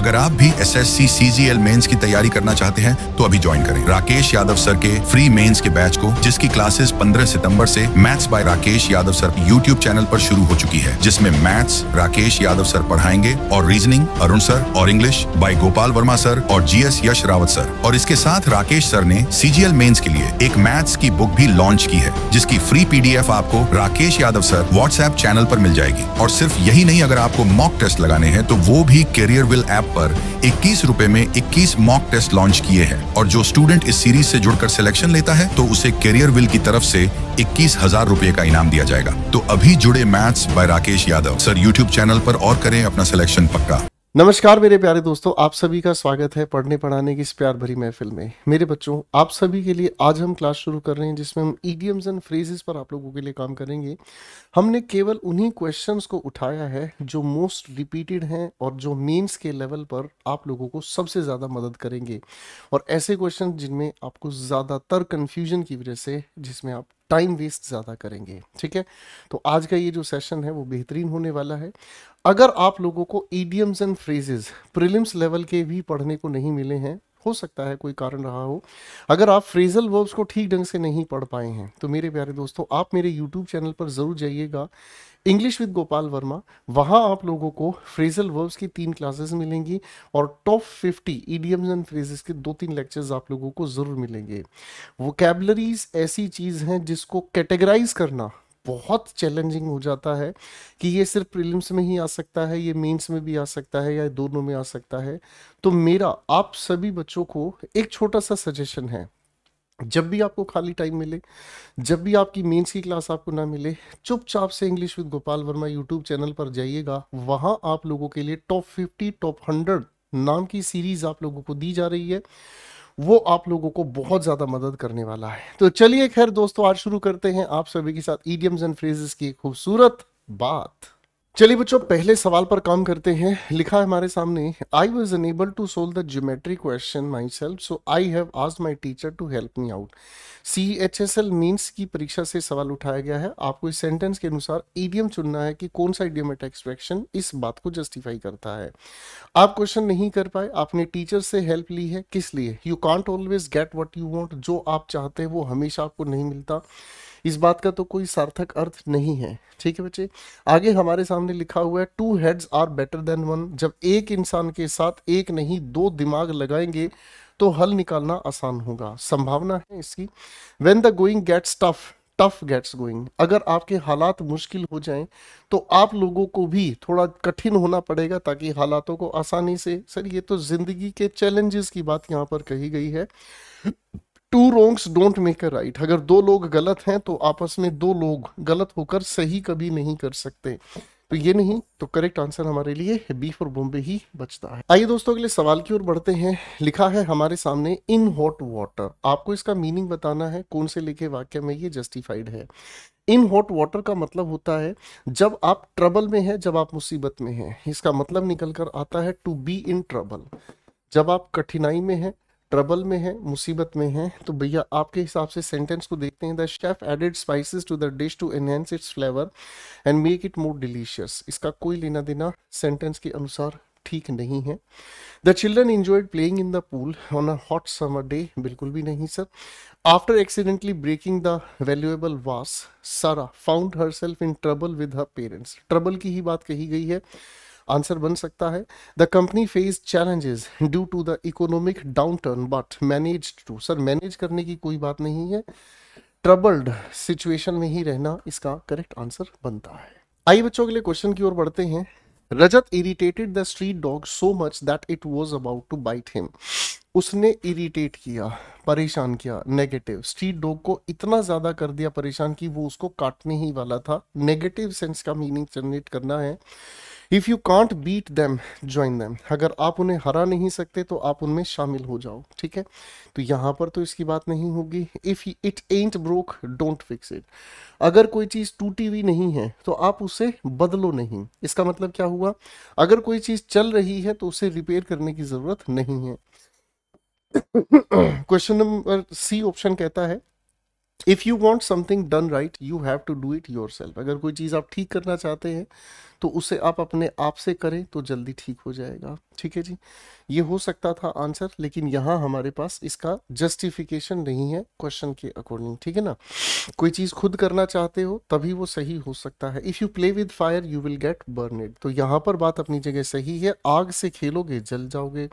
अगर आप भी S S C C G L mains की तैयारी करना चाहते हैं तो अभी ज्वाइन करें राकेश यादव सर के फ्री मेन्स के बैच को जिसकी क्लासेस 15 सितंबर से maths by Rakesh Yadav sir YouTube channel पर शुरू हो चुकी है जिसमें मैथ्स राकेश यादव सर पढ़ाएंगे और रीजनिंग अरुण सर और English by Gopal Verma sir और G S Yash Rawat sir और इसके साथ राकेश सर ने सीजीएल मेन्स के लिए एक मैथ्स की बुक भी लॉन्च की है जिसकी फ्री पी डी एफ आपको Rakesh Yadav sir WhatsApp channel पर मिल जाएगी और सिर्फ यही नहीं अगर आपको मॉक टेस्ट लगाने हैं तो वो भी करियर विल ऐप पर 21 रुपए में 21 मॉक टेस्ट लॉन्च किए हैं और जो स्टूडेंट इस सीरीज से जुड़कर सिलेक्शन लेता है तो उसे कैरियर विल की तरफ से इक्कीस हजार रूपए का इनाम दिया जाएगा तो अभी जुड़े maths by Rakesh Yadav sir YouTube channel पर और करें अपना सिलेक्शन पक्का नमस्कार मेरे प्यारे दोस्तों आप सभी का स्वागत है पढ़ने पढ़ाने की इस प्यार भरी महफिल में मेरे बच्चों आप सभी के लिए आज हम क्लास शुरू कर रहे हैं जिसमें हम ईडियम्स एंड फ्रेजेस पर आप लोगों के लिए काम करेंगे हमने केवल उन्हीं क्वेश्चंस को उठाया है जो मोस्ट रिपीटेड हैं और जो मेंस के लेवल पर आप लोगों को सबसे ज़्यादा मदद करेंगे और ऐसे क्वेश्चन जिनमें आपको ज़्यादातर कन्फ्यूजन की वजह से जिसमें आप टाइम वेस्ट ज़्यादा करेंगे ठीक है तो आज का ये जो सेशन है वो बेहतरीन होने वाला है अगर आप लोगों को idioms and phrases prelims level के भी पढ़ने को नहीं मिले हैं हो सकता है कोई कारण रहा हो अगर आप फ्रेजल वर्ब्स को ठीक ढंग से नहीं पढ़ पाए हैं तो मेरे प्यारे दोस्तों आप मेरे यूट्यूब चैनल पर ज़रूर जाइएगा इंग्लिश विद गोपाल वर्मा वहाँ आप लोगों को फ्रेजल वर्ब्स की तीन क्लासेस मिलेंगी और टॉप 50 ईडियम्स एंड फ्रेजेस के दो तीन लेक्चर्स आप लोगों को ज़रूर मिलेंगे वो कैबलरीज ऐसी चीज़ हैं जिसको कैटेगराइज करना बहुत चैलेंजिंग हो जाता है कि ये सिर्फ प्रीलिम्स में ही आ सकता है ये मेंस में भी आ सकता है या दोनों में आ सकता है तो मेरा आप सभी बच्चों को एक छोटा सा सजेशन है जब भी आपको खाली टाइम मिले जब भी आपकी मेंस की क्लास आपको ना मिले चुपचाप से English with Gopal Verma YouTube channel पर जाइएगा वहां आप लोगों के लिए टॉप फिफ्टी टॉप हंड्रेड नाम की सीरीज आप लोगों को दी जा रही है वो आप लोगों को बहुत ज़्यादा मदद करने वाला है तो चलिए खैर दोस्तों आज शुरू करते हैं आप सभी के साथ ईडियम्स एंड फ्रेजेस की खूबसूरत बात चलिए बच्चों पहले सवाल पर काम करते हैं लिखा है हमारे सामने I was unable to solve the geometry question myself so I have आज my teacher to help me out C H S L mains की परीक्षा से सवाल उठाया गया है आपको इस सेंटेंस के अनुसार ईडियम चुनना है कि कौन सा ईडियमेट एक्सप्रेक्शन इस बात को जस्टिफाई करता है आप क्वेश्चन नहीं कर पाए आपने टीचर से हेल्प ली है किस लिए you can't always get what you want जो आप चाहते हैं वो हमेशा आपको नहीं मिलता इस बात का तो कोई सार्थक अर्थ नहीं है ठीक है बच्चे आगे हमारे सामने लिखा हुआ है two heads are better than one जब एक इंसान के साथ एक नहीं दो दिमाग लगाएंगे तो हल निकालना आसान होगा संभावना है इसकी when the going gets tough tough gets going अगर आपके हालात मुश्किल हो जाएं तो आप लोगों को भी थोड़ा कठिन होना पड़ेगा ताकि हालातों को आसानी से सर ये तो जिंदगी के चैलेंजेस की बात यहाँ पर कही गई है two wrongs don't make a right अगर दो लोग गलत हैं तो आपस में दो लोग गलत होकर सही कभी नहीं कर सकते तो ये नहीं तो करेक्ट आंसर हमारे लिए बी फॉर बॉम्बे ही बचता है आइए दोस्तों लिए सवाल की ओर बढ़ते हैं लिखा है हमारे सामने इन हॉट वाटर आपको इसका मीनिंग बताना है कौन से लिखे वाक्य में ये जस्टिफाइड है इन हॉट वाटर का मतलब होता है जब आप ट्रबल में हैं जब आप मुसीबत में हैं इसका मतलब निकल कर आता है टू बी इन ट्रबल जब आप कठिनाई में हैं ट्रबल में है मुसीबत में है तो भैया आपके हिसाब से सेंटेंस को देखते हैं the chef added spices to the dish to enhance its flavour and make it more delicious इसका कोई लेना देना सेंटेंस के अनुसार ठीक नहीं है the children enjoyed playing in the pool on a hot summer day बिल्कुल भी नहीं sir after accidentally breaking the valuable vase Sarah found herself in trouble with her parents trouble की ही बात कही गई है आंसर बन सकता है the company face challenges due to the economic downturn but manage to sir manage करने की कोई बात नहीं है ट्रबल्ड सिचुएशन में ही रहना इसका करेक्ट आंसर बनता है आई बच्चों के लिए क्वेश्चन की ओर बढ़ते हैं Rajat irritated the street dog so much that it was about to bite him उसने इरिटेट किया परेशान किया नेगेटिव स्ट्रीट डॉग को इतना ज्यादा कर दिया परेशान कि वो उसको काटने ही वाला था नेगेटिव सेंस का मीनिंग जनरेट करना है if you can't beat them join them अगर आप उन्हें हरा नहीं सकते तो आप उनमें शामिल हो जाओ ठीक है तो यहां पर तो इसकी बात नहीं होगी if it ain't broke don't fix it अगर कोई चीज़ टूटी हुई नहीं है तो आप उसे बदलो नहीं इसका मतलब क्या हुआ अगर कोई चीज़ चल रही है तो उसे रिपेयर करने की ज़रूरत नहीं है क्वेश्चन नंबर सी ऑप्शन कहता है if you want something done right you have to do it yourself अगर कोई चीज़ आप ठीक करना चाहते हैं तो उसे आप अपने आप से करें तो जल्दी ठीक हो जाएगा ठीक है जी ये हो सकता था आंसर लेकिन यहाँ हमारे पास इसका जस्टिफिकेशन नहीं है क्वेश्चन के अकॉर्डिंग ठीक है ना कोई चीज़ खुद करना चाहते हो तभी वो सही हो सकता है if you play with fire you will get burn it तो यहाँ पर बात अपनी जगह सही है आग से खेलोगे जल जाओगे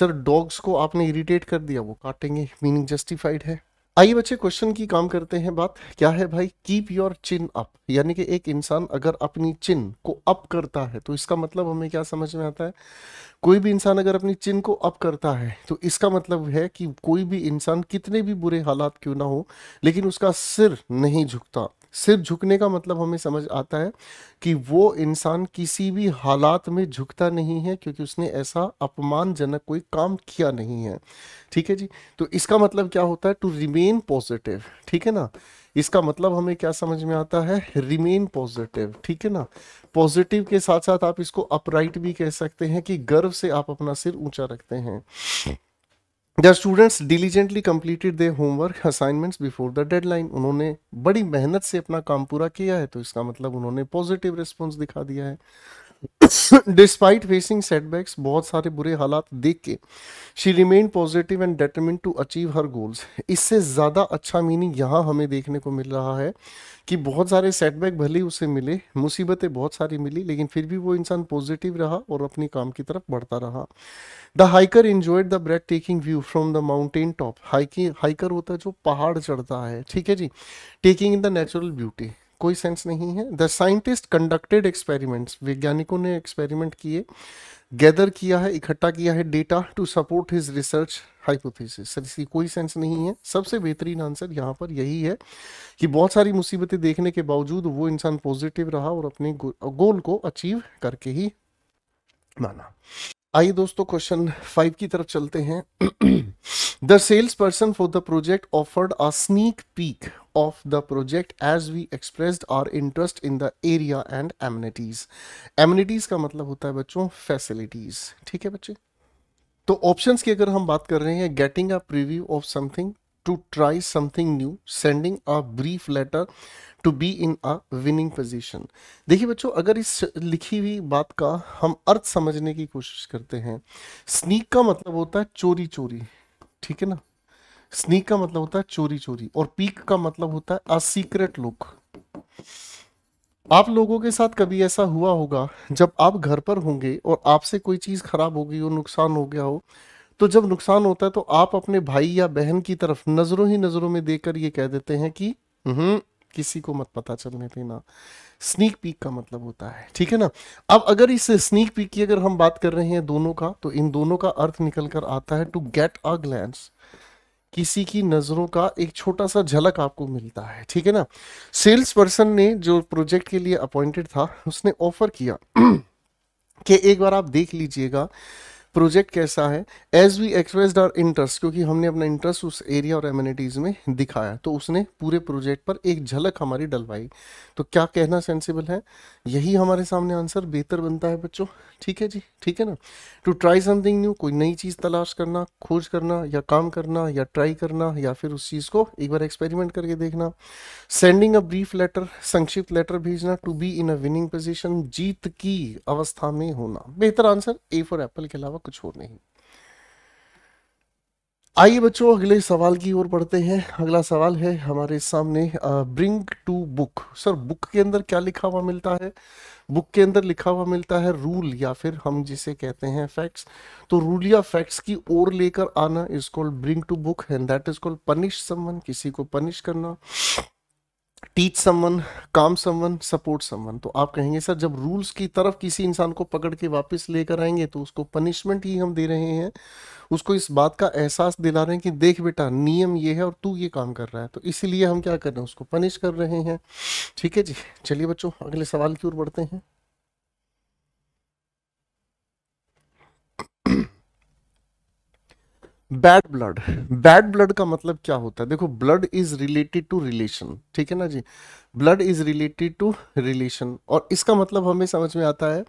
सर डॉग्स को आपने इरिटेट कर दिया वो काटेंगे मीनिंग जस्टिफाइड है आइए बच्चे क्वेश्चन की काम करते हैं बात क्या है भाई कीप योर चिन अप यानी कि एक इंसान अगर अपनी चिन को अप करता है तो इसका मतलब हमें क्या समझ में आता है कोई भी इंसान अगर अपनी चिन को अप करता है तो इसका मतलब है कि कोई भी इंसान कितने भी बुरे हालात क्यों ना हो लेकिन उसका सिर नहीं झुकता सिर झुकने का मतलब हमें समझ आता है कि वो इंसान किसी भी हालात में झुकता नहीं है क्योंकि उसने ऐसा अपमानजनक कोई काम किया नहीं है ठीक है जी तो इसका मतलब क्या होता है टू रिमेन पॉजिटिव ठीक है ना इसका मतलब हमें क्या समझ में आता है रिमेन पॉजिटिव ठीक है ना पॉजिटिव के साथ साथ आप इसको अपराइट भी कह सकते हैं कि गर्व से आप अपना सिर ऊंचा रखते हैं the students diligently completed their homework assignments before the deadline उन्होंने बड़ी मेहनत से अपना काम पूरा किया है तो इसका मतलब उन्होंने पॉजिटिव रिस्पॉन्स दिखा दिया है डिस्पाइट फेसिंग सेटबैक्स बहुत सारे बुरे हालात देख के she remain positive and determine to achieve her goals इससे ज़्यादा अच्छा मीनिंग यहाँ हमें देखने को मिल रहा है कि बहुत सारे सेटबैक भले ही उसे मिले मुसीबतें बहुत सारी मिली लेकिन फिर भी वो इंसान पॉजिटिव रहा और अपने काम की तरफ बढ़ता रहा the hiker enjoyed the breathtaking view from the mountain top hiking hiker होता है जो पहाड़ चढ़ता है ठीक है जी taking in the natural beauty कोई सेंस नहीं है द साइंटिस्ट कंडक्टेड एक्सपेरिमेंट्स वैज्ञानिकों ने एक्सपेरिमेंट किए गैदर किया है इकट्ठा किया है data to support his research hypothesis sir इसकी कोई सेंस नहीं है सबसे बेहतरीन आंसर यहाँ पर यही है कि बहुत सारी मुसीबतें देखने के बावजूद वो इंसान पॉजिटिव रहा और अपने गोल को अचीव करके ही माना आइए दोस्तों क्वेश्चन फाइव की तरफ चलते हैं the sales person for the project offered a sneak peek of the project as we expressed our interest in the area and amenities amenities का मतलब होता है बच्चों facilities ठीक है बच्चे तो options की अगर हम बात कर रहे हैं getting a preview of something to try something new sending a brief letter to be in a winning position देखिए बच्चों अगर इस लिखी हुई बात का हम अर्थ समझने की कोशिश करते हैं स्नीक का मतलब होता है चोरी चोरी ठीक है ना स्नीक का मतलब होता है चोरी चोरी और पीक का मतलब होता है अ सीक्रेट लुक आप लोगों के साथ कभी ऐसा हुआ होगा जब आप घर पर होंगे और आपसे कोई चीज़ खराब हो गई हो नुकसान हो गया हो तो जब नुकसान होता है तो आप अपने भाई या बहन की तरफ नज़रों ही नज़रों में देकर ये कह देते हैं कि हम्म, किसी को मत पता चलने देना स्नीक पीक का मतलब होता है ठीक है ना अब अगर इस स्नीक पीक की अगर हम बात कर रहे हैं दोनों का तो इन दोनों का अर्थ निकल कर आता है टू गेट अ ग्लैंस किसी की नज़रों का एक छोटा सा झलक आपको मिलता है ठीक है ना सेल्स पर्सन ने जो प्रोजेक्ट के लिए अपॉइंटेड था उसने ऑफर किया कि एक बार आप देख लीजिएगा प्रोजेक्ट कैसा है as we expressed our interest क्योंकि हमने अपना इंटरेस्ट उस एरिया और एम्यूनिटीज़ में दिखाया तो उसने पूरे प्रोजेक्ट पर एक झलक हमारी डलवाई तो क्या कहना सेंसिबल है यही हमारे सामने आंसर बेहतर बनता है बच्चों ठीक है जी ठीक है ना टू ट्राई समथिंग न्यू कोई नई चीज़ तलाश करना खोज करना या काम करना या ट्राई करना या फिर उस चीज़ को एक बार एक्सपेरिमेंट करके देखना सेंडिंग अ ब्रीफ लेटर संक्षिप्त लेटर भेजना to be in a winning position जीत की अवस्था में होना बेहतर आंसर ए फॉर एप्पल के अलावा कुछ और नहीं आइए बच्चों अगले सवाल की ओर बढ़ते हैं अगला सवाल है हमारे सामने bring to book sir book के अंदर क्या लिखा हुआ मिलता है बुक के अंदर लिखा हुआ मिलता है रूल या फिर हम जिसे कहते हैं फैक्ट्स तो रूल या फैक्ट्स की ओर लेकर आना is called bring to book and that is called punish someone किसी को पनिश करना टीच समवन काम समवन सपोर्ट समवन तो आप कहेंगे सर जब रूल्स की तरफ किसी इंसान को पकड़ के वापस लेकर आएंगे तो उसको पनिशमेंट ही हम दे रहे हैं उसको इस बात का एहसास दिला रहे हैं कि देख बेटा नियम ये है और तू ये काम कर रहा है तो इसीलिए हम क्या कर रहे हैं उसको पनिश कर रहे हैं ठीक है जी चलिए बच्चों अगले सवाल की ओर बढ़ते हैं बैड ब्लड बैड ब्लड का मतलब क्या होता है देखो blood is related to relation ठीक है ना जी blood is related to relation और इसका मतलब हमें समझ में आता है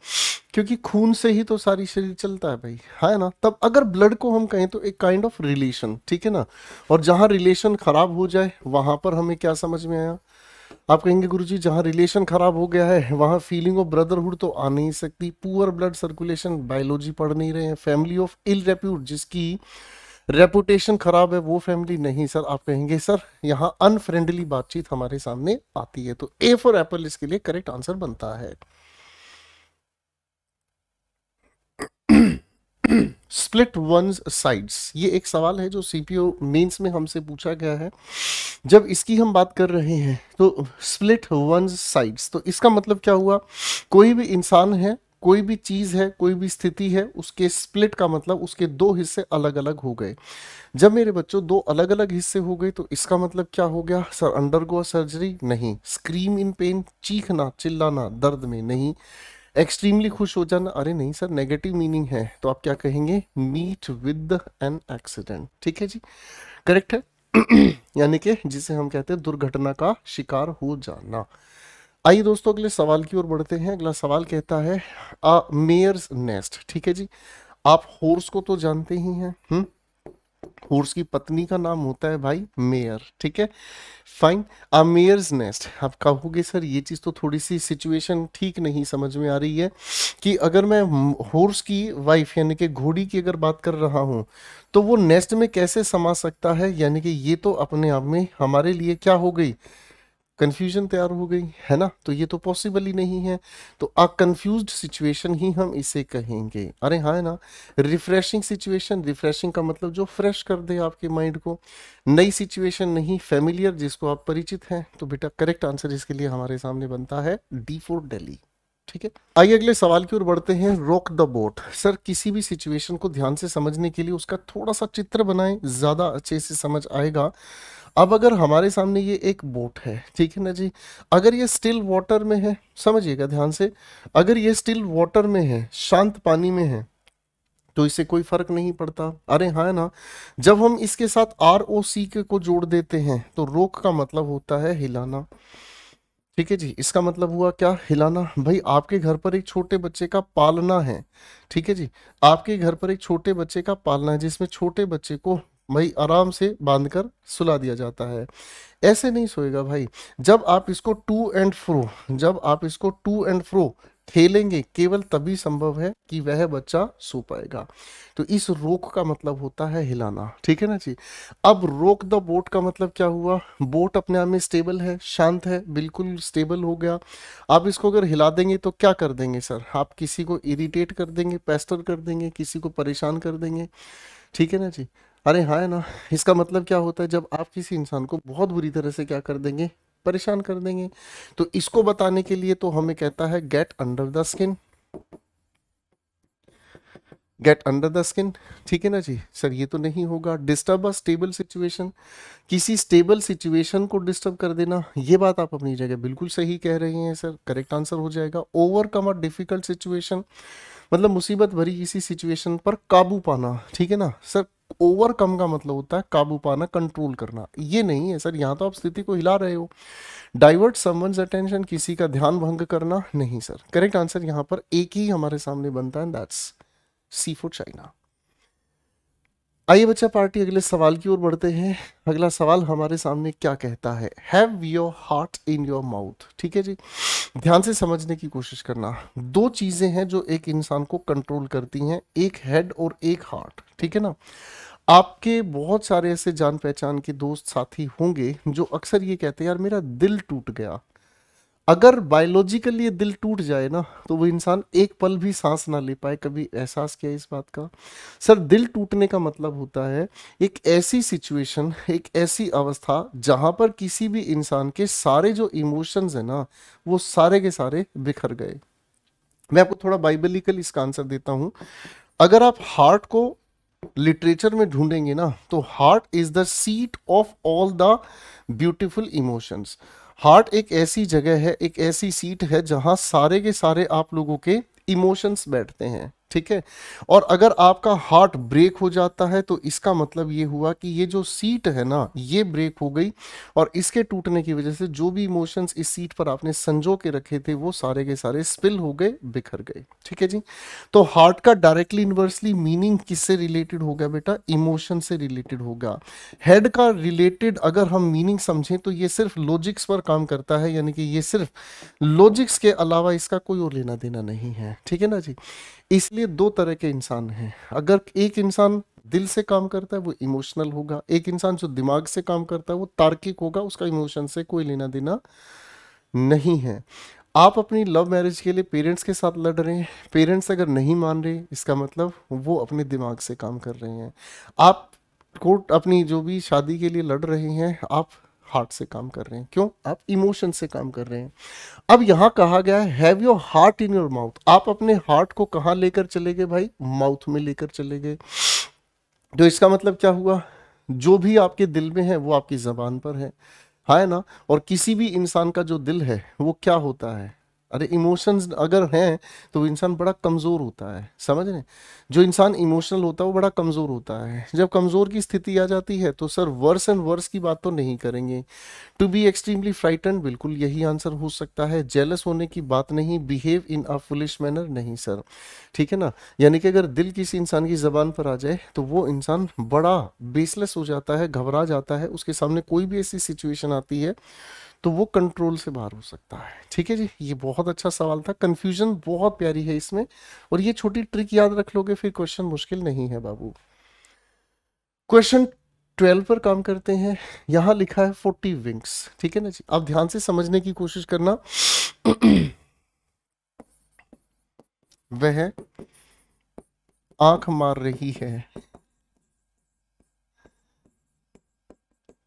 क्योंकि खून से ही तो सारी शरीर चलता है भाई है ना तब अगर ब्लड को हम कहें तो एक काइंड ऑफ रिलेशन ठीक है ना और जहाँ रिलेशन खराब हो जाए वहां पर हमें क्या समझ में आया आप कहेंगे गुरु जी जहाँ रिलेशन खराब हो गया है वहाँ फीलिंग ऑफ ब्रदरहुड तो आ नहीं सकती पुअर ब्लड सर्कुलेशन बायोलॉजी पढ़ नहीं रहे हैं फैमिली ऑफ इल रेप्यूट जिसकी रेपुटेशन खराब है वो फैमिली नहीं सर आप कहेंगे सर यहाँ अनफ्रेंडली बातचीत हमारे सामने आती है तो ए फॉर एप्पल इसके लिए करेक्ट आंसर बनता है स्प्लिट वंस साइड्स ये एक सवाल है जो सीपीओ मेंस में हमसे पूछा गया है जब इसकी हम बात कर रहे हैं तो स्प्लिट वंस साइड्स तो इसका मतलब क्या हुआ कोई भी इंसान है कोई भी चीज़ है कोई भी स्थिति है उसके स्प्लिट का मतलब उसके दो हिस्से अलग अलग हो गए जब मेरे बच्चों दो अलग अलग हिस्से हो गए तो इसका मतलब क्या हो गया सर अंडर गो सर्जरी नहीं स्क्रीम इन पेन चीखना चिल्लाना दर्द में नहीं एक्सट्रीमली खुश हो जाना अरे नहीं सर नेगेटिव मीनिंग है तो आप क्या कहेंगे मीट विद एन एक्सीडेंट ठीक है जी करेक्ट है यानी कि जिसे हम कहते हैं दुर्घटना का शिकार हो जाना आइए दोस्तों अगले सवाल की ओर बढ़ते हैं अगला सवाल कहता है अ मेयर्स नेस्ट ठीक है जी आप होर्स को तो जानते ही हैं हम हॉर्स की पत्नी का नाम होता है भाई मेयर ठीक है फाइन अ मेयर्स नेस्ट आप कहोगे सर ये चीज़ तो थोड़ी सी सिचुएशन ठीक नहीं समझ में आ रही है कि अगर मैं होर्स की वाइफ यानी कि घोड़ी की अगर बात कर रहा हूं तो वो नेस्ट में कैसे समा सकता है यानी कि ये तो अपने आप में हमारे लिए क्या हो गई कन्फ्यूजन तैयार हो गई है ना तो ये तो पॉसिबल ही नहीं है तो अ कंफ्यूज सिचुएशन ही हम इसे कहेंगे अरे हाँ ना रिफ्रेशिंग सिचुएशन रिफ्रेशिंग का मतलब जो फ्रेश कर दे आपके माइंड को नई सिचुएशन नहीं फेमिलियर जिसको आप परिचित हैं तो बेटा करेक्ट आंसर इसके लिए हमारे सामने बनता है डी फोर डेली ठीक है आइए अगले सवाल की ओर बढ़ते हैं रोक द बोट सर किसी भी सिचुएशन को ध्यान से समझने के लिए उसका थोड़ा सा चित्र बनाएं ज्यादा अच्छे से समझ आएगा अब अगर हमारे सामने ये एक बोट है ठीक है ना जी अगर ये स्टिल वाटर में है समझिएगा ध्यान से अगर ये स्टिल वाटर में है शांत पानी में है तो इसे कोई फर्क नहीं पड़ता अरे हाँ ना जब हम इसके साथ आर ओ सी के को जोड़ देते हैं तो रोक का मतलब होता है हिलाना ठीक है जी इसका मतलब हुआ क्या हिलाना भाई आपके घर पर एक छोटे बच्चे का पालना है ठीक है जी आपके घर पर एक छोटे बच्चे का पालना है जिसमें छोटे बच्चे को भाई आराम से बांध कर सुला दिया जाता है ऐसे नहीं सोएगा भाई जब आप इसको टू एंड फ्रो जब आप इसको टू एंड फ्रो खेलेंगे केवल तभी संभव है कि वह बच्चा सो पाएगा तो इस रोक का मतलब होता है हिलाना ठीक है ना जी अब रोक द बोट का मतलब क्या हुआ बोट अपने आप में स्टेबल है शांत है बिल्कुल स्टेबल हो गया आप इसको अगर हिला देंगे तो क्या कर देंगे सर आप किसी को इरिटेट कर देंगे पेस्टर कर देंगे किसी को परेशान कर देंगे ठीक है ना जी अरे हाँ है ना इसका मतलब क्या होता है जब आप किसी इंसान को बहुत बुरी तरह से क्या कर देंगे परेशान कर देंगे तो इसको बताने के लिए तो हमें कहता है get under the skin get under the skin ठीक है ना जी सर ये तो नहीं होगा डिस्टर्ब अ स्टेबल सिचुएशन किसी स्टेबल सिचुएशन को डिस्टर्ब कर देना ये बात आप अपनी जगह बिल्कुल सही कह रहे हैं सर करेक्ट आंसर हो जाएगा ओवरकम अ डिफिकल्ट सिचुएशन मतलब मुसीबत भरी किसी सिचुएशन पर काबू पाना ठीक है ना सर ओवरकम का मतलब होता है काबू पाना कंट्रोल करना ये नहीं है सर यहाँ तो आप स्थिति को हिला रहे हो डाइवर्ट समवंस अटेंशन किसी का ध्यान भंग करना नहीं सर करेक्ट आंसर यहाँ पर एक ही हमारे सामने बनता है दैट्स सी फॉर चाइना आइए बच्चा पार्टी अगले सवाल की ओर बढ़ते हैं अगला सवाल हमारे सामने क्या कहता है have your heart in your mouth ठीक है जी ध्यान से समझने की कोशिश करना दो चीज़ें हैं जो एक इंसान को कंट्रोल करती हैं एक हेड और एक हार्ट ठीक है ना आपके बहुत सारे ऐसे जान पहचान के दोस्त साथी होंगे जो अक्सर ये कहते हैं यार मेरा दिल टूट गया अगर बायोलॉजिकली ये दिल टूट जाए ना तो वो इंसान एक पल भी सांस ना ले पाए कभी एहसास किया इस बात का सर दिल टूटने का मतलब होता है एक ऐसी सिचुएशन एक ऐसी अवस्था जहां पर किसी भी इंसान के सारे जो इमोशंस है ना वो सारे के सारे बिखर गए मैं आपको थोड़ा बाइबलिकल इसका आंसर देता हूँ अगर आप हार्ट को लिटरेचर में ढूंढेंगे ना तो heart is the seat of all the beautiful emotions heart एक ऐसी जगह है एक ऐसी सीट है जहां सारे के सारे आप लोगों के इमोशंस बैठते हैं ठीक है और अगर आपका हार्ट ब्रेक हो जाता है तो इसका मतलब ये हुआ कि ये जो सीट है ना ये ब्रेक हो गई और इसके टूटने की वजह से जो भी इमोशंस इस सीट पर आपने संजो के रखे थे वो सारे के सारे स्पिल हो गए बिखर गए ठीक है जी तो हार्ट का डायरेक्टली इनवर्सली मीनिंग किससे रिलेटेड होगा बेटा इमोशन से रिलेटेड होगा हेड का रिलेटेड अगर हम मीनिंग समझें तो ये सिर्फ लॉजिक्स पर काम करता है यानी कि ये सिर्फ लॉजिक्स के अलावा इसका कोई और लेना देना नहीं है ठीक है ना जी इसलिए दो तरह के इंसान हैं अगर एक इंसान दिल से काम करता है वो इमोशनल होगा एक इंसान जो दिमाग से काम करता है वो तार्किक होगा उसका इमोशन से कोई लेना देना नहीं है आप अपनी लव मैरिज के लिए पेरेंट्स के साथ लड़ रहे हैं पेरेंट्स अगर नहीं मान रहे इसका मतलब वो अपने दिमाग से काम कर रहे हैं आप कोर्ट अपनी जो भी शादी के लिए लड़ रहे हैं आप हार्ट से काम कर रहे हैं क्यों आप इमोशन से काम कर रहे हैं अब यहां कहा गया है have your heart in your mouth आप अपने हार्ट को कहां लेकर चले गए भाई माउथ में लेकर चले गए तो इसका मतलब क्या हुआ जो भी आपके दिल में है वो आपकी जबान पर है है हाँ ना और किसी भी इंसान का जो दिल है वो क्या होता है अरे इमोशंस अगर हैं तो इंसान बड़ा कमज़ोर होता है समझ रहे जो इंसान इमोशनल होता है वो बड़ा कमज़ोर होता है जब कमज़ोर की स्थिति आ जाती है तो सर वर्स एंड वर्स की बात तो नहीं करेंगे टू बी एक्सट्रीमली फ्राइटन बिल्कुल यही आंसर हो सकता है जेलस होने की बात नहीं behave in a foolish manner नहीं सर ठीक है ना यानी कि अगर दिल किसी इंसान की ज़बान पर आ जाए तो वो इंसान बड़ा बेसलेस हो जाता है घबरा जाता है उसके सामने कोई भी ऐसी सिचुएशन आती है तो वो कंट्रोल से बाहर हो सकता है ठीक है जी ये बहुत अच्छा सवाल था कंफ्यूजन बहुत प्यारी है इसमें और ये छोटी ट्रिक याद रख लोगे फिर क्वेश्चन मुश्किल नहीं है बाबू क्वेश्चन ट्वेल्व पर काम करते हैं यहां लिखा है फोर्टी विंग्स ठीक है ना जी आप ध्यान से समझने की कोशिश करना वह आंख मार रही है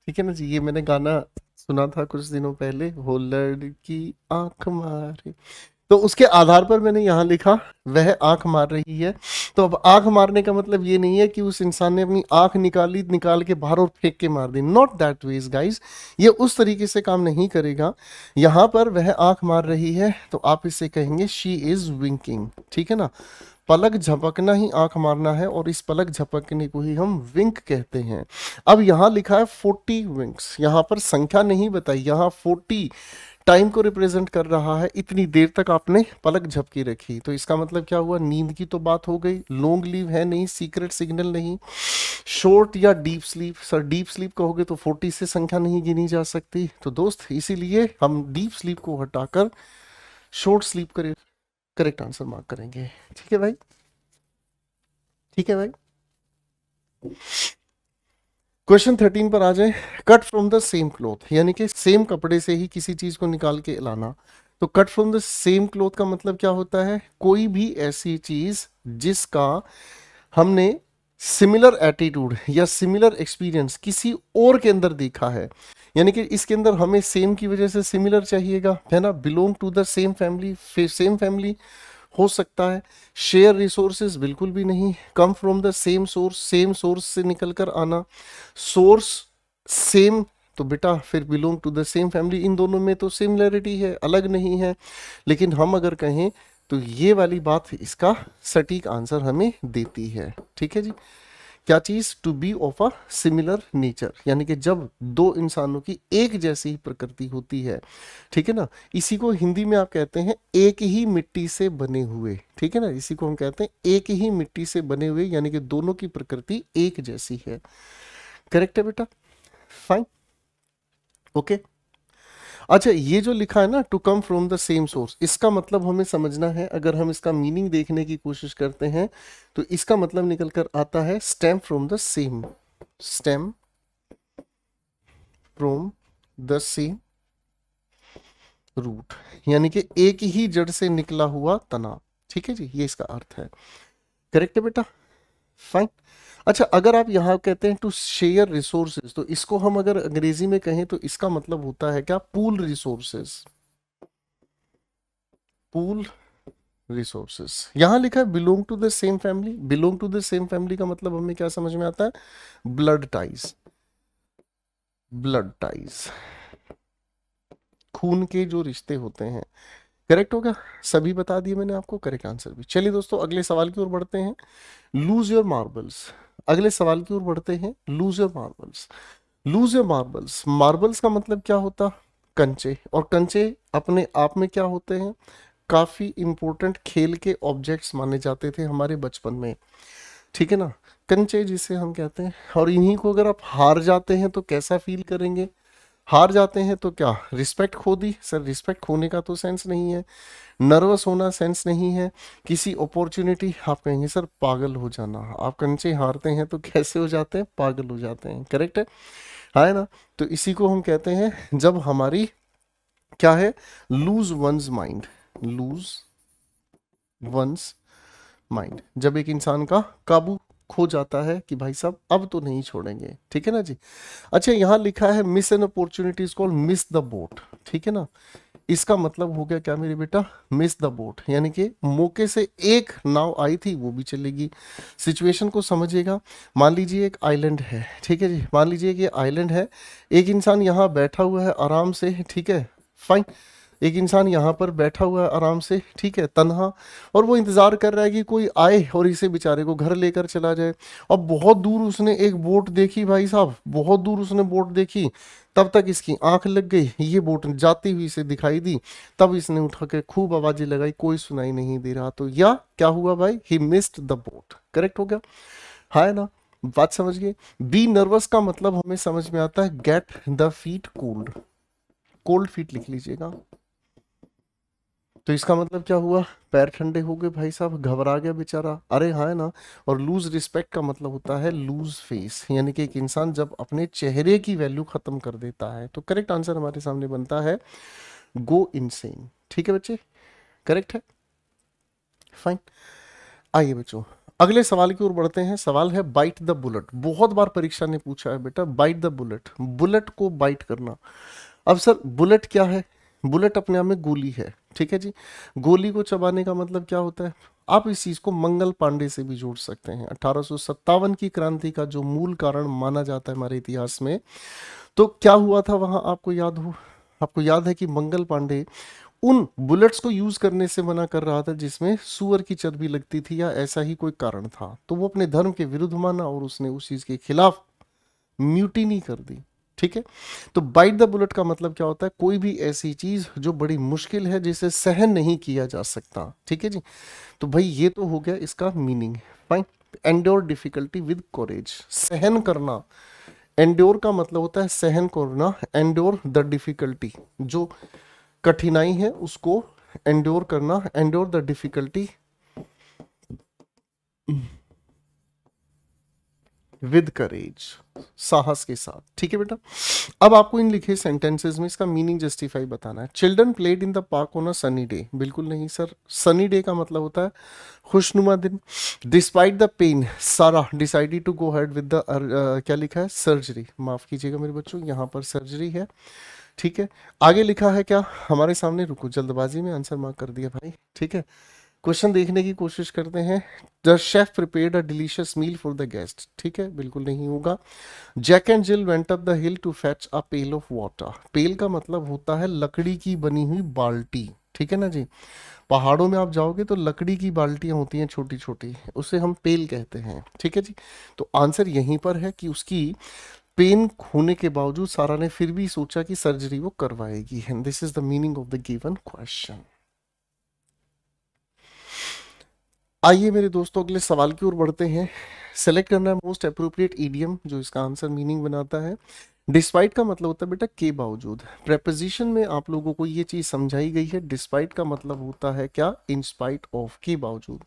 ठीक है ना जी ये मैंने गाना सुना था कुछ दिनों पहले वो लड़की आंख मारे तो उसके आधार पर मैंने यहाँ लिखा वह आंख मार रही है तो अब आंख मारने का मतलब ये नहीं है कि उस इंसान ने अपनी आंख निकाली निकाल के बाहर और फेंक के मार दी नॉट दैट वेज गाइज ये उस तरीके से काम नहीं करेगा यहाँ पर वह आंख मार रही है तो आप इसे कहेंगे शी इज विंकिंग ठीक है ना पलक झपकना ही आंख मारना है और इस पलक झपकने को ही हम विंक कहते हैं अब यहाँ लिखा है फोर्टी विंक्स यहाँ पर संख्या नहीं बताई यहाँ फोर्टी टाइम को रिप्रेजेंट कर रहा है इतनी देर तक आपने पलक झपकी रखी तो इसका मतलब क्या हुआ नींद की तो बात हो गई लॉन्ग लीव है नहीं सीक्रेट सिग्नल नहीं शॉर्ट या deep sleep sir deep sleep कहोगे तो 40 से संख्या नहीं गिनी जा सकती तो दोस्त इसीलिए हम डीप स्लीप को हटाकर शॉर्ट स्लीप करें करेक्ट आंसर मार्क करेंगे ठीक है भाई ठीक है भाई क्वेश्चन थर्टीन पर आ जाए cut from the same cloth यानी कि सेम कपड़े से ही किसी चीज को निकाल के लाना तो cut from the same cloth का मतलब क्या होता है कोई भी ऐसी चीज जिसका हमने सिमिलर एटीट्यूड या सिमिलर एक्सपीरियंस किसी और के अंदर देखा है यानी कि इसके अंदर हमें सेम की वजह से सिमिलर चाहिएगा है ना belong to the same family same family हो सकता है शेयर रिसोर्सेज बिल्कुल भी नहीं come from the same source same source से निकल कर आना सोर्स सेम तो बेटा फिर belong to the same family इन दोनों में तो सिमिलरिटी है अलग नहीं है लेकिन हम अगर कहें तो ये वाली बात इसका सटीक आंसर हमें देती है ठीक है जी क्या चीज to be of a similar nature यानी कि जब दो इंसानों की एक जैसी ही प्रकृति होती है ठीक है ना इसी को हिंदी में आप कहते हैं एक ही मिट्टी से बने हुए ठीक है ना इसी को हम कहते हैं एक ही मिट्टी से बने हुए यानी कि दोनों की प्रकृति एक जैसी है करेक्ट है बेटा फाइन ओके okay. अच्छा ये जो लिखा है ना to come from the same source इसका मतलब हमें समझना है अगर हम इसका मीनिंग देखने की कोशिश करते हैं तो इसका मतलब निकल कर आता है stem from the same stem from the same root यानी कि एक ही जड़ से निकला हुआ तना ठीक है जी ये इसका अर्थ है करेक्ट है बेटा फाइन अच्छा अगर आप यहाँ कहते हैं टू शेयर रिसोर्सेज तो इसको हम अगर अंग्रेजी में कहें तो इसका मतलब होता है क्या पूल रिसोर्सेज पूल रिसोर्सेस यहां लिखा है belong to the same family belong to the same family का मतलब हमें क्या समझ में आता है ब्लड टाइज ब्लड टाइज खून के जो रिश्ते होते हैं करेक्ट होगा सभी बता दिए मैंने आपको करेक्ट आंसर भी चलिए दोस्तों अगले सवाल की ओर बढ़ते हैं लूज योर मार्बल्स अगले सवाल की ओर बढ़ते हैं lose your marbles lose your marbles marbles का मतलब क्या होता कंचे और कंचे अपने आप में क्या होते हैं काफ़ी इम्पोर्टेंट खेल के ऑब्जेक्ट्स माने जाते थे हमारे बचपन में ठीक है ना कंचे जिसे हम कहते हैं और इन्हीं को अगर आप हार जाते हैं तो कैसा फील करेंगे हार जाते हैं तो क्या रिस्पेक्ट खो दी सर रिस्पेक्ट खोने का तो सेंस नहीं है नर्वस होना सेंस नहीं है किसी अपॉर्चुनिटी आप कहेंगे सर पागल हो जाना आप कंचे हारते हैं तो कैसे हो जाते हैं पागल हो जाते हैं करेक्ट है है ना तो इसी को हम कहते हैं जब हमारी क्या है lose one's mind lose one's mind जब एक इंसान का काबू खो जाता है कि भाई साहब अब तो नहीं छोड़ेंगे ठीक है ना जी अच्छा यहाँ लिखा है miss an opportunities call miss the boat ठीक है ना इसका मतलब हो गया क्या मेरे बेटा मिस द बोट यानी कि मौके से एक नाव आई थी वो भी चलेगी सिचुएशन को समझिएगा मान लीजिए एक आइलैंड है ठीक है जी मान लीजिए कि आइलैंड है एक इंसान यहाँ बैठा हुआ है आराम से ठीक है फाइन एक इंसान यहाँ पर बैठा हुआ है आराम से ठीक है तनहा और वो इंतज़ार कर रहा है कि कोई आए और इसे बेचारे को घर लेकर चला जाए और बहुत दूर उसने एक बोट देखी भाई साहब बहुत दूर उसने बोट देखी तब तक इसकी आंख लग गई ये बोट जाती हुई इसे दिखाई दी तब इसने उठा के खूब आवाज़ें लगाई कोई सुनाई नहीं दे रहा तो या क्या हुआ भाई he missed the boat correct हो गया है हाँ, ना बात समझ गए बी नर्वस का मतलब हमें समझ में आता है get the feet cold cold feet लिख लीजिएगा तो इसका मतलब क्या हुआ पैर ठंडे हो गए भाई साहब घबरा गया बेचारा अरे हाँ ना और लूज रिस्पेक्ट का मतलब होता है लूज फेस यानी कि एक इंसान जब अपने चेहरे की वैल्यू खत्म कर देता है तो करेक्ट आंसर हमारे सामने बनता है गो इनसेन ठीक है बच्चे करेक्ट है फाइन आइए बच्चों अगले सवाल की ओर बढ़ते हैं सवाल है बाइट द बुलेट बहुत बार परीक्षा ने पूछा है बेटा बाइट द बुलेट बुलेट को बाइट करना अब सर बुलेट क्या है बुलेट अपने आप में गोली है ठीक है जी गोली को चबाने का मतलब क्या होता है आप इस चीज को मंगल पांडे से भी जोड़ सकते हैं अठारह की क्रांति का जो मूल कारण माना जाता है हमारे इतिहास में तो क्या हुआ था वहां आपको याद हो आपको याद है कि मंगल पांडे उन बुलेट्स को यूज करने से मना कर रहा था जिसमें सुअर की चर्बी लगती थी या ऐसा ही कोई कारण था तो वो अपने धर्म के विरुद्ध माना और उसने उस चीज के खिलाफ म्यूटिनी कर दी ठीक है तो बाइट द बुलेट का मतलब क्या होता है कोई भी ऐसी चीज़ जो बड़ी मुश्किल है जिसे सहन नहीं किया जा सकता ठीक है जी तो भाई ये तो हो गया इसका meaning fine endure difficulty with courage सहन करना एंड्योर का मतलब होता है सहन करना एंड्योर द डिफिकल्टी जो कठिनाई है उसको एंड्योर करना endure the difficulty with courage साहस के साथ ठीक है बेटा अब आपको इन लिखे सेंटेंसेस में इसका मीनिंग जस्टिफाई बताना है children played in the park on a sunny day बिल्कुल नहीं सर सनी डे का मतलब होता है खुशनुमा दिन despite the pain Sara decided to go head with the क्या लिखा है सर्जरी माफ कीजिएगा मेरे बच्चों यहाँ पर सर्जरी है ठीक है आगे लिखा है क्या हमारे सामने रुको जल्दबाजी में आंसर मार्क कर दिया भाई ठीक है क्वेश्चन देखने की कोशिश करते हैं the chef prepared a delicious meal for the guest ठीक है बिल्कुल नहीं होगा Jack and Jill went up the hill to fetch a pail of water pail का मतलब होता है लकड़ी की बनी हुई बाल्टी ठीक है ना जी पहाड़ों में आप जाओगे तो लकड़ी की बाल्टियां होती हैं छोटी छोटी उसे हम पेल कहते हैं ठीक है जी तो आंसर यहीं पर है कि उसकी पेन होने के बावजूद सारा ने फिर भी सोचा कि सर्जरी वो करवाएगी and this is the meaning of the given question आइए मेरे दोस्तों अगले सवाल की ओर बढ़ते हैं सेलेक्ट करना है मोस्ट अप्रोप्रिएट ईडियम जो इसका आंसर मीनिंग बनाता है डिस्पाइट का मतलब होता है बेटा के बावजूद प्रेपोजिशन में आप लोगों को ये चीज़ समझाई गई है डिस्पाइट का मतलब होता है क्या इंस्पाइट ऑफ के बावजूद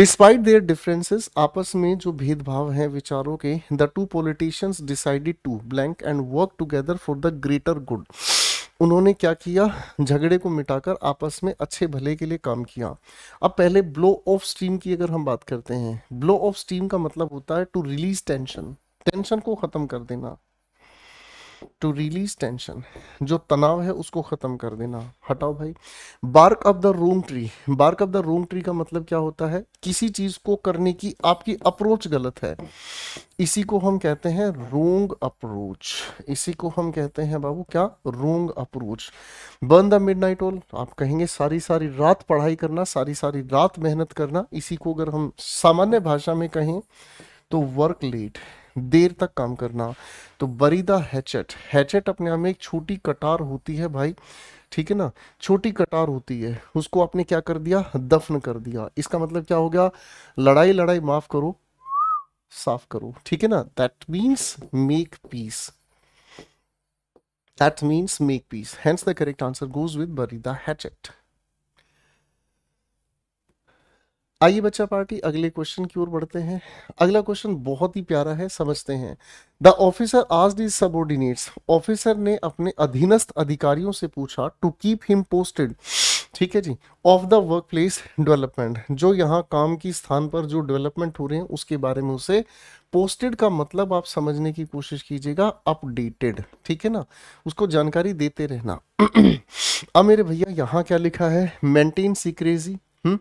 डिस्पाइट देयर डिफरेंसेस आपस में जो भेदभाव है विचारों के the two politicians decided to blank and work together for the greater good उन्होंने क्या किया झगड़े को मिटाकर आपस में अच्छे भले के लिए काम किया अब पहले ब्लो ऑफ स्टीम की अगर हम बात करते हैं ब्लो ऑफ स्टीम का मतलब होता है टू रिलीज टेंशन टेंशन को ख़त्म कर देना टू रिलीज टेंशन जो तनाव है उसको ख़त्म कर देना हटाओ भाई bark of the room tree bark of the room tree का मतलब क्या होता है किसी चीज़ को करने की आपकी अप्रोच गलत है इसी को हम कहते हैं रोंग अप्रोच इसी को हम कहते हैं बाबू क्या wrong approach burn the midnight oil आप कहेंगे सारी सारी रात पढ़ाई करना सारी सारी रात मेहनत करना इसी को अगर हम सामान्य भाषा में कहें तो वर्क लेट देर तक काम करना तो बरी द हैचेट हैचेट अपने आप में एक छोटी कटार होती है भाई ठीक है ना छोटी कटार होती है उसको आपने क्या कर दिया दफन कर दिया इसका मतलब क्या हो गया लड़ाई लड़ाई माफ करो साफ करो ठीक है ना that means make peace that means make peace hence the correct answer goes with bury the hatchet आइए बच्चा पार्टी अगले क्वेश्चन की ओर बढ़ते हैं अगला क्वेश्चन बहुत ही प्यारा है समझते हैं द ऑफिसर आज डी सबोर्डिनेट्स ऑफिसर ने अपने अधीनस्थ अधिकारियों से पूछा टू कीप हिम पोस्टेड ठीक है जी of the workplace development जो यहाँ काम की स्थान पर जो डेवलपमेंट हो रहे हैं उसके बारे में उसे पोस्टेड का मतलब आप समझने की कोशिश कीजिएगा अपडेटेड ठीक है ना उसको जानकारी देते रहना अब मेरे भैया यहाँ क्या लिखा है मेंटेन सीक्रेजी हम्म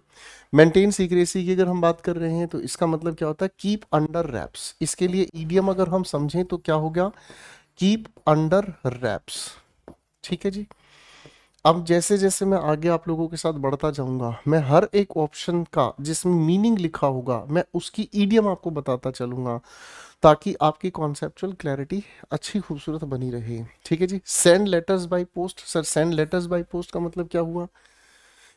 मेंटेन सीक्रेसी की अगर हम बात कर रहे हैं तो इसका मतलब क्या होता है कीप अंडर रैप्स इसके लिए ईडियम अगर हम समझें तो क्या हो गया कीप अंडर रैप्स ठीक है जी अब जैसे जैसे मैं आगे आप लोगों के साथ बढ़ता जाऊंगा मैं हर एक ऑप्शन का जिसमें मीनिंग लिखा होगा मैं उसकी ईडियम आपको बताता चलूंगा ताकि आपकी कॉन्सेप्चुअल क्लैरिटी अच्छी खूबसूरत बनी रहे ठीक है जी send letters by post sir send letters by post का मतलब क्या हुआ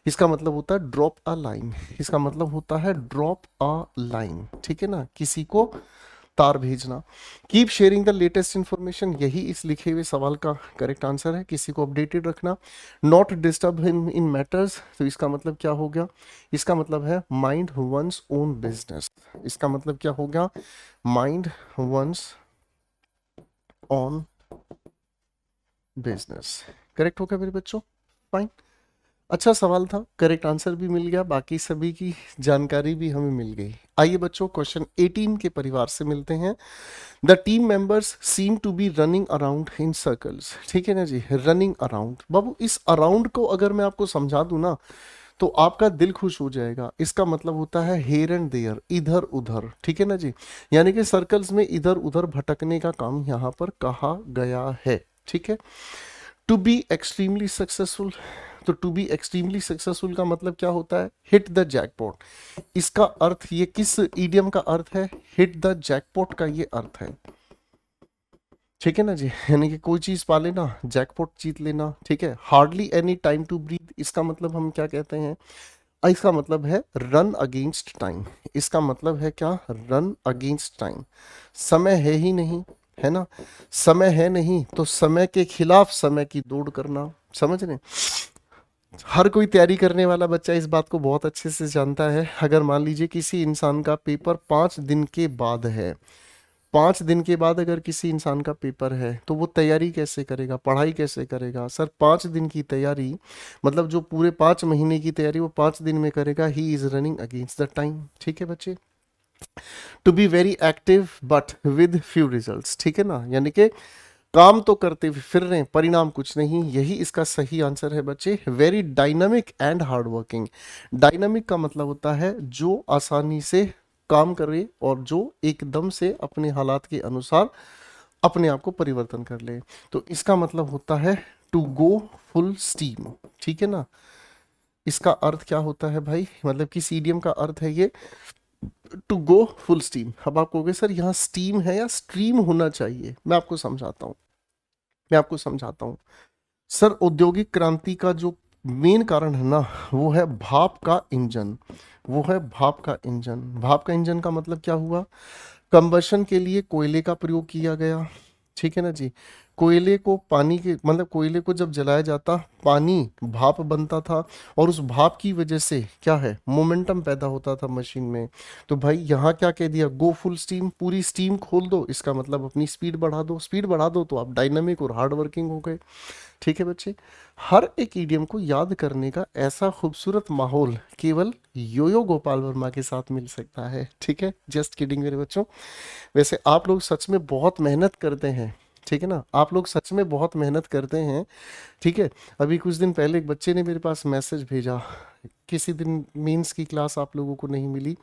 इसका मतलब होता है ड्रॉप अ लाइन इसका मतलब होता है ड्रॉप अ लाइन ठीक है ना किसी को तार भेजना keep sharing the latest information यही इस लिखे हुए सवाल का करेक्ट आंसर है किसी को अपडेटेड रखना not disturb in in matters तो इसका मतलब क्या हो गया इसका मतलब है माइंड वंस ओन बिजनेस इसका मतलब क्या हो गया mind one's own business correct हो गया मेरे बच्चों फाइन अच्छा सवाल था करेक्ट आंसर भी मिल गया बाकी सभी की जानकारी भी हमें मिल गई आइए बच्चों क्वेश्चन 18 के परिवार से मिलते हैं the team members seem to be running around in circles ठीक है ना जी रनिंग अराउंड बाबू इस अराउंड को अगर मैं आपको समझा दू ना तो आपका दिल खुश हो जाएगा इसका मतलब होता है हेयर एंड देयर इधर उधर ठीक है ना जी यानी कि सर्कल्स में इधर उधर भटकने का काम यहाँ पर कहा गया है ठीक है टू बी एक्सट्रीमली सक्सेसफुल तो टू बी एक्सट्रीमली सक्सेसफुल का मतलब क्या होता है हिट द जैकपॉट इसका अर्थ ये किस ईडियम का अर्थ है हिट द जैकपॉट का ये अर्थ है ठीक है ना जी यानी कि कोई चीज पा लेना जैकपॉट जीत लेना ठीक है hardly any time to breathe इसका मतलब हम क्या कहते हैं इसका मतलब है रन अगेंस्ट टाइम इसका मतलब है क्या रन अगेंस्ट टाइम समय है ही नहीं है ना समय है नहीं तो समय के खिलाफ समय की दौड़ करना समझ रहे हैं? हर कोई तैयारी करने वाला बच्चा इस बात को बहुत अच्छे से जानता है अगर मान लीजिए किसी इंसान का पेपर पाँच दिन के बाद है पाँच दिन के बाद अगर किसी इंसान का पेपर है तो वो तैयारी कैसे करेगा पढ़ाई कैसे करेगा सर पाँच दिन की तैयारी मतलब जो पूरे पाँच महीने की तैयारी वो पाँच दिन में करेगा he is running against the time ठीक है बच्चे to be very active but with few result ठीक है ना यानी कि काम तो करते हुए फिर रहे परिणाम कुछ नहीं यही इसका सही आंसर है बच्चे very dynamic and hardworking dynamic का मतलब होता है जो आसानी से काम करे और जो एकदम से अपने हालात के अनुसार अपने आप को परिवर्तन कर ले तो इसका मतलब होता है टू गो फुल स्टीम ठीक है ना इसका अर्थ क्या होता है भाई मतलब कि सीडीएम का अर्थ है ये टू गो फुल स्टीम अब आप कहोगे सर यहाँ स्टीम है या स्ट्रीम होना चाहिए मैं आपको समझाता हूँ मैं आपको समझाता हूँ सर औद्योगिक क्रांति का जो मेन कारण है ना वो है भाप का इंजन वो है भाप का इंजन भाप का इंजन का मतलब क्या हुआ कंबर्शन के लिए कोयले का प्रयोग किया गया ठीक है ना जी कोयले को पानी के मतलब कोयले को जब जलाया जाता पानी भाप बनता था और उस भाप की वजह से क्या है मोमेंटम पैदा होता था मशीन में तो भाई यहाँ क्या कह दिया गो फुल स्टीम पूरी स्टीम खोल दो इसका मतलब अपनी स्पीड बढ़ा दो स्पीड बढ़ा दो तो आप डायनामिक और हार्ड वर्किंग हो गए ठीक है बच्चे हर एक ईडियम को याद करने का ऐसा खूबसूरत माहौल केवल योयो गोपाल वर्मा के साथ मिल सकता है ठीक है जस्ट किडिंग मेरे बच्चों वैसे आप लोग सच में बहुत मेहनत करते हैं ठीक है ना आप लोग सच में बहुत मेहनत करते हैं ठीक है अभी कुछ दिन पहले एक बच्चे ने मेरे पास मैसेज भेजा किसी दिन मीन्स की क्लास आप लोगों को नहीं मिली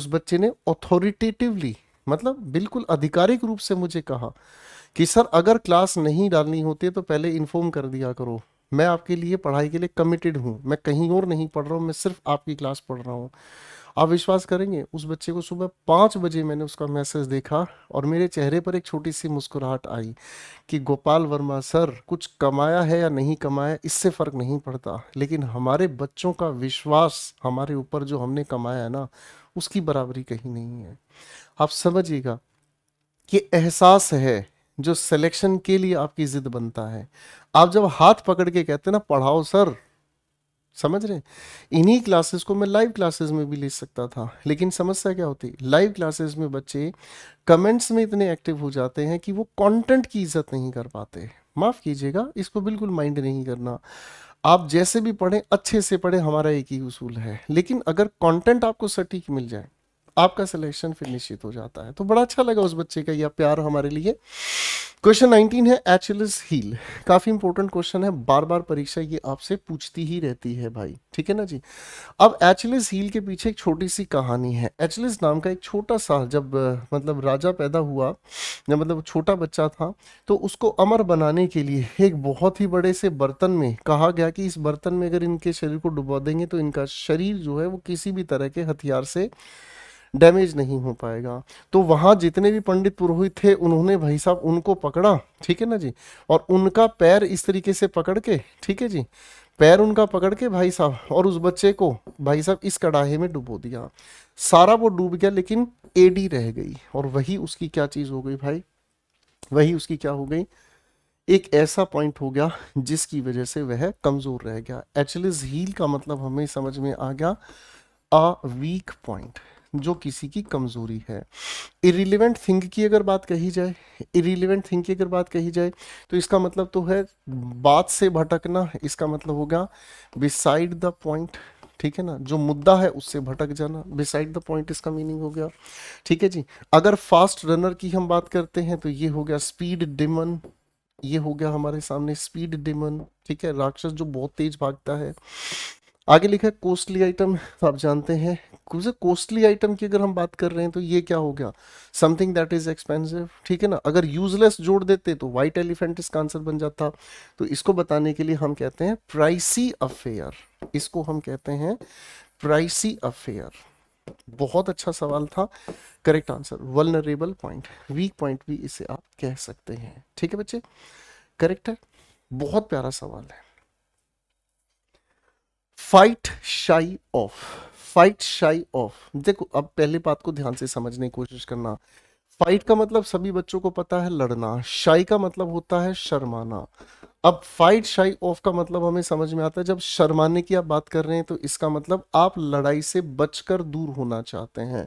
उस बच्चे ने ऑथोरिटेटिवली मतलब बिल्कुल आधिकारिक रूप से मुझे कहा कि सर अगर क्लास नहीं डालनी होती तो पहले इन्फॉर्म कर दिया करो मैं आपके लिए पढ़ाई के लिए कमिटेड हूँ मैं कहीं और नहीं पढ़ रहा हूँ मैं सिर्फ आपकी क्लास पढ़ रहा हूँ आप विश्वास करेंगे उस बच्चे को सुबह पाँच बजे मैंने उसका मैसेज देखा और मेरे चेहरे पर एक छोटी सी मुस्कुराहट आई कि गोपाल वर्मा सर कुछ कमाया है या नहीं कमाया इससे फ़र्क नहीं पड़ता लेकिन हमारे बच्चों का विश्वास हमारे ऊपर जो हमने कमाया है ना उसकी बराबरी कहीं नहीं है आप समझिएगा कि एहसास है जो सिलेक्शन के लिए आपकी ज़िद बनता है आप जब हाथ पकड़ के कहते हैं ना पढ़ाओ सर समझ रहे हैं इन्हीं क्लासेस को मैं लाइव क्लासेस में भी ले सकता था लेकिन समस्या क्या होती लाइव क्लासेस में बच्चे कमेंट्स में इतने एक्टिव हो जाते हैं कि वो कंटेंट की इज्जत नहीं कर पाते माफ़ कीजिएगा इसको बिल्कुल माइंड नहीं करना आप जैसे भी पढ़ें अच्छे से पढ़ें हमारा एक ही उसूल है लेकिन अगर कंटेंट आपको सटीक मिल जाए आपका सिलेक्शन फिर निश्चित हो जाता है तो बड़ा अच्छा लगा उस बच्चे का यह प्यार हमारे लिए क्वेश्चन 19 है एचलिस हील काफ़ी इंपॉर्टेंट क्वेश्चन है बार बार परीक्षा ये आपसे पूछती ही रहती है भाई ठीक है ना जी अब एचलिस हील के पीछे एक छोटी सी कहानी है एचलिस नाम का एक छोटा सा जब मतलब राजा पैदा हुआ जब मतलब छोटा बच्चा था तो उसको अमर बनाने के लिए एक बहुत ही बड़े से बर्तन में कहा गया कि इस बर्तन में अगर इनके शरीर को डुबा देंगे तो इनका शरीर जो है वो किसी भी तरह के हथियार से डैमेज नहीं हो पाएगा तो वहाँ जितने भी पंडित पुरोहित थे उन्होंने भाई साहब उनको पकड़ा ठीक है ना जी और उनका पैर इस तरीके से पकड़ के ठीक है जी पैर उनका पकड़ के भाई साहब और उस बच्चे को भाई साहब इस कड़ाहे में डुबो दिया सारा वो डूब गया लेकिन एडी रह गई और वही उसकी क्या चीज़ हो गई भाई वही उसकी क्या हो गई एक ऐसा पॉइंट हो गया जिसकी वजह से वह कमज़ोर रह गया एचलिस हील का मतलब हमें समझ में आ गया अ वीक पॉइंट जो किसी की कमजोरी है इरिलीवेंट थिंग की अगर बात कही जाए इरिलीवेंट थिंग की अगर बात कही जाए तो इसका मतलब तो है बात से भटकना इसका मतलब होगा बिसाइड द पॉइंट ठीक है ना जो मुद्दा है उससे भटक जाना बिसाइड द पॉइंट इसका मीनिंग हो गया ठीक है जी अगर फास्ट रनर की हम बात करते हैं तो ये हो गया स्पीड डिमन ये हो गया हमारे सामने स्पीड डिमन ठीक है राक्षस जो बहुत तेज भागता है आगे लिखा है कोस्टली आइटम तो आप जानते हैं क्योंकि कॉस्टली आइटम की अगर हम बात कर रहे हैं तो ये क्या हो गया समथिंग दैट इज एक्सपेंसिव ठीक है ना अगर यूजलेस जोड़ देते तो वाइट एलिफेंट इसका आंसर बन जाता तो इसको बताने के लिए हम कहते हैं प्राइसी अफेयर इसको हम कहते हैं प्राइसी अफेयर बहुत अच्छा सवाल था correct answer vulnerable point weak point भी इसे आप कह सकते हैं ठीक है बच्चे करेक्ट है बहुत प्यारा सवाल है फाइट शाई ऑफ फाइट शाई ऑफ देखो अब पहले बात को ध्यान से समझने की कोशिश करना फाइट का मतलब सभी बच्चों को पता है लड़ना शाई का मतलब होता है शर्माना अब फाइट शाई ऑफ का मतलब हमें समझ में आता है जब शर्माने की आप बात कर रहे हैं तो इसका मतलब आप लड़ाई से बचकर दूर होना चाहते हैं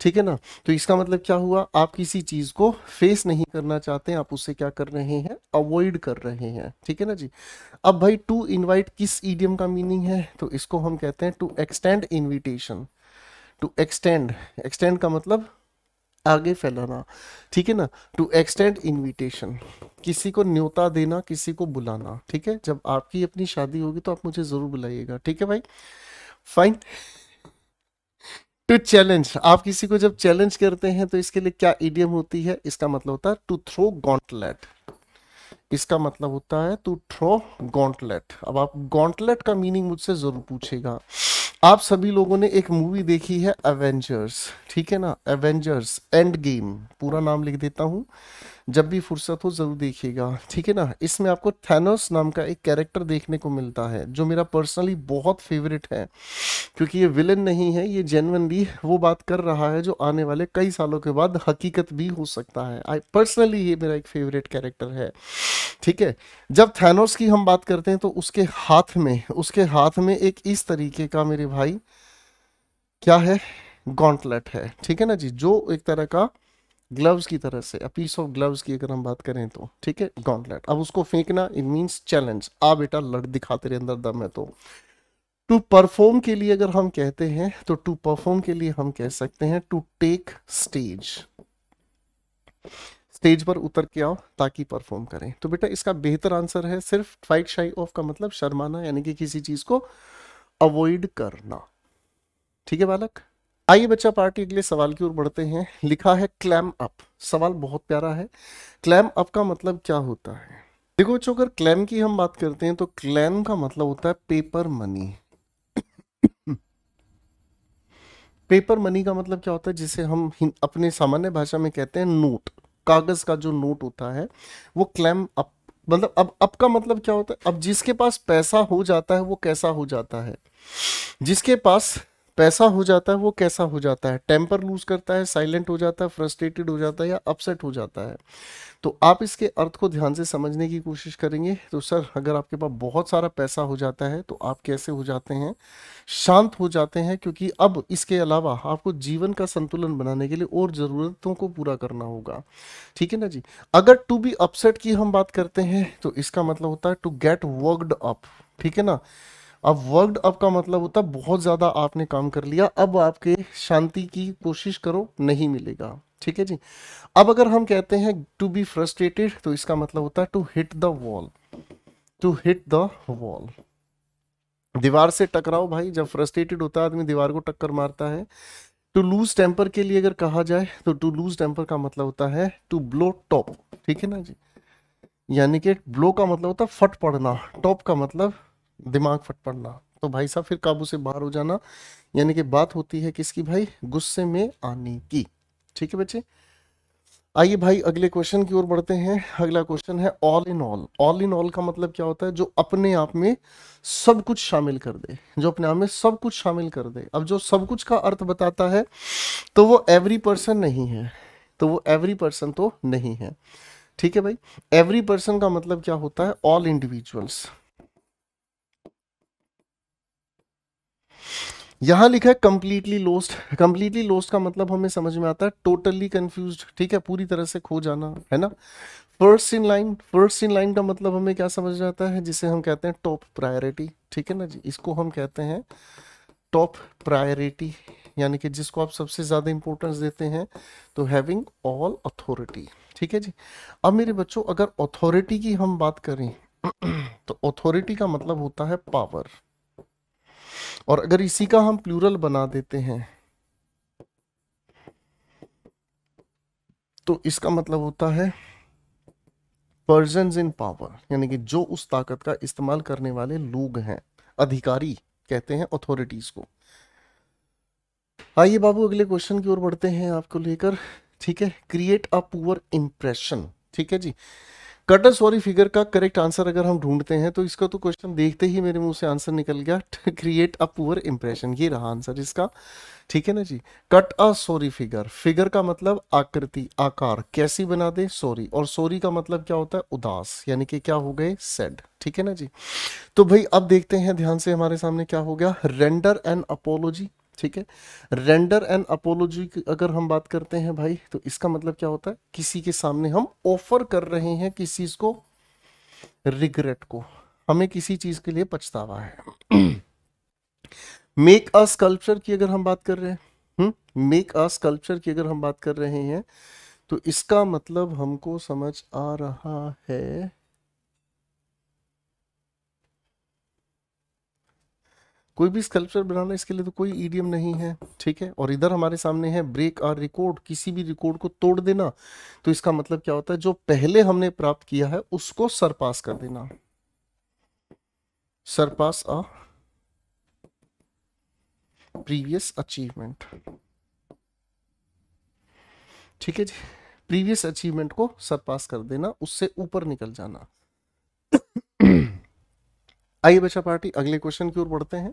ठीक है ना तो इसका मतलब क्या हुआ आप किसी चीज को फेस नहीं करना चाहते हैं आप उसे क्या कर रहे हैं अवॉइड कर रहे हैं ठीक है ना जी अब भाई टू इन्वाइट किस ईडियम का मीनिंग है तो इसको हम कहते हैं to extend invitation to extend extend का मतलब आगे फैलाना ठीक है ना टू एक्सटेंड इन्विटेशन किसी को न्योता देना किसी को बुलाना ठीक है जब आपकी अपनी शादी होगी तो आप मुझे जरूर बुलाइएगा ठीक है भाई फाइन टू चैलेंज आप किसी को जब चैलेंज करते हैं तो इसके लिए क्या इडियम होती है इसका मतलब होता है टू थ्रो गॉन्टलेट इसका मतलब होता है टू थ्रो गॉन्टलेट अब आप गॉन्टलेट का मीनिंग मुझसे जरूर पूछेगा आप सभी लोगों ने एक मूवी देखी है एवेंजर्स ठीक है ना एवेंजर्स एंड गेम पूरा नाम लिख देता हूं जब भी फुर्सत हो ज़रूर देखिएगा ठीक है ना इसमें आपको थैनोस नाम का एक कैरेक्टर देखने को मिलता है जो मेरा पर्सनली बहुत फेवरेट है क्योंकि ये विलन नहीं है ये जेनवनली वो बात कर रहा है जो आने वाले कई सालों के बाद हकीकत भी हो सकता है आई पर्सनली ये मेरा एक फेवरेट कैरेक्टर है ठीक है जब थैनोस की हम बात करते हैं तो उसके हाथ में उसके हाथ में एक इस तरीके का मेरे भाई क्या है गॉन्टलेट है ठीक है ना जी जो एक तरह का ग्लव्स की तरह से अ पीस ऑफ ग्लव्स की अगर हम बात करें तो ठीक है गॉन्टलेट अब उसको फेंकना इट मीन्स चैलेंज आ बेटा लड़ दिखा तेरे अंदर दम है तो टू परफॉर्म के लिए अगर हम कहते हैं तो टू परफॉर्म के लिए हम कह सकते हैं टू टेक स्टेज स्टेज पर उतर के आओ ताकि परफॉर्म करें तो बेटा इसका बेहतर आंसर है सिर्फ फाइट शाई ऑफ का मतलब शर्माना यानी कि किसी चीज को अवॉइड करना ठीक है बालक आइए बच्चा पार्टी अगले सवाल की ओर बढ़ते हैं लिखा है क्लैम अप सवाल बहुत प्यारा है क्लैम अप का मतलब क्या होता है देखो बच्चों अगर क्लैम की हम बात करते हैं तो क्लैम का मतलब होता है पेपर मनी पेपर मनी का मतलब क्या होता है जिसे हम अपने सामान्य भाषा में कहते हैं नोट कागज का जो नोट होता है वो क्लैम अप मतलब अब अप का मतलब क्या होता है अब जिसके पास पैसा हो जाता है वो कैसा हो जाता है जिसके पास पैसा हो जाता है वो कैसा हो जाता है टेम्पर लूज करता है साइलेंट हो जाता है फ्रस्ट्रेटेड हो जाता है या अपसेट हो जाता है तो आप इसके अर्थ को ध्यान से समझने की कोशिश करेंगे तो सर अगर आपके पास बहुत सारा पैसा हो जाता है तो आप कैसे हो जाते हैं शांत हो जाते हैं क्योंकि अब इसके अलावा आपको जीवन का संतुलन बनाने के लिए और ज़रूरतों को पूरा करना होगा ठीक है ना जी अगर टू बी अपसेट की हम बात करते हैं तो इसका मतलब होता है टू गेट वर्कड अप ठीक है ना अब वर्कड अप का मतलब होता है बहुत ज़्यादा आपने काम कर लिया अब आपके शांति की कोशिश करो नहीं मिलेगा ठीक है जी अब अगर हम कहते हैं टू बी फ्रस्ट्रेटेड तो इसका मतलब होता है to hit the wall to hit the wall दीवार से टकराओ भाई जब फ्रस्ट्रेटेड होता है आदमी दीवार को टक्कर मारता है टू लूज टेम्पर के लिए अगर कहा जाए तो टू लूज टेम्पर का मतलब होता है टू ब्लो टॉप ठीक है ना जी यानी कि ब्लो का मतलब होता है फट पड़ना टॉप का मतलब दिमाग फट पड़ना तो भाई साहब फिर काबू से बाहर हो जाना यानी कि बात होती है किसकी भाई गुस्से में आने की ठीक है बच्चे आइए भाई अगले क्वेश्चन की ओर बढ़ते हैं अगला क्वेश्चन है all in all all in all का मतलब क्या होता है जो अपने आप में सब कुछ शामिल कर दे जो अपने आप में सब कुछ शामिल कर दे अब जो सब कुछ का अर्थ बताता है तो वो एवरी पर्सन नहीं है तो वो एवरी पर्सन तो नहीं है ठीक है भाई एवरी पर्सन का मतलब क्या होता है ऑल इंडिविजुअल्स यहां लिखा है कंप्लीटली लोस्ट कंप्लीटली लोस्ट का मतलब हमें समझ में आता है टोटली कंफ्यूज ठीक है पूरी तरह से खो जाना है ना first in line first in line का मतलब हमें क्या समझ जाता है जिसे हम कहते हैं टॉप प्रायोरिटी ठीक है ना जी इसको हम कहते हैं टॉप प्रायोरिटी यानी कि जिसको आप सबसे ज़्यादा इंपॉर्टेंस देते हैं तो हैविंग ऑल अथॉरिटी ठीक है जी अब मेरे बच्चों अगर अथॉरिटी की हम बात करें तो अथॉरिटी का मतलब होता है पावर और अगर इसी का हम प्लूरल बना देते हैं तो इसका मतलब होता है पर्सन इन पावर यानी कि जो उस ताकत का इस्तेमाल करने वाले लोग हैं अधिकारी कहते हैं अथॉरिटीज को आइए बाबू अगले क्वेश्चन की ओर बढ़ते हैं आपको लेकर ठीक है क्रिएट अ पुअर इंप्रेशन ठीक है जी कटर सॉरी फिगर का करेक्ट आंसर अगर हम ढूंढते हैं तो इसका तो क्वेश्चन देखते ही मेरे मुंह से आंसर निकल गया क्रिएट अ पुअर इंप्रेशन ये रहा आंसर इसका ठीक है ना जी cut a sorry figure figure का मतलब आकृति आकार कैसी बना दे सॉरी और सॉरी का मतलब क्या होता है उदास यानी कि क्या हो गए सेड ठीक है ना जी तो भाई अब देखते हैं ध्यान से हमारे सामने क्या हो गया रेंडर एंड अपोलॉजी ठीक है रेंडर एंड अपोलॉजी अगर हम बात करते हैं भाई तो इसका मतलब क्या होता है किसी के सामने हम ऑफर कर रहे हैं किस चीज को रिग्रेट को हमें किसी चीज के लिए पछतावा है मेक अ स्कल्पचर की अगर हम बात कर रहे हैं मेक अ स्कल्पचर की अगर हम बात कर रहे हैं तो इसका मतलब हमको समझ आ रहा है कोई भी स्कल्पचर बनाना इसके लिए तो कोई ईडियम नहीं है ठीक है और इधर हमारे सामने है ब्रेक आर रिकॉर्ड किसी भी रिकॉर्ड को तोड़ देना तो इसका मतलब क्या होता है जो पहले हमने प्राप्त किया है उसको सरपास कर देना सरपास आ प्रीवियस अचीवमेंट ठीक है जी प्रीवियस अचीवमेंट को सरपास कर देना उससे ऊपर निकल जाना आइए बच्चा पार्टी अगले क्वेश्चन की ओर बढ़ते हैं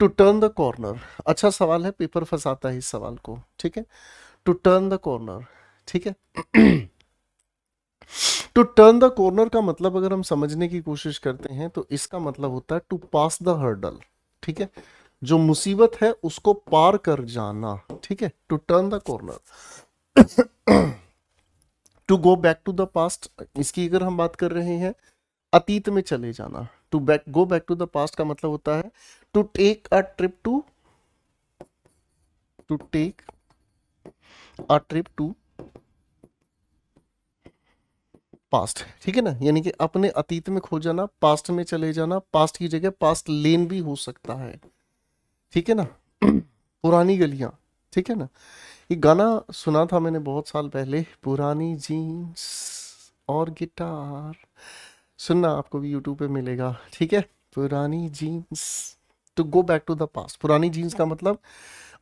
टू टर्न द कॉर्नर अच्छा सवाल है पेपर फंसाता है इस सवाल को ठीक है टू टर्न द कॉर्नर ठीक है टू टर्न द कॉर्नर का मतलब अगर हम समझने की कोशिश करते हैं तो इसका मतलब होता है टू पास द हर्डल ठीक है जो मुसीबत है उसको पार कर जाना ठीक है to turn the corner to go back to the past इसकी अगर हम बात कर रहे हैं अतीत में चले जाना to back go back to the past का मतलब होता है to take a trip to to take a trip to past ठीक है ना यानी कि अपने अतीत में खो जाना पास्ट में चले जाना पास्ट की जगह पास्ट लेन भी हो सकता है ठीक है ना पुरानी गलियां ठीक है ना ये गाना सुना था मैंने बहुत साल पहले पुरानी जीन्स और गिटार सुनना आपको भी यूट्यूब पे मिलेगा ठीक है पुरानी jeans to go back to the past पुरानी जीन्स का मतलब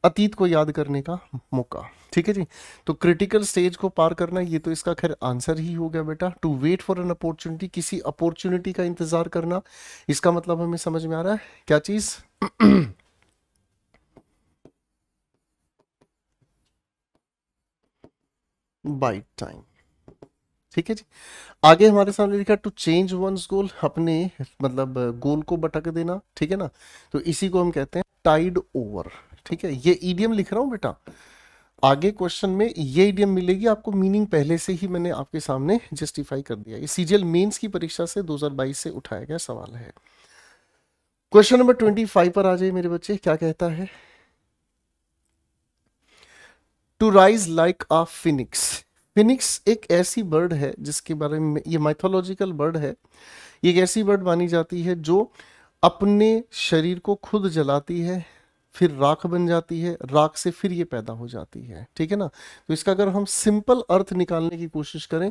अतीत को याद करने का मौका ठीक है जी तो क्रिटिकल स्टेज को पार करना ये तो इसका खैर आंसर ही हो गया बेटा to wait for an opportunity किसी अपॉर्चुनिटी का इंतजार करना इसका मतलब हमें समझ में आ रहा है क्या चीज बाइट टाइम ठीक है जी आगे हमारे सामने लिखा टू चेंज वन गोल अपने मतलब गोल को बटक देना ठीक है ना तो इसी को हम कहते हैं टाइड ओवर ठीक है ये ईडियम लिख रहा हूं बेटा आगे क्वेश्चन में ये ईडियम मिलेगी आपको मीनिंग पहले से ही मैंने आपके सामने जस्टिफाई कर दिया ये सीजीएल मेंस की परीक्षा से 2022 से उठाया गया सवाल है क्वेश्चन नंबर 25 पर आ जाइए मेरे बच्चे क्या कहता है to rise like a phoenix phoenix एक ऐसी बर्ड है जिसके बारे में ये माइथोलॉजिकल बर्ड है ये एक ऐसी बर्ड मानी जाती है जो अपने शरीर को खुद जलाती है फिर राख बन जाती है राख से फिर ये पैदा हो जाती है ठीक है ना तो इसका अगर हम सिंपल अर्थ निकालने की कोशिश करें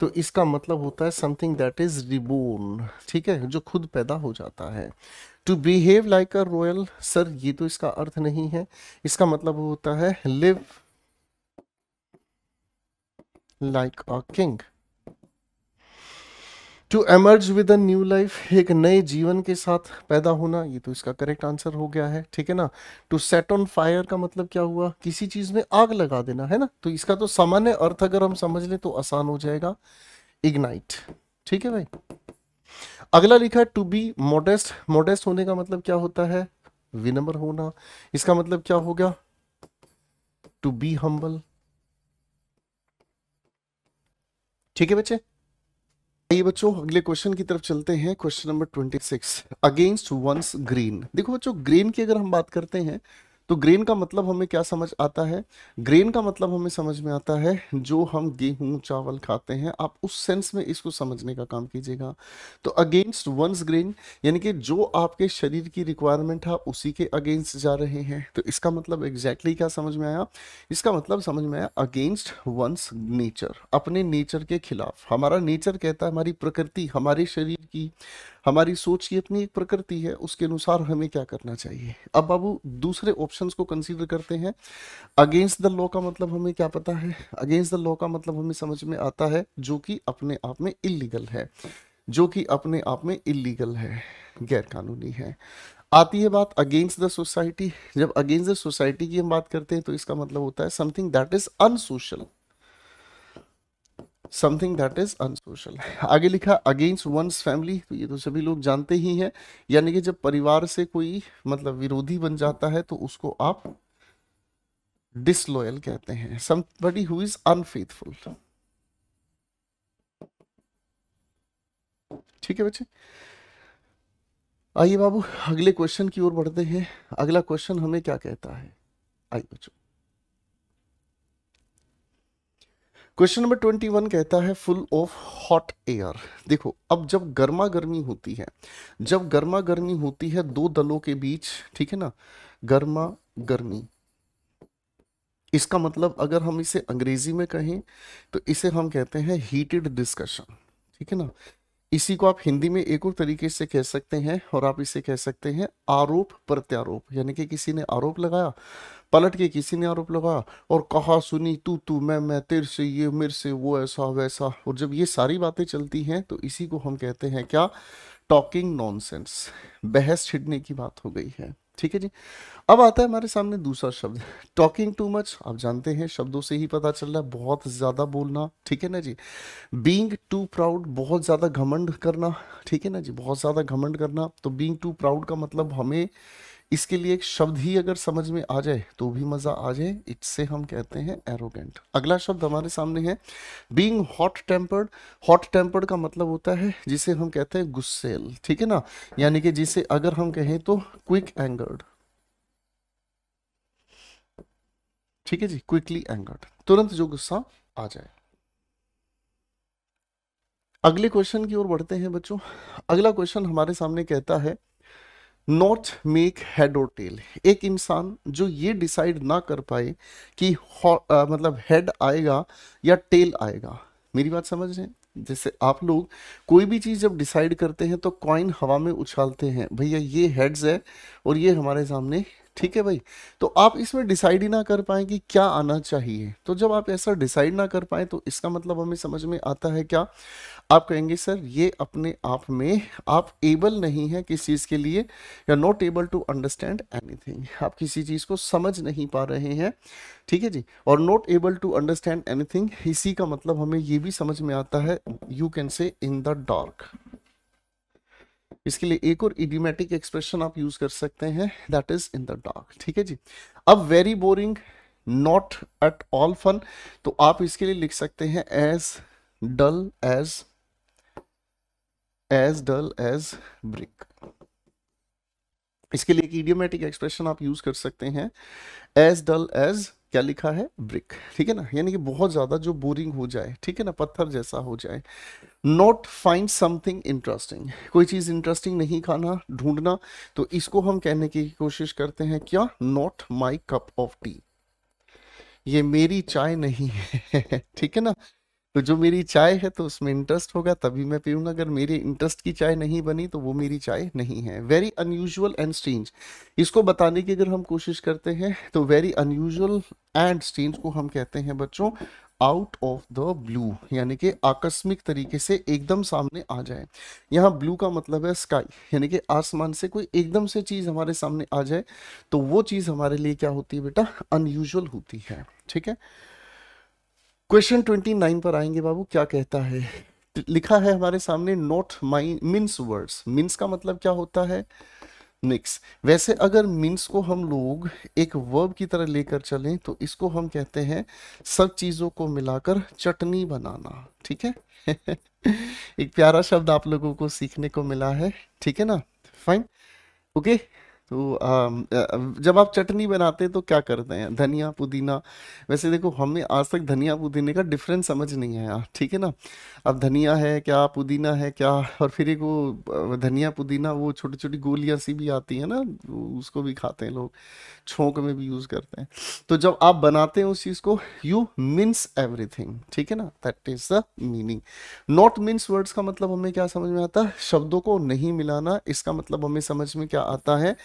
तो इसका मतलब होता है समथिंग दैट इज रिबोर्न ठीक है जो खुद पैदा हो जाता है to behave like a royal sir ये तो इसका अर्थ नहीं है इसका मतलब होता है live like a king. To emerge with new life एक नए जीवन के साथ पैदा होना ये तो इसका करेक्ट आंसर हो गया है ठीक है ना टू सेट ऑन फायर का मतलब क्या हुआ किसी चीज में आग लगा देना है ना तो इसका तो सामान्य अर्थ अगर हम समझ लें तो आसान हो जाएगा इग्नाइट ठीक है भाई अगला लिखा है टू बी मोडेस्ट मोडेस्ट होने का मतलब क्या होता है विनम्र होना इसका मतलब क्या हो गया टू बी हम्बल ठीक है बच्चे आइए बच्चों अगले क्वेश्चन की तरफ चलते हैं question number twenty six against one's grain देखो बच्चों ग्रीन की अगर हम बात करते हैं तो ग्रेन का मतलब हमें क्या समझ आता है ग्रेन का मतलब हमें समझ में आता है जो हम गेहूं चावल खाते हैं आप उस सेंस में इसको समझने का काम कीजिएगा तो अगेंस्ट वंस ग्रेन यानी कि जो आपके शरीर की रिक्वायरमेंट है उसी के अगेंस्ट जा रहे हैं तो इसका मतलब एग्जैक्टली exactly क्या समझ में आया इसका मतलब समझ में आया अगेंस्ट वंस नेचर अपने नेचर के खिलाफ हमारा नेचर कहता है हमारी प्रकृति हमारे शरीर की हमारी सोच की अपनी एक प्रकृति है उसके अनुसार हमें क्या करना चाहिए अब बाबू दूसरे ऑप्शंस को कंसीडर करते हैं अगेंस्ट द लॉ का मतलब हमें क्या पता है अगेंस्ट द लॉ का मतलब हमें समझ में आता है जो कि अपने आप में इलीगल है जो कि अपने आप में इलीगल है गैरकानूनी है आती है बात अगेंस्ट द सोसाइटी जब अगेंस्ट द सोसाइटी की हम बात करते हैं तो इसका मतलब होता है something that is unsocial something that is unsocial आगे लिखा अगेंस्ट वंस फैमिली तो ये तो सभी लोग जानते ही हैं यानी कि जब परिवार से कोई मतलब विरोधी बन जाता है तो उसको आप डिसलॉयल कहते हैं समबडी हु इज अनफेथफुल ठीक है बच्चे आइए बाबू अगले क्वेश्चन की ओर बढ़ते हैं अगला क्वेश्चन हमें क्या कहता है आइए बच्चों क्वेश्चन नंबर ट्वेंटी वन कहता है फुल ऑफ हॉट एयर देखो अब जब गर्मा गर्मी होती है जब गर्मा गर्मी होती है दो दलों के बीच ठीक है ना गर्मा गर्मी इसका मतलब अगर हम इसे अंग्रेजी में कहें तो इसे हम कहते हैं हीटेड डिस्कशन ठीक है ना इसी को आप हिंदी में एक और तरीके से कह सकते हैं और आप इसे कह सकते हैं आरोप प्रत्यारोप यानी कि किसी ने आरोप लगाया पलट के किसी ने आरोप लगा और कहा सुनी तू तू मैं मैं तेरे से ये मेरे से वो ऐसा वैसा और जब ये सारी बातें चलती हैं तो इसी को हम कहते हैं क्या टॉकिंग नॉन बहस छिड़ने की बात हो गई है ठीक है जी अब आता है हमारे सामने दूसरा शब्द टॉकिंग टू मच आप जानते हैं शब्दों से ही पता चल रहा है बहुत ज़्यादा बोलना ठीक है ना जी बींग टू प्राउड बहुत ज़्यादा घमंड करना ठीक है ना जी बहुत ज़्यादा घमंड करना तो बींग टू प्राउड का मतलब हमें इसके लिए एक शब्द ही अगर समझ में आ जाए तो भी मज़ा आ जाए इससे हम कहते हैं एरोगेंट अगला शब्द हमारे सामने है being hot tempered hot tempered का मतलब होता है जिसे हम कहते हैं गुस्सेल ठीक है ना यानी कि जिसे अगर हम कहें तो क्विक एंगर्ड ठीक है जी क्विकली एंगर्ड तुरंत जो गुस्सा आ जाए अगले क्वेश्चन की ओर बढ़ते हैं बच्चों अगला क्वेश्चन हमारे सामने कहता है नॉट मेक हेड और टेल एक इंसान जो ये डिसाइड ना कर पाए कि आ, मतलब हेड आएगा या टेल आएगा मेरी बात समझ रहे हैं जैसे आप लोग कोई भी चीज़ जब डिसाइड करते हैं तो कॉइन हवा में उछालते हैं भैया ये हेड्स है और ये हमारे सामने ठीक है भाई तो आप इसमें डिसाइड ही ना कर पाए कि क्या आना चाहिए तो जब आप ऐसा डिसाइड ना कर पाए तो इसका मतलब हमें समझ में आता है क्या आप कहेंगे सर ये अपने आप में आप एबल नहीं है किस चीज़ के लिए या not able to understand anything आप किसी चीज़ को समझ नहीं पा रहे हैं ठीक है जी और not able to understand anything इसी का मतलब हमें ये भी समझ में आता है you can say in the dark इसके लिए एक और इडीमेटिक एक्सप्रेशन आप यूज कर सकते हैं that is in the dark ठीक है जी अब very boring not at all fun तो आप इसके लिए लिख सकते हैं as dull as as dull as brick इसके लिए एक इडियोमेटिक एक्सप्रेशन आप यूज कर सकते हैं एज डल एज क्या लिखा है ब्रिक ठीक है ना यानी कि बहुत ज्यादा जो बोरिंग हो जाए ठीक है ना पत्थर जैसा हो जाए नॉट फाइंड समथिंग इंटरेस्टिंग कोई चीज इंटरेस्टिंग नहीं खाना ढूंढना तो इसको हम कहने की कोशिश करते हैं क्या not my cup of tea ये मेरी चाय नहीं है ठीक है ना तो जो मेरी चाय है तो उसमें इंटरेस्ट होगा तभी मैं पीऊँगा अगर मेरे इंटरेस्ट की चाय नहीं बनी तो वो मेरी चाय नहीं है वेरी अनयूजल एंड स्ट्रेंज इसको बताने की अगर हम कोशिश करते हैं तो वेरी अनयूजल एंड स्ट्रेंज को हम कहते हैं बच्चों आउट ऑफ द ब्लू यानी कि आकस्मिक तरीके से एकदम सामने आ जाए यहाँ ब्लू का मतलब है स्काई यानी कि आसमान से कोई एकदम से चीज़ हमारे सामने आ जाए तो वो चीज़ हमारे लिए क्या होती है बेटा अनयूजल होती है ठीक है क्वेश्चन ट्वेंटी नाइन पर आएंगे बाबू क्या कहता है लिखा है हमारे सामने not my mince words mince का मतलब क्या होता है मिक्स वैसे अगर मीन्स को हम लोग एक वर्ब की तरह लेकर चलें तो इसको हम कहते हैं सब चीज़ों को मिलाकर चटनी बनाना ठीक है एक प्यारा शब्द आप लोगों को सीखने को मिला है ठीक है ना फाइन ओके okay? तो आ, जब आप चटनी बनाते हैं तो क्या करते हैं धनिया पुदीना वैसे देखो हमें आज तक धनिया पुदीने का डिफरेंस समझ नहीं आया ठीक है ना अब धनिया है क्या पुदीना है क्या और फिर एक वो धनिया पुदीना वो छोटी छोटी गोलियाँ सी भी आती है ना उसको भी खाते हैं लोग छोंक में भी यूज़ करते हैं तो जब आप बनाते हैं उस चीज़ को यू मीन्स एवरीथिंग ठीक है ना that is the meaning not mince words का मतलब हमें क्या समझ में आता है शब्दों को नहीं मिलाना इसका मतलब हमें समझ में क्या आता है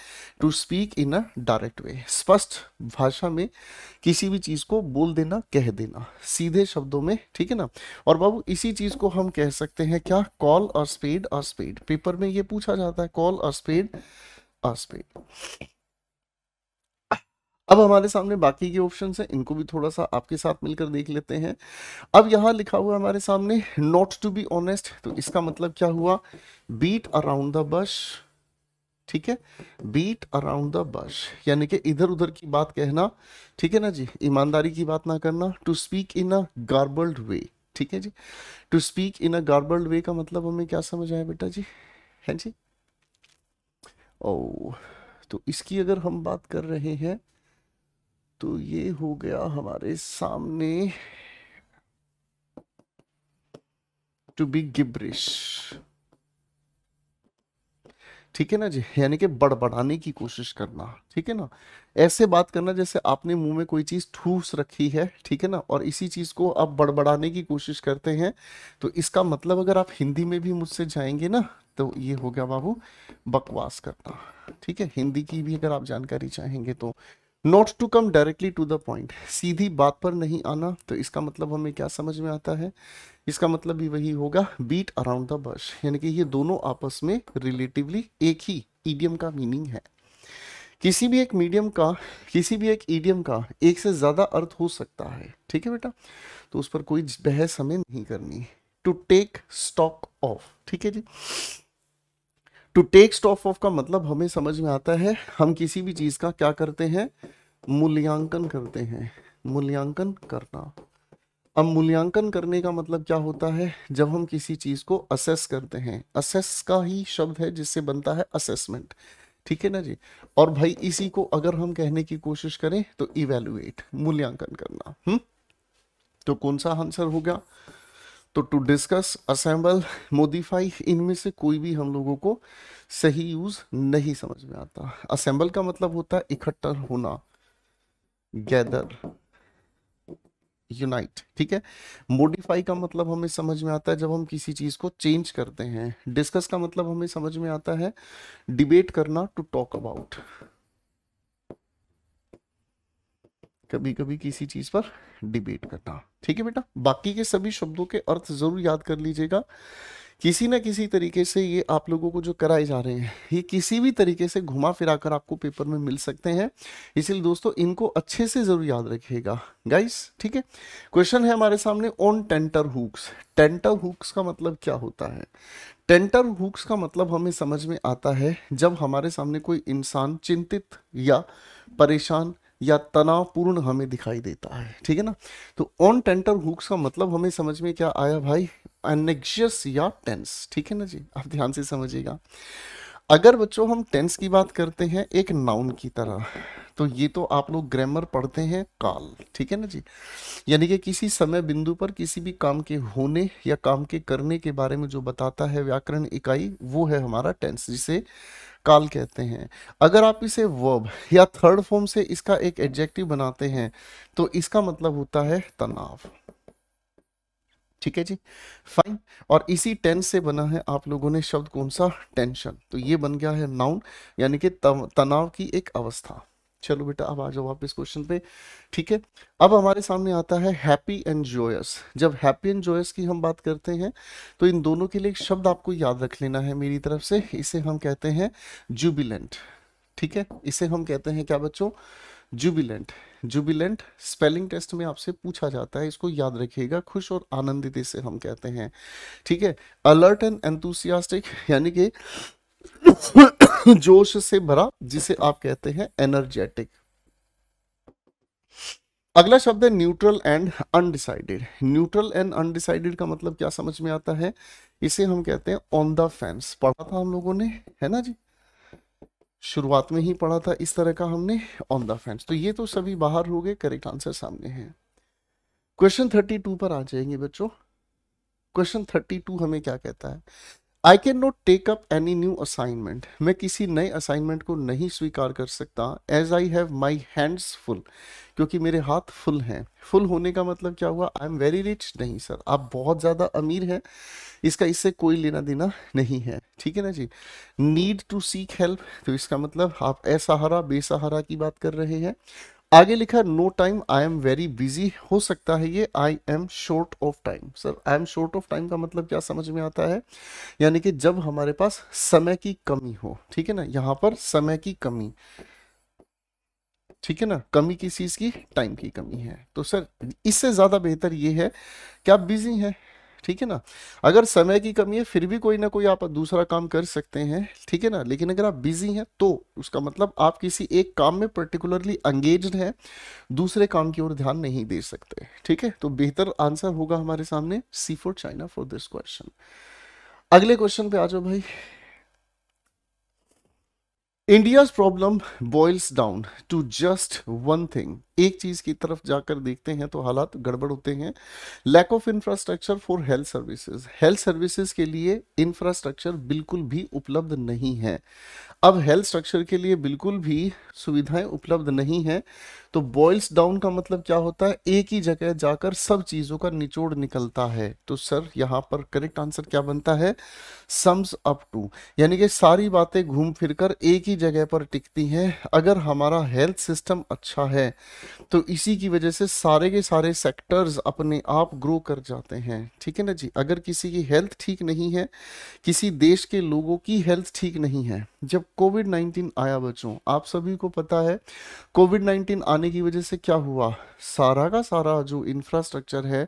to speak in a direct way स्पष्ट भाषा में किसी भी चीज़ को बोल देना कह देना सीधे शब्दों में ठीक है ना और बाबू इसी चीज़ को हम कह सकते हैं क्या कॉल और स्पेड और स्पेड पेपर में ये पूछा जाता है कॉल और स्पेड और स्पेड अब हमारे सामने बाकी के ऑप्शन हैं इनको भी थोड़ा सा आपके साथ मिलकर देख लेते हैं अब यहां लिखा हुआ हमारे सामने नॉट टू बी ऑनेस्ट तो इसका मतलब क्या हुआ बीट अराउंड द बश ठीक है बीट अराउंड द बस यानी कि इधर उधर की बात कहना ठीक है ना जी ईमानदारी की बात ना करना to speak in a garbled way ठीक है जी to speak in a garbled way का मतलब हमें क्या समझ आया बेटा जी है जी ओ oh, तो इसकी अगर हम बात कर रहे हैं तो ये हो गया हमारे सामने टू बी गिब्रिश ठीक है ना जी यानी कि बड़बड़ाने की कोशिश करना ठीक है ना ऐसे बात करना जैसे आपने मुंह में कोई चीज़ ठूस रखी है ठीक है ना और इसी चीज़ को आप बड़बड़ाने की कोशिश करते हैं तो इसका मतलब अगर आप हिंदी में भी मुझसे जाएंगे ना तो ये हो गया बाबू बकवास करना ठीक है हिंदी की भी अगर आप जानकारी चाहेंगे तो not to come directly to the point सीधी बात पर नहीं आना तो इसका मतलब हमें क्या समझ में आता है इसका मतलब भी वही होगा बीट अराउंड द बश यानी कि ये दोनों आपस में रिलेटिवली एक ही ईडियम का मीनिंग है किसी भी एक मीडियम का किसी भी एक ईडियम का एक से ज़्यादा अर्थ हो सकता है ठीक है बेटा तो उस पर कोई बहस हमें नहीं करनी टू टेक स्टॉक ऑफ ठीक है जी टू टेक स्टॉफ ऑफ का मतलब हमें समझ में आता है हम किसी भी चीज़ का क्या करते हैं मूल्यांकन करते हैं मूल्यांकन करना अब मूल्यांकन करने का मतलब क्या होता है जब हम किसी चीज़ को असेस करते हैं असेस का ही शब्द है जिससे बनता है असेसमेंट ठीक है ना जी और भाई इसी को अगर हम कहने की कोशिश करें तो इवेल्युएट मूल्यांकन करना हम्म तो कौन सा आंसर हो गया तो टू डिस्कस असेंबल मोडिफाई इनमें से कोई भी हम लोगों को सही यूज नहीं समझ में आता असेंबल का मतलब होता है इकट्ठा होना गैदर यूनाइट ठीक है मोडिफाई का मतलब हमें समझ में आता है जब हम किसी चीज को चेंज करते हैं डिस्कस का मतलब हमें समझ में आता है डिबेट करना टू टॉक अबाउट कभी कभी किसी चीज पर डिबेट करना ठीक है बेटा बाकी के सभी शब्दों के अर्थ जरूर याद कर लीजिएगा किसी ना किसी तरीके से ये आप लोगों को जो कराए जा रहे हैं ये किसी भी तरीके से घुमा फिरा कर आपको पेपर में मिल सकते हैं इसलिए दोस्तों इनको अच्छे से जरूर याद रखिएगा गाइस ठीक है क्वेश्चन है हमारे सामने on tenterhooks tenterhooks का मतलब क्या होता है टेंटर हुक्स का मतलब हमें समझ में आता है जब हमारे सामने कोई इंसान चिंतित या परेशान या तनावपूर्ण हमें दिखाई देता है ठीक है ना तो ऑन टेंटर हुक्स का मतलब हमें समझ में क्या आया भाई एनेक्शियस या टेंस ठीक है ना जी आप ध्यान से समझिएगा अगर बच्चों हम टेंस की बात करते हैं एक नाउन की तरह तो ये तो आप लोग ग्रामर पढ़ते हैं काल ठीक है ना जी यानी कि किसी समय बिंदु पर किसी भी काम के होने या काम के करने के बारे में जो बताता है व्याकरण इकाई वो है हमारा टेंस जिसे काल कहते हैं अगर आप इसे वर्ब या थर्ड फॉर्म से इसका एक एडजेक्टिव बनाते हैं तो इसका मतलब होता है तनाव ठीक है जी फाइन और इसी टेंस से बना है आप लोगों ने शब्द कौन सा टेंशन तो ये बन गया है नाउन यानी कि तनाव की एक अवस्था चलो बेटा अब आ जाओ वापस क्वेश्चन पे ठीक है अब हमारे सामने आता है हैप्पी एंड जोयस जब हैप्पी एंड जोयस की हम बात करते हैं तो इन दोनों के लिए एक शब्द आपको याद रख लेना है मेरी तरफ से इसे हम कहते हैं जुबिलेंट ठीक है इसे हम कहते हैं क्या बच्चों जुबिलेंट जुबिलेंट स्पेलिंग टेस्ट में आपसे पूछा जाता है इसको याद रखिएगा खुश और आनंदित इसे हम कहते हैं ठीक है अलर्ट एंड एंथुसियास्टिक यानी कि जोश से भरा जिसे आप कहते हैं एनर्जेटिक अगला शब्द है neutral and undecided neutral and undecided का मतलब क्या समझ में आता है इसे हम कहते हैं ऑन द फैंस पढ़ा था हम लोगों ने है ना जी शुरुआत में ही पढ़ा था इस तरह का हमने ऑन द फैंस तो ये तो सभी बाहर हो गए करेक्ट आंसर सामने है क्वेश्चन थर्टी टू पर आ जाएंगे बच्चों क्वेश्चन थर्टी टू हमें क्या कहता है I can not take up any new assignment मैं किसी नए असाइनमेंट को नहीं स्वीकार कर सकता as I have my hands full क्योंकि मेरे हाथ फुल हैं फुल होने का मतलब क्या हुआ आई एम वेरी रिच नहीं सर आप बहुत ज़्यादा अमीर हैं इसका इससे कोई लेना देना नहीं है ठीक है ना जी नीड टू सीक हेल्प तो इसका मतलब आप असहारा बेसहारा की बात कर रहे हैं आगे लिखा no time I am very busy हो सकता है ये I am short of time sir I am short of time का मतलब क्या समझ में आता है यानी कि जब हमारे पास समय की कमी हो ठीक है ना यहां पर समय की कमी ठीक है ना कमी किस चीज की टाइम की कमी है तो सर इससे ज्यादा बेहतर ये है कि आप बिजी हैं ठीक है ना अगर समय की कमी है फिर भी कोई ना कोई आप दूसरा काम कर सकते हैं ठीक है ना लेकिन अगर आप बिजी हैं तो उसका मतलब आप किसी एक काम में पर्टिकुलरली अंगेज हैं दूसरे काम की ओर ध्यान नहीं दे सकते ठीक है तो बेहतर आंसर होगा हमारे सामने C for China for this question अगले क्वेश्चन पे आ जाओ भाई India's problem boils down to just one thing एक चीज की तरफ जाकर देखते हैं तो हालात गड़बड़ होते हैं lack of infrastructure for health services health services के लिए इंफ्रास्ट्रक्चर बिल्कुल भी उपलब्ध नहीं है अब हेल्थ स्ट्रक्चर के लिए बिल्कुल भी सुविधाएं उपलब्ध नहीं है तो बॉइल्स डाउन का मतलब क्या होता है एक ही जगह जाकर सब चीजों का निचोड़ निकलता है तो सर यहाँ पर करेक्ट आंसर क्या बनता है सम्स अप टू यानी कि सारी बातें घूम फिर कर एक ही जगह पर टिकती हैं अगर हमारा हेल्थ सिस्टम अच्छा है तो इसी की वजह से सारे के सारे सेक्टर्स अपने आप ग्रो कर जाते हैं ठीक है ना जी अगर किसी की हेल्थ ठीक नहीं है किसी देश के लोगों की हेल्थ ठीक नहीं है जब कोविड नाइन्टीन आया बच्चों आप सभी को पता है कोविड नाइन्टीन आने आने की वजह से क्या हुआ सारा का सारा जो इंफ्रास्ट्रक्चर है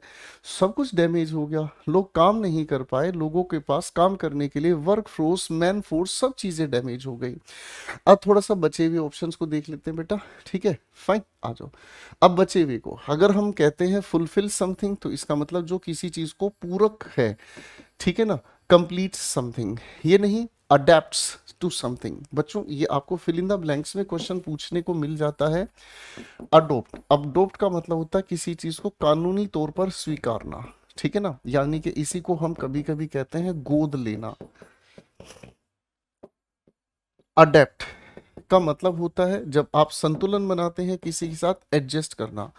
सब कुछ डैमेज हो गया लोग काम नहीं कर पाए लोगों के पास काम करने के लिए वर्क फोर्स मैन फोर्स सब चीज़ें डैमेज हो गई अब थोड़ा सा बचे हुए ऑप्शन को देख लेते हैं बेटा ठीक है फाइन आ जाओ अब बचे हुए को अगर हम कहते हैं फुलफिल समथिंग तो इसका मतलब जो किसी चीज़ को पूरक है ठीक है ना कंप्लीट समथिंग ये नहीं अडेप्ट टू समथिंग बच्चों ये आपको फिल इन द ब्लैंक्स में क्वेश्चन पूछने को मिल जाता है अडोप्ट अडोप्ट का मतलब होता है किसी चीज को कानूनी तौर पर स्वीकारना ठीक है ना यानी कि इसी को हम कभी कभी कहते हैं गोद लेना अडेप्ट का मतलब होता है जब आप संतुलन बनाते हैं किसी के साथ एडजस्ट करना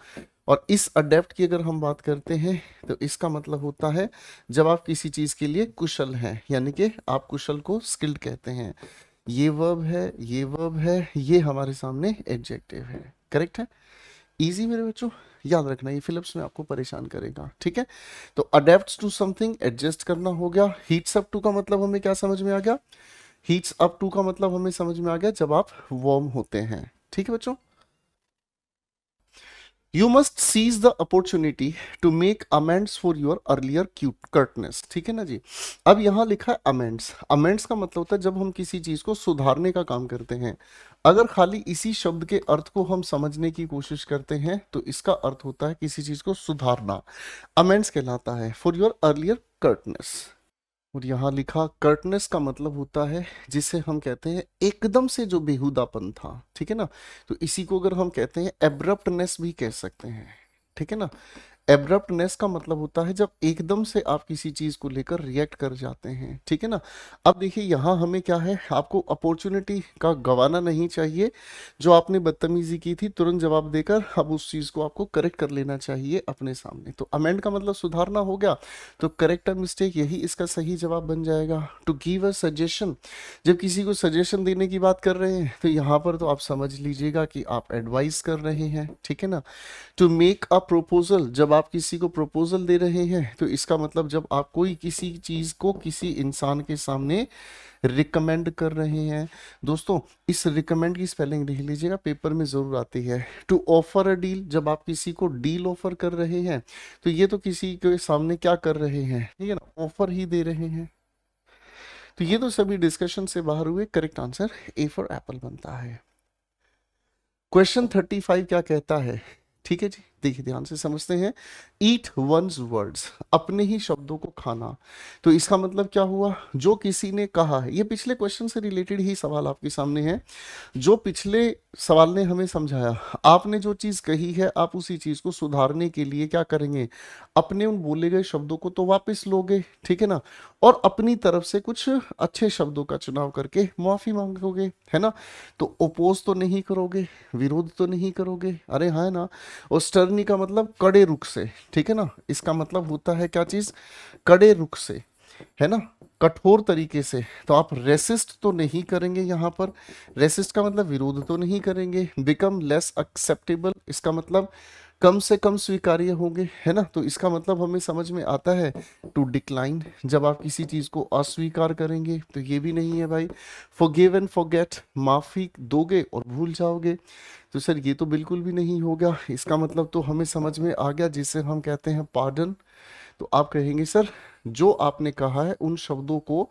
और इस अडेप्ट की अगर हम बात करते हैं तो इसका मतलब होता है जब आप किसी चीज़ के लिए कुशल हैं यानी कि आप कुशल को स्किल्ड कहते हैं ये वर्ब है ये वर्ब है ये हमारे सामने एडजेक्टिव है करेक्ट है इजी मेरे बच्चों याद रखना ये फिलिप्स में आपको परेशान करेगा ठीक है तो अडेप्ट टू समथिंग एडजस्ट करना हो गया हीट्स अप टू का मतलब हमें क्या समझ में आ गया हीट्स अप टू का मतलब हमें समझ में आ गया जब आप वार्म होते हैं ठीक है बच्चों you must seize the opportunity to make amends for your earlier cute curtness ठीक है ना जी अब यहाँ लिखा है अमेंड्स अमेंड्स का मतलब होता है जब हम किसी चीज़ को सुधारने का काम करते हैं अगर खाली इसी शब्द के अर्थ को हम समझने की कोशिश करते हैं तो इसका अर्थ होता है किसी चीज़ को सुधारना अमेंड्स कहलाता है फॉर योर अर्लियर कर्टनेस और यहाँ लिखा कर्टनेस का मतलब होता है जिसे हम कहते हैं एकदम से जो बेहुदापन था ठीक है ना तो इसी को अगर हम कहते हैं एब्रप्टनेस भी कह सकते हैं ठीक है ना एब्रप्टनेस का मतलब होता है जब एकदम से आप किसी चीज़ को लेकर रिएक्ट कर जाते हैं ठीक है ना अब देखिए यहाँ हमें क्या है आपको अपॉर्चुनिटी का गवाना नहीं चाहिए जो आपने बदतमीजी की थी तुरंत जवाब देकर अब उस चीज़ को आपको करेक्ट कर लेना चाहिए अपने सामने तो अमेंड का मतलब सुधारना हो गया तो करेक्ट और मिस्टेक यही इसका सही जवाब बन जाएगा टू गिव अ सजेशन जब किसी को सजेशन देने की बात कर रहे हैं तो यहाँ पर तो आप समझ लीजिएगा कि आप एडवाइस कर रहे हैं ठीक है ना टू मेक अ प्रोपोजल जब आप किसी को प्रपोजल दे रहे हैं तो इसका मतलब जब आप कोई किसी चीज़ को किसी इंसान के सामने रिकमेंड कर रहे हैं दोस्तों इस रिकमेंड की स्पेलिंग लिख लीजिएगा पेपर में ज़रूर आती है टू ऑफर अ डील जब आप किसी को डील ऑफर कर रहे हैं तो ये तो किसी के सामने क्या कर रहे हैं ठीक है ना ऑफर ही दे रहे हैं तो ये तो सभी डिस्कशन से बाहर हुए correct answer A for apple बनता है क्वेश्चन थर्टी फाइव क्या कहता है ठीक है जी देखिए ध्यान से समझते हैं ईट वंस वर्ड्स अपने ही शब्दों को खाना तो इसका मतलब क्या हुआ जो किसी ने कहा है ये पिछले क्वेश्चन से रिलेटेड ही सवाल आपके सामने है जो पिछले सवाल ने हमें समझाया आपने जो चीज़ कही है आप उसी चीज़ को सुधारने के लिए क्या करेंगे अपने उन बोले गए शब्दों को तो वापस लोगे ठीक है ना और अपनी तरफ से कुछ अच्छे शब्दों का चुनाव करके माफ़ी मांगोगे है ना तो ओपोज तो नहीं करोगे विरोध तो नहीं करोगे अरे हाँ ना और स्टर्नी का मतलब कड़े रुख से ठीक है ना इसका मतलब होता है क्या चीज़ कड़े रुख से है ना कठोर तरीके से तो आप रेसिस्ट तो नहीं करेंगे यहाँ पर रेसिस्ट का मतलब विरोध तो नहीं करेंगे बिकम लेस एक्सेप्टेबल इसका मतलब कम से कम स्वीकार्य होंगे है ना तो इसका मतलब हमें समझ में आता है टू डिक्लाइन जब आप किसी चीज़ को अस्वीकार करेंगे तो ये भी नहीं है भाई फॉरगिव एंड फॉरगेट माफ़ी दोगे और भूल जाओगे तो सर ये तो बिल्कुल भी नहीं होगा इसका मतलब तो हमें समझ में आ गया जिसे हम कहते हैं पार्डन तो आप कहेंगे सर जो आपने कहा है उन शब्दों को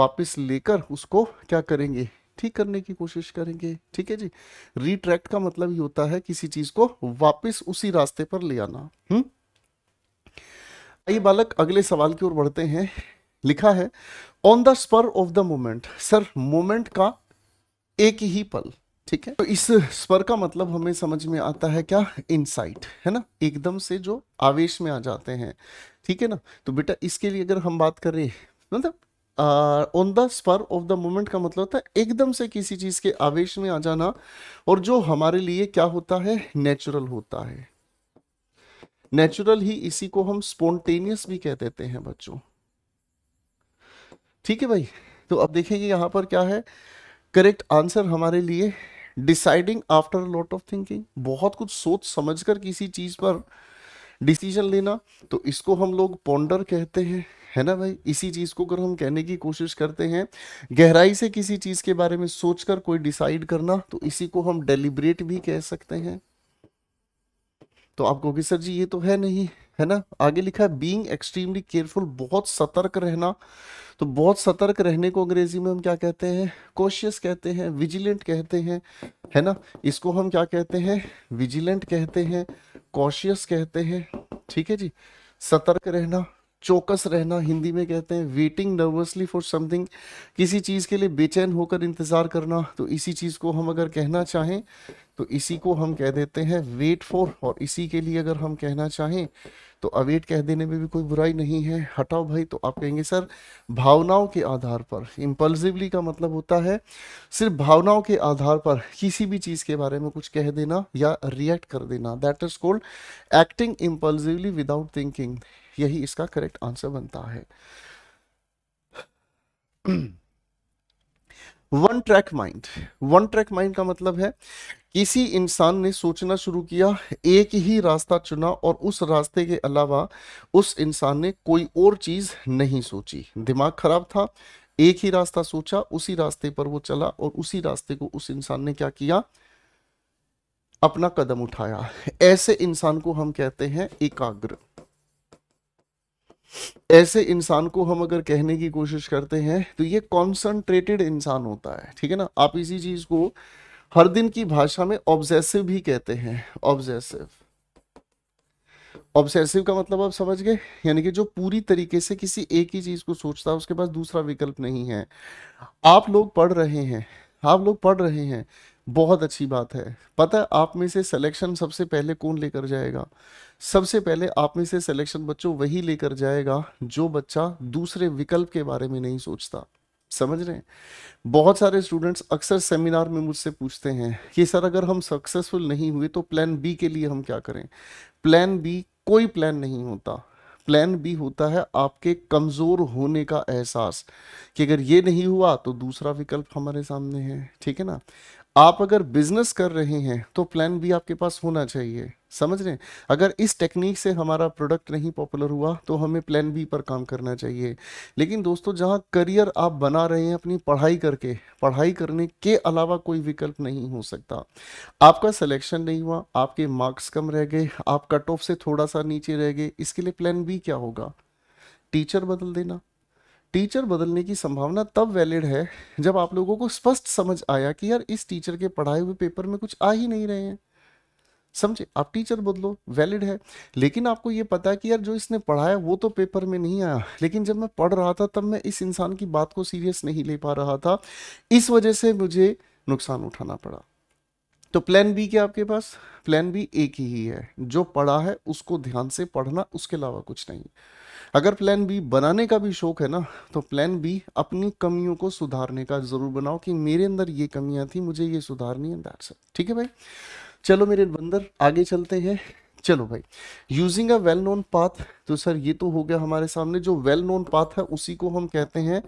वापस लेकर उसको क्या करेंगे ठीक करने की कोशिश करेंगे ठीक है जी रिट्रैक्ट का मतलब ये होता है किसी चीज को वापस उसी रास्ते पर ले आना हम्म आइए बालक अगले सवाल की ओर बढ़ते हैं लिखा है on the spur of the moment sir moment का एक ही पल ठीक है तो इस स्पर का मतलब हमें समझ में आता है क्या इनसाइट है ना एकदम से जो आवेश में आ जाते हैं ठीक है ना तो बेटा इसके लिए अगर हम बात करें मतलब on the spur of the moment का मतलब होता है एकदम से किसी चीज़ के आवेश में आ जाना और जो हमारे लिए क्या होता है नेचुरल होता है नेचुरल ही इसी को हम स्पोन्टेनियस भी कह देते हैं बच्चों ठीक है भाई तो अब देखेंगे यहां पर क्या है करेक्ट आंसर हमारे लिए deciding after lot of thinking बहुत कुछ सोच समझकर किसी चीज़ पर डिसीजन लेना तो इसको हम लोग पोंडर कहते हैं है ना भाई इसी चीज़ को अगर हम कहने की कोशिश करते हैं गहराई से किसी चीज़ के बारे में सोचकर कोई डिसाइड करना तो इसी को हम डेलिब्रेट भी कह सकते हैं तो आप कहोगे सर जी ये तो है नहीं है ना आगे लिखा है बींग एक्सट्रीमली केयरफुल बहुत सतर्क रहना तो बहुत सतर्क रहने को अंग्रेजी में हम क्या कहते हैं कोशियस कहते हैं विजिलेंट कहते हैं है ना इसको हम क्या कहते हैं विजिलेंट कहते हैं कॉशियस कहते हैं ठीक है जी सतर्क रहना चौकस रहना हिंदी में कहते हैं वेटिंग नर्वसली फॉर समथिंग किसी चीज़ के लिए बेचैन होकर इंतज़ार करना तो इसी चीज़ को हम अगर कहना चाहें तो इसी को हम कह देते हैं वेट फॉर और इसी के लिए अगर हम कहना चाहें तो अवेट कह देने में भी कोई बुराई नहीं है हटाओ भाई तो आप कहेंगे सर भावनाओं के आधार पर इम्पल्सिवली का मतलब होता है सिर्फ भावनाओं के आधार पर किसी भी चीज़ के बारे में कुछ कह देना या रिएक्ट कर देना that is called acting impulsively without thinking यही इसका करेक्ट आंसर बनता है one track mind one track mind का मतलब है किसी इंसान ने सोचना शुरू किया एक ही रास्ता चुना और उस रास्ते के अलावा उस इंसान ने कोई और चीज नहीं सोची दिमाग खराब था एक ही रास्ता सोचा उसी रास्ते पर वो चला और उसी रास्ते को उस इंसान ने क्या किया अपना कदम उठाया ऐसे इंसान को हम कहते हैं एकाग्र ऐसे इंसान को हम अगर कहने की कोशिश करते हैं तो ये कॉन्सनट्रेटेड इंसान होता है ठीक है ना आप इसी चीज को हर दिन की भाषा में ऑब्जेसिव भी कहते हैं ऑब्जेसिव ऑब्सेसिव का मतलब आप समझ गए यानी कि जो पूरी तरीके से किसी एक ही चीज को सोचता है उसके पास दूसरा विकल्प नहीं है आप लोग पढ़ रहे हैं आप लोग पढ़ रहे हैं बहुत अच्छी बात है पता है आप में से सिलेक्शन सबसे पहले कौन लेकर जाएगा सबसे पहले आप में से सिलेक्शन बच्चों वही लेकर जाएगा जो बच्चा दूसरे विकल्प के बारे में नहीं सोचता समझ रहे हैं बहुत सारे स्टूडेंट्स अक्सर सेमिनार में मुझसे पूछते हैं कि सर अगर हम सक्सेसफुल नहीं हुए तो प्लान बी के लिए हम क्या करें प्लान बी कोई प्लान नहीं होता प्लान बी होता है आपके कमज़ोर होने का एहसास कि अगर ये नहीं हुआ तो दूसरा विकल्प हमारे सामने है ठीक है ना आप अगर बिजनेस कर रहे हैं तो प्लान भी आपके पास होना चाहिए समझ रहे हैं अगर इस टेक्निक से हमारा प्रोडक्ट नहीं पॉपुलर हुआ तो हमें प्लान बी पर काम करना चाहिए लेकिन दोस्तों जहाँ करियर आप बना रहे हैं अपनी पढ़ाई करके पढ़ाई करने के अलावा कोई विकल्प नहीं हो सकता आपका सिलेक्शन नहीं हुआ आपके मार्क्स कम रह गए आप कट ऑफ से थोड़ा सा नीचे रह गए इसके लिए प्लान बी क्या होगा टीचर बदल देना टीचर बदलने की संभावना तब वैलिड है जब आप लोगों को स्पष्ट समझ आया कि यार इस टीचर के पढ़ाए हुए पेपर में कुछ आ ही नहीं रहे हैं समझे आप टीचर बदलो वैलिड है लेकिन आपको ये पता है कि यार जो इसने पढ़ाया वो तो पेपर में नहीं आया लेकिन जब मैं पढ़ रहा था तब मैं इस इंसान की बात को सीरियस नहीं ले पा रहा था इस वजह से मुझे नुकसान उठाना पड़ा तो प्लान बी क्या आपके पास प्लान बी एक ही है जो पढ़ा है उसको ध्यान से पढ़ना उसके अलावा कुछ नहीं अगर प्लान बी बनाने का भी शौक है ना तो प्लान बी अपनी कमियों को सुधारने का जरूर बनाओ कि मेरे अंदर ये कमियां थी मुझे ये सुधारनी है ठीक है भाई चलो मेरे बंदर आगे चलते हैं चलो भाई using a well known path तो सर ये तो हो गया हमारे सामने जो वेल नोन पाथ है उसी को हम कहते हैं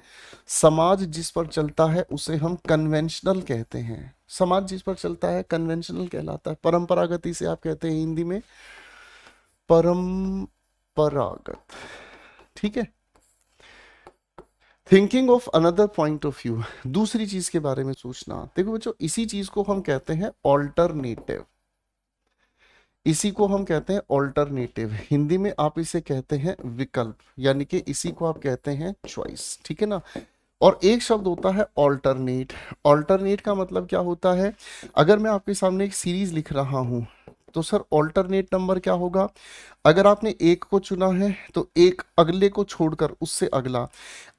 समाज जिस पर चलता है उसे हम कन्वेंशनल कहते हैं समाज जिस पर चलता है कन्वेंशनल कहलाता है परंपरागत इसे आप कहते हैं हिंदी में परागत ठीक है thinking of another point of view दूसरी चीज के बारे में सोचना देखो बच्चों इसी चीज को हम कहते हैं ऑल्टरनेटिव इसी को हम कहते हैं ऑल्टरनेटिव हिंदी में आप इसे कहते हैं विकल्प यानी कि इसी को आप कहते हैं चॉइस ठीक है ना और एक शब्द होता है ऑल्टरनेट ऑल्टरनेट का मतलब क्या होता है अगर मैं आपके सामने एक सीरीज लिख रहा हूं तो सर ऑल्टरनेट नंबर क्या होगा अगर आपने एक को चुना है तो एक अगले को छोड़कर उससे अगला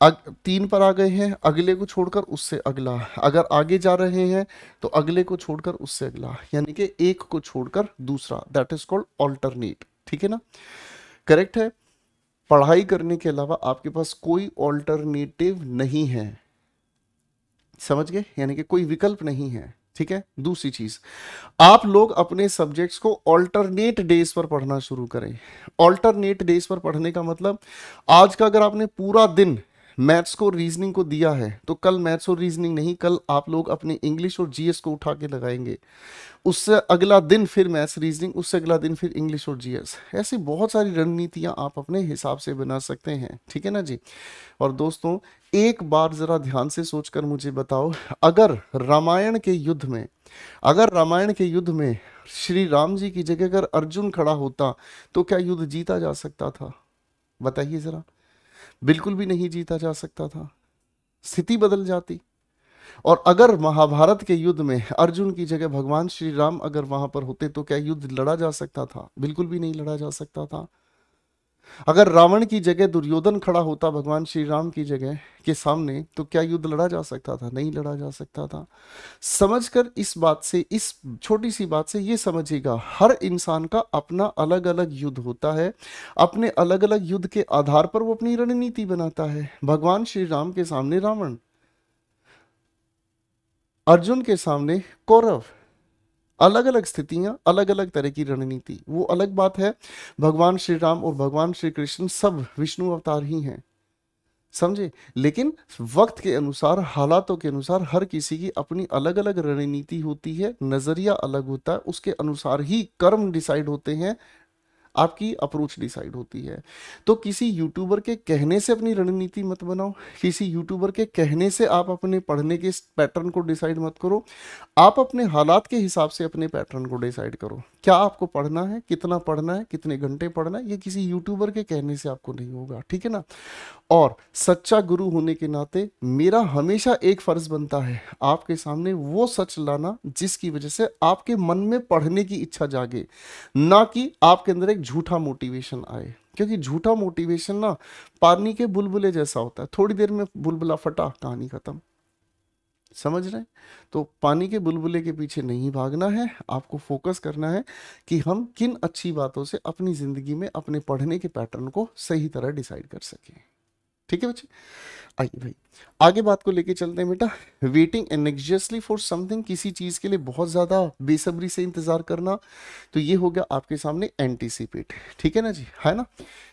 अग, तीन पर आ गए हैं अगले को छोड़कर उससे अगला अगर आगे जा रहे हैं तो अगले को छोड़कर उससे अगला यानी कि एक को छोड़कर दूसरा दैट इज कॉल्ड ऑल्टरनेट ठीक है ना करेक्ट है पढ़ाई करने के अलावा आपके पास कोई ऑल्टरनेटिव नहीं है समझ गए यानी कि कोई विकल्प नहीं है ठीक है दूसरी चीज आप लोग अपने सब्जेक्ट्स को ऑल्टरनेट डेज पर पढ़ना शुरू करें ऑल्टरनेट डेज पर पढ़ने का मतलब आज का अगर आपने पूरा दिन मैथ्स को रीजनिंग को दिया है तो कल मैथ्स और रीजनिंग नहीं कल आप लोग अपने इंग्लिश और जीएस को उठा के लगाएंगे उससे अगला दिन फिर मैथ्स रीजनिंग उससे अगला दिन फिर इंग्लिश और जीएस ऐसी बहुत सारी रणनीतियां आप अपने हिसाब से बना सकते हैं ठीक है ना जी और दोस्तों एक बार ज़रा ध्यान से सोचकर मुझे बताओ अगर रामायण के युद्ध में अगर रामायण के युद्ध में श्री राम जी की जगह अगर अर्जुन खड़ा होता तो क्या युद्ध जीता जा सकता था बताइए ज़रा बिल्कुल भी नहीं जीता जा सकता था स्थिति बदल जाती और अगर महाभारत के युद्ध में अर्जुन की जगह भगवान श्री राम अगर वहां पर होते तो क्या युद्ध लड़ा जा सकता था बिल्कुल भी नहीं लड़ा जा सकता था अगर रावण की जगह दुर्योधन खड़ा होता भगवान श्री राम की जगह के सामने तो क्या युद्ध लड़ा जा सकता था नहीं लड़ा जा सकता था समझकर इस बात से इस छोटी सी बात से ये समझिएगा हर इंसान का अपना अलग अलग युद्ध होता है अपने अलग अलग युद्ध के आधार पर वो अपनी रणनीति बनाता है भगवान श्री राम के सामने रावण अर्जुन के सामने कौरव अलग अलग स्थितियां अलग अलग तरह की रणनीति वो अलग बात है भगवान श्री राम और भगवान श्री कृष्ण सब विष्णु अवतार ही हैं समझे लेकिन वक्त के अनुसार हालातों के अनुसार हर किसी की अपनी अलग अलग रणनीति होती है नज़रिया अलग होता है उसके अनुसार ही कर्म डिसाइड होते हैं आपकी अप्रोच डिसाइड होती है तो किसी यूट्यूबर के कहने से अपनी रणनीति मत बनाओ किसी यूट्यूबर के कहने से आप अपने पढ़ने के पैटर्न को डिसाइड मत करो आप अपने हालात के हिसाब से अपने पैटर्न को डिसाइड करो क्या आपको पढ़ना है कितना पढ़ना है कितने घंटे पढ़ना है ये किसी यूट्यूबर के कहने से आपको नहीं होगा ठीक है ना और सच्चा गुरु होने के नाते मेरा हमेशा एक फर्ज बनता है आपके सामने वो सच लाना जिसकी वजह से आपके मन में पढ़ने की इच्छा जागे ना कि आपके अंदर एक झूठा मोटिवेशन आए क्योंकि झूठा मोटिवेशन ना पानी के बुलबुले जैसा होता है थोड़ी देर में बुलबुला फटा कहानी खत्म समझ रहे हैं तो पानी के बुलबुले के पीछे नहीं भागना है आपको फोकस करना है कि हम किन अच्छी बातों से अपनी ज़िंदगी में अपने पढ़ने के पैटर्न को सही तरह डिसाइड कर सकें ठीक है बच्चे आइए भाई आगे बात को लेके चलते हैं बेटा वेटिंग एनेक्जियसली फॉर समथिंग किसी चीज के लिए बहुत ज्यादा बेसब्री से इंतजार करना तो ये हो गया आपके सामने एंटीसिपेट ठीक है ना जी है ना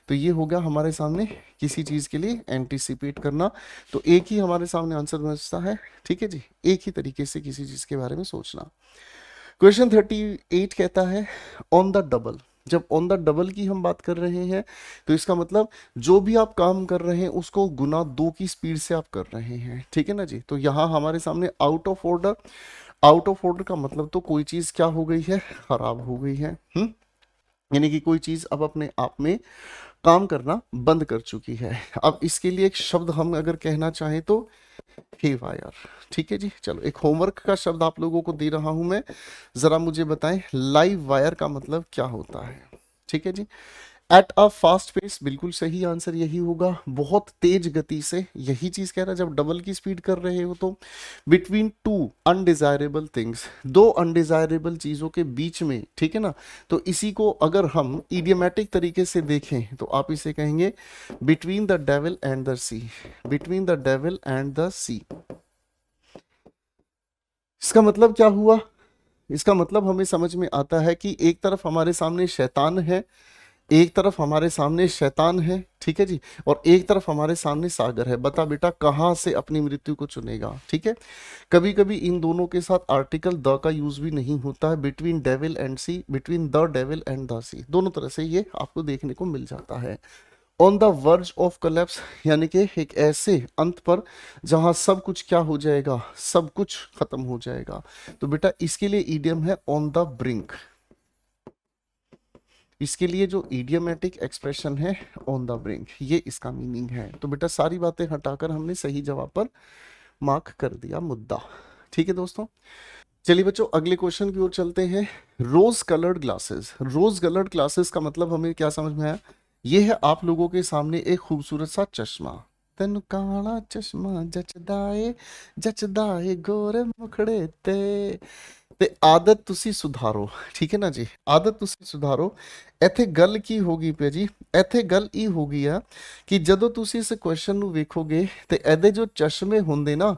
तो ये हो गया हमारे सामने किसी चीज के लिए एंटीसिपेट करना तो एक ही हमारे सामने आंसर बचता है ठीक है जी एक ही तरीके से किसी चीज के बारे में सोचना क्वेश्चन थर्टी कहता है ऑन द डबल जब ऑन द डबल की हम बात कर रहे हैं तो इसका मतलब जो भी आप काम कर रहे हैं उसको गुना दो की स्पीड से आप कर रहे हैं ठीक है ना जी तो यहाँ हमारे सामने out of order out of order का मतलब तो कोई चीज़ क्या हो गई है खराब हो गई है हम्म? यानी कि कोई चीज़ अब अपने आप में काम करना बंद कर चुकी है अब इसके लिए एक शब्द हम अगर कहना चाहें तो हे वायर ठीक है जी चलो एक होमवर्क का शब्द आप लोगों को दे रहा हूं मैं ज़रा मुझे बताएं लाइव वायर का मतलब क्या होता है ठीक है जी एट अ फास्ट पेस बिल्कुल सही आंसर यही होगा बहुत तेज गति से यही चीज कह रहा है जब डबल की स्पीड कर रहे हो तो बिटवीन टू अनडिजायरेबल थिंग्स दो अनडिजायरेबल चीजों के बीच में ठीक है ना तो इसी को अगर हम इडियमेटिक तरीके से देखें तो आप इसे कहेंगे between the devil and the sea between the devil and the sea इसका मतलब क्या हुआ इसका मतलब हमें समझ में आता है कि एक तरफ हमारे सामने शैतान है एक तरफ हमारे सामने शैतान है ठीक है जी और एक तरफ हमारे सामने सागर है बता बेटा कहाँ से अपनी मृत्यु को चुनेगा ठीक है कभी कभी इन दोनों के साथ आर्टिकल द का यूज भी नहीं होता है between devil and sea between the devil and the sea दोनों तरह से ये आपको देखने को मिल जाता है on the verge of collapse यानी कि एक ऐसे अंत पर जहां सब कुछ क्या हो जाएगा सब कुछ खत्म हो जाएगा तो बेटा इसके लिए ईडियम है ऑन द ब्रिंक इसके लिए जो इडियोमेटिक एक्सप्रेशन है ऑन द ब्रिंक ये इसका मीनिंग है तो बेटा सारी बातें हटाकर हमने सही जवाब पर मार्क कर दिया मुद्दा ठीक है दोस्तों चलिए बच्चों अगले क्वेश्चन की ओर चलते हैं rose coloured glasses rose coloured glasses का मतलब हमें क्या समझ में आया ये है आप लोगों के सामने एक खूबसूरत सा चश्मा तेन काला चश्मा जचदाए जचदाए गोरे मुखड़े ते ਤੇ ਆਦਤ ਤੁਸੀਂ ਸੁਧਾਰੋ ਠੀਕ ਹੈ ਨਾ ਜੀ ਆਦਤ ਤੁਸੀਂ ਸੁਧਾਰੋ ਇੱਥੇ ਗੱਲ ਕੀ ਹੋਗੀ ਪਿਆ ਜੀ ਇੱਥੇ ਗੱਲ ਇਹ ਹੋਗੀ ਆ ਕਿ ਜਦੋਂ ਤੁਸੀਂ ਇਸ ਕੁਐਸਚਨ ਨੂੰ ਵੇਖੋਗੇ ਤੇ ਇਹਦੇ ਜੋ ਚਸ਼ਮੇ ਹੁੰਦੇ ਨਾ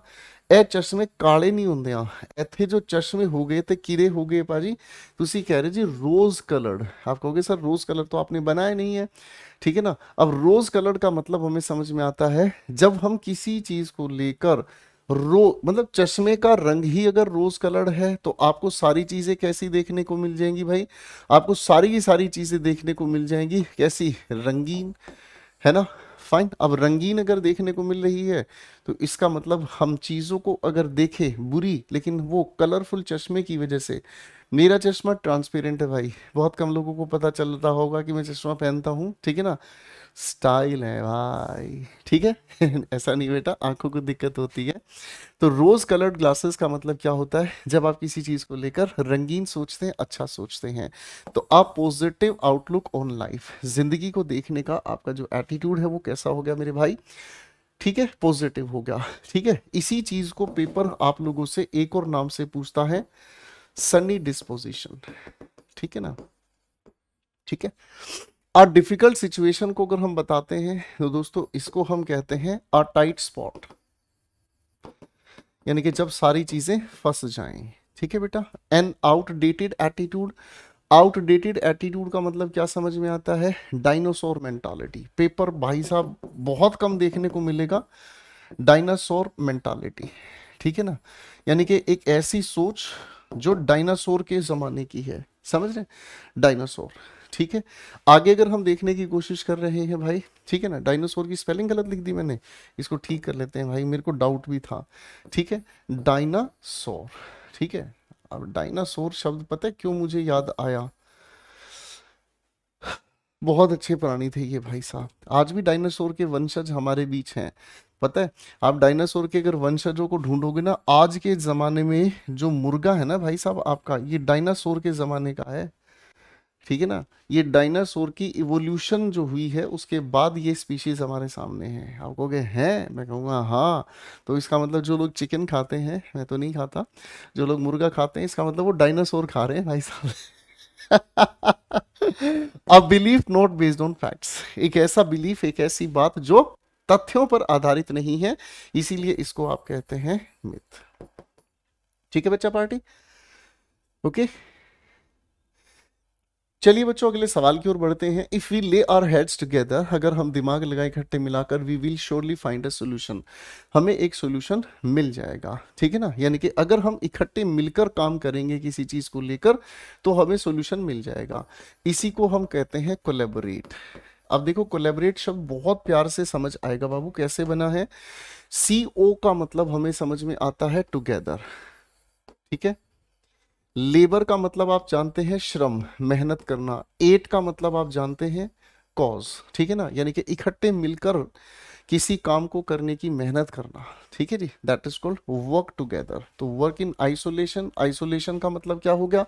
ਇਹ ਚਸ਼ਮੇ ਕਾਲੇ ਨਹੀਂ ਹੁੰਦੇ ਆ ਇੱਥੇ ਜੋ ਚਸ਼ਮੇ ਹੋ ਗਏ ਤੇ ਕਿਰੇ ਹੋ ਗਏ ਭਾਜੀ ਤੁਸੀਂ ਕਹਿ ਰਹੇ ਜੀ ਰੋਜ਼ ਕਲਰਡ ਆਪ ਕਹੋਗੇ सर रोज कलर तो आपने बनाया नहीं है ठीक है ना अब रोज कलर का मतलब हमें समझ में आता है जब हम किसी चीज को लेकर रो मतलब चश्मे का रंग ही अगर रोज कलर है तो आपको सारी चीजें कैसी देखने को मिल जाएंगी भाई आपको सारी की सारी चीजें देखने को मिल जाएंगी कैसी रंगीन है ना फाइन अब रंगीन अगर देखने को मिल रही है तो इसका मतलब हम चीज़ों को अगर देखें बुरी लेकिन वो कलरफुल चश्मे की वजह से मेरा चश्मा ट्रांसपेरेंट है भाई बहुत कम लोगों को पता चलता होगा कि मैं चश्मा पहनता हूँ ठीक है ना स्टाइल है भाई ठीक है ऐसा नहीं बेटा आंखों को दिक्कत होती है तो रोज कलर्ड ग्लासेस का मतलब क्या होता है जब आप किसी चीज को लेकर रंगीन सोचते हैं अच्छा सोचते हैं तो आप पॉजिटिव आउटलुक ऑन लाइफ जिंदगी को देखने का आपका जो एटीट्यूड है वो कैसा हो गया मेरे भाई ठीक है पॉजिटिव हो गया ठीक है इसी चीज को पेपर आप लोगों से एक और नाम से पूछता है सनी डिस्पोजिशन ठीक है ना ठीक है और डिफिकल्ट सिचुएशन को अगर हम बताते हैं तो दोस्तों इसको हम कहते हैं अ टाइट स्पॉट यानी कि जब सारी चीजें फंस जाएं ठीक है बेटा an outdated attitude outdated attitude का मतलब क्या समझ में आता है डायनासोर मेंटालिटी पेपर भाई साहब बहुत कम देखने को मिलेगा डायनासोर मेंटालिटी ठीक है ना यानी कि एक ऐसी सोच जो डायनासोर के ज़माने की है समझ रहे डायनासोर ठीक है आगे अगर हम देखने की कोशिश कर रहे हैं भाई ठीक है ना डायनासोर की स्पेलिंग गलत लिख दी मैंने इसको ठीक कर लेते हैं भाई मेरे को डाउट भी था ठीक है डायनासोर ठीक है अब डायनासोर शब्द पता है क्यों मुझे याद आया बहुत अच्छे प्राणी थे ये भाई साहब आज भी डायनासोर के वंशज हमारे बीच हैं पता है आप डायनासोर के अगर वंशजों को ढूंढोगे ना आज के ज़माने में जो मुर्गा है ना भाई साहब आपका ये डायनासोर के ज़माने का है ठीक है ना ये डायनासोर की इवोल्यूशन जो हुई है उसके बाद ये स्पीशीज़ हमारे सामने है आप कहोगे हैं मैं कहूँगा हाँ तो इसका मतलब जो लोग चिकन खाते हैं मैं तो नहीं खाता जो लोग मुर्गा खाते हैं इसका मतलब वो डायनासोर खा रहे हैं भाई साहब a belief not based on facts एक ऐसा बिलीफ एक ऐसी बात जो तथ्यों पर आधारित नहीं है इसीलिए इसको आप कहते हैं मिथ ठीक है बच्चा पार्टी ओके okay? चलिए बच्चों अगले सवाल की ओर बढ़ते हैं if we lay our heads together अगर हम दिमाग लगाए इकट्ठे मिलाकर we will surely find a solution हमें एक सोल्यूशन मिल जाएगा ठीक है ना यानी कि अगर हम इकट्ठे मिलकर काम करेंगे किसी चीज को लेकर तो हमें सोल्यूशन मिल जाएगा इसी को हम कहते हैं कोलेबोरेट अब देखो कोलेबोरेट शब्द बहुत प्यार से समझ आएगा बाबू कैसे बना है सी ओ का मतलब हमें समझ में आता है टुगेदर ठीक है लेबर का मतलब आप जानते हैं श्रम मेहनत करना एट का मतलब आप जानते हैं कॉज ठीक है ना यानी कि इकट्ठे मिलकर किसी काम को करने की मेहनत करना ठीक है जी that is called work together तो वर्क इन आइसोलेशन आइसोलेशन का मतलब क्या हो गया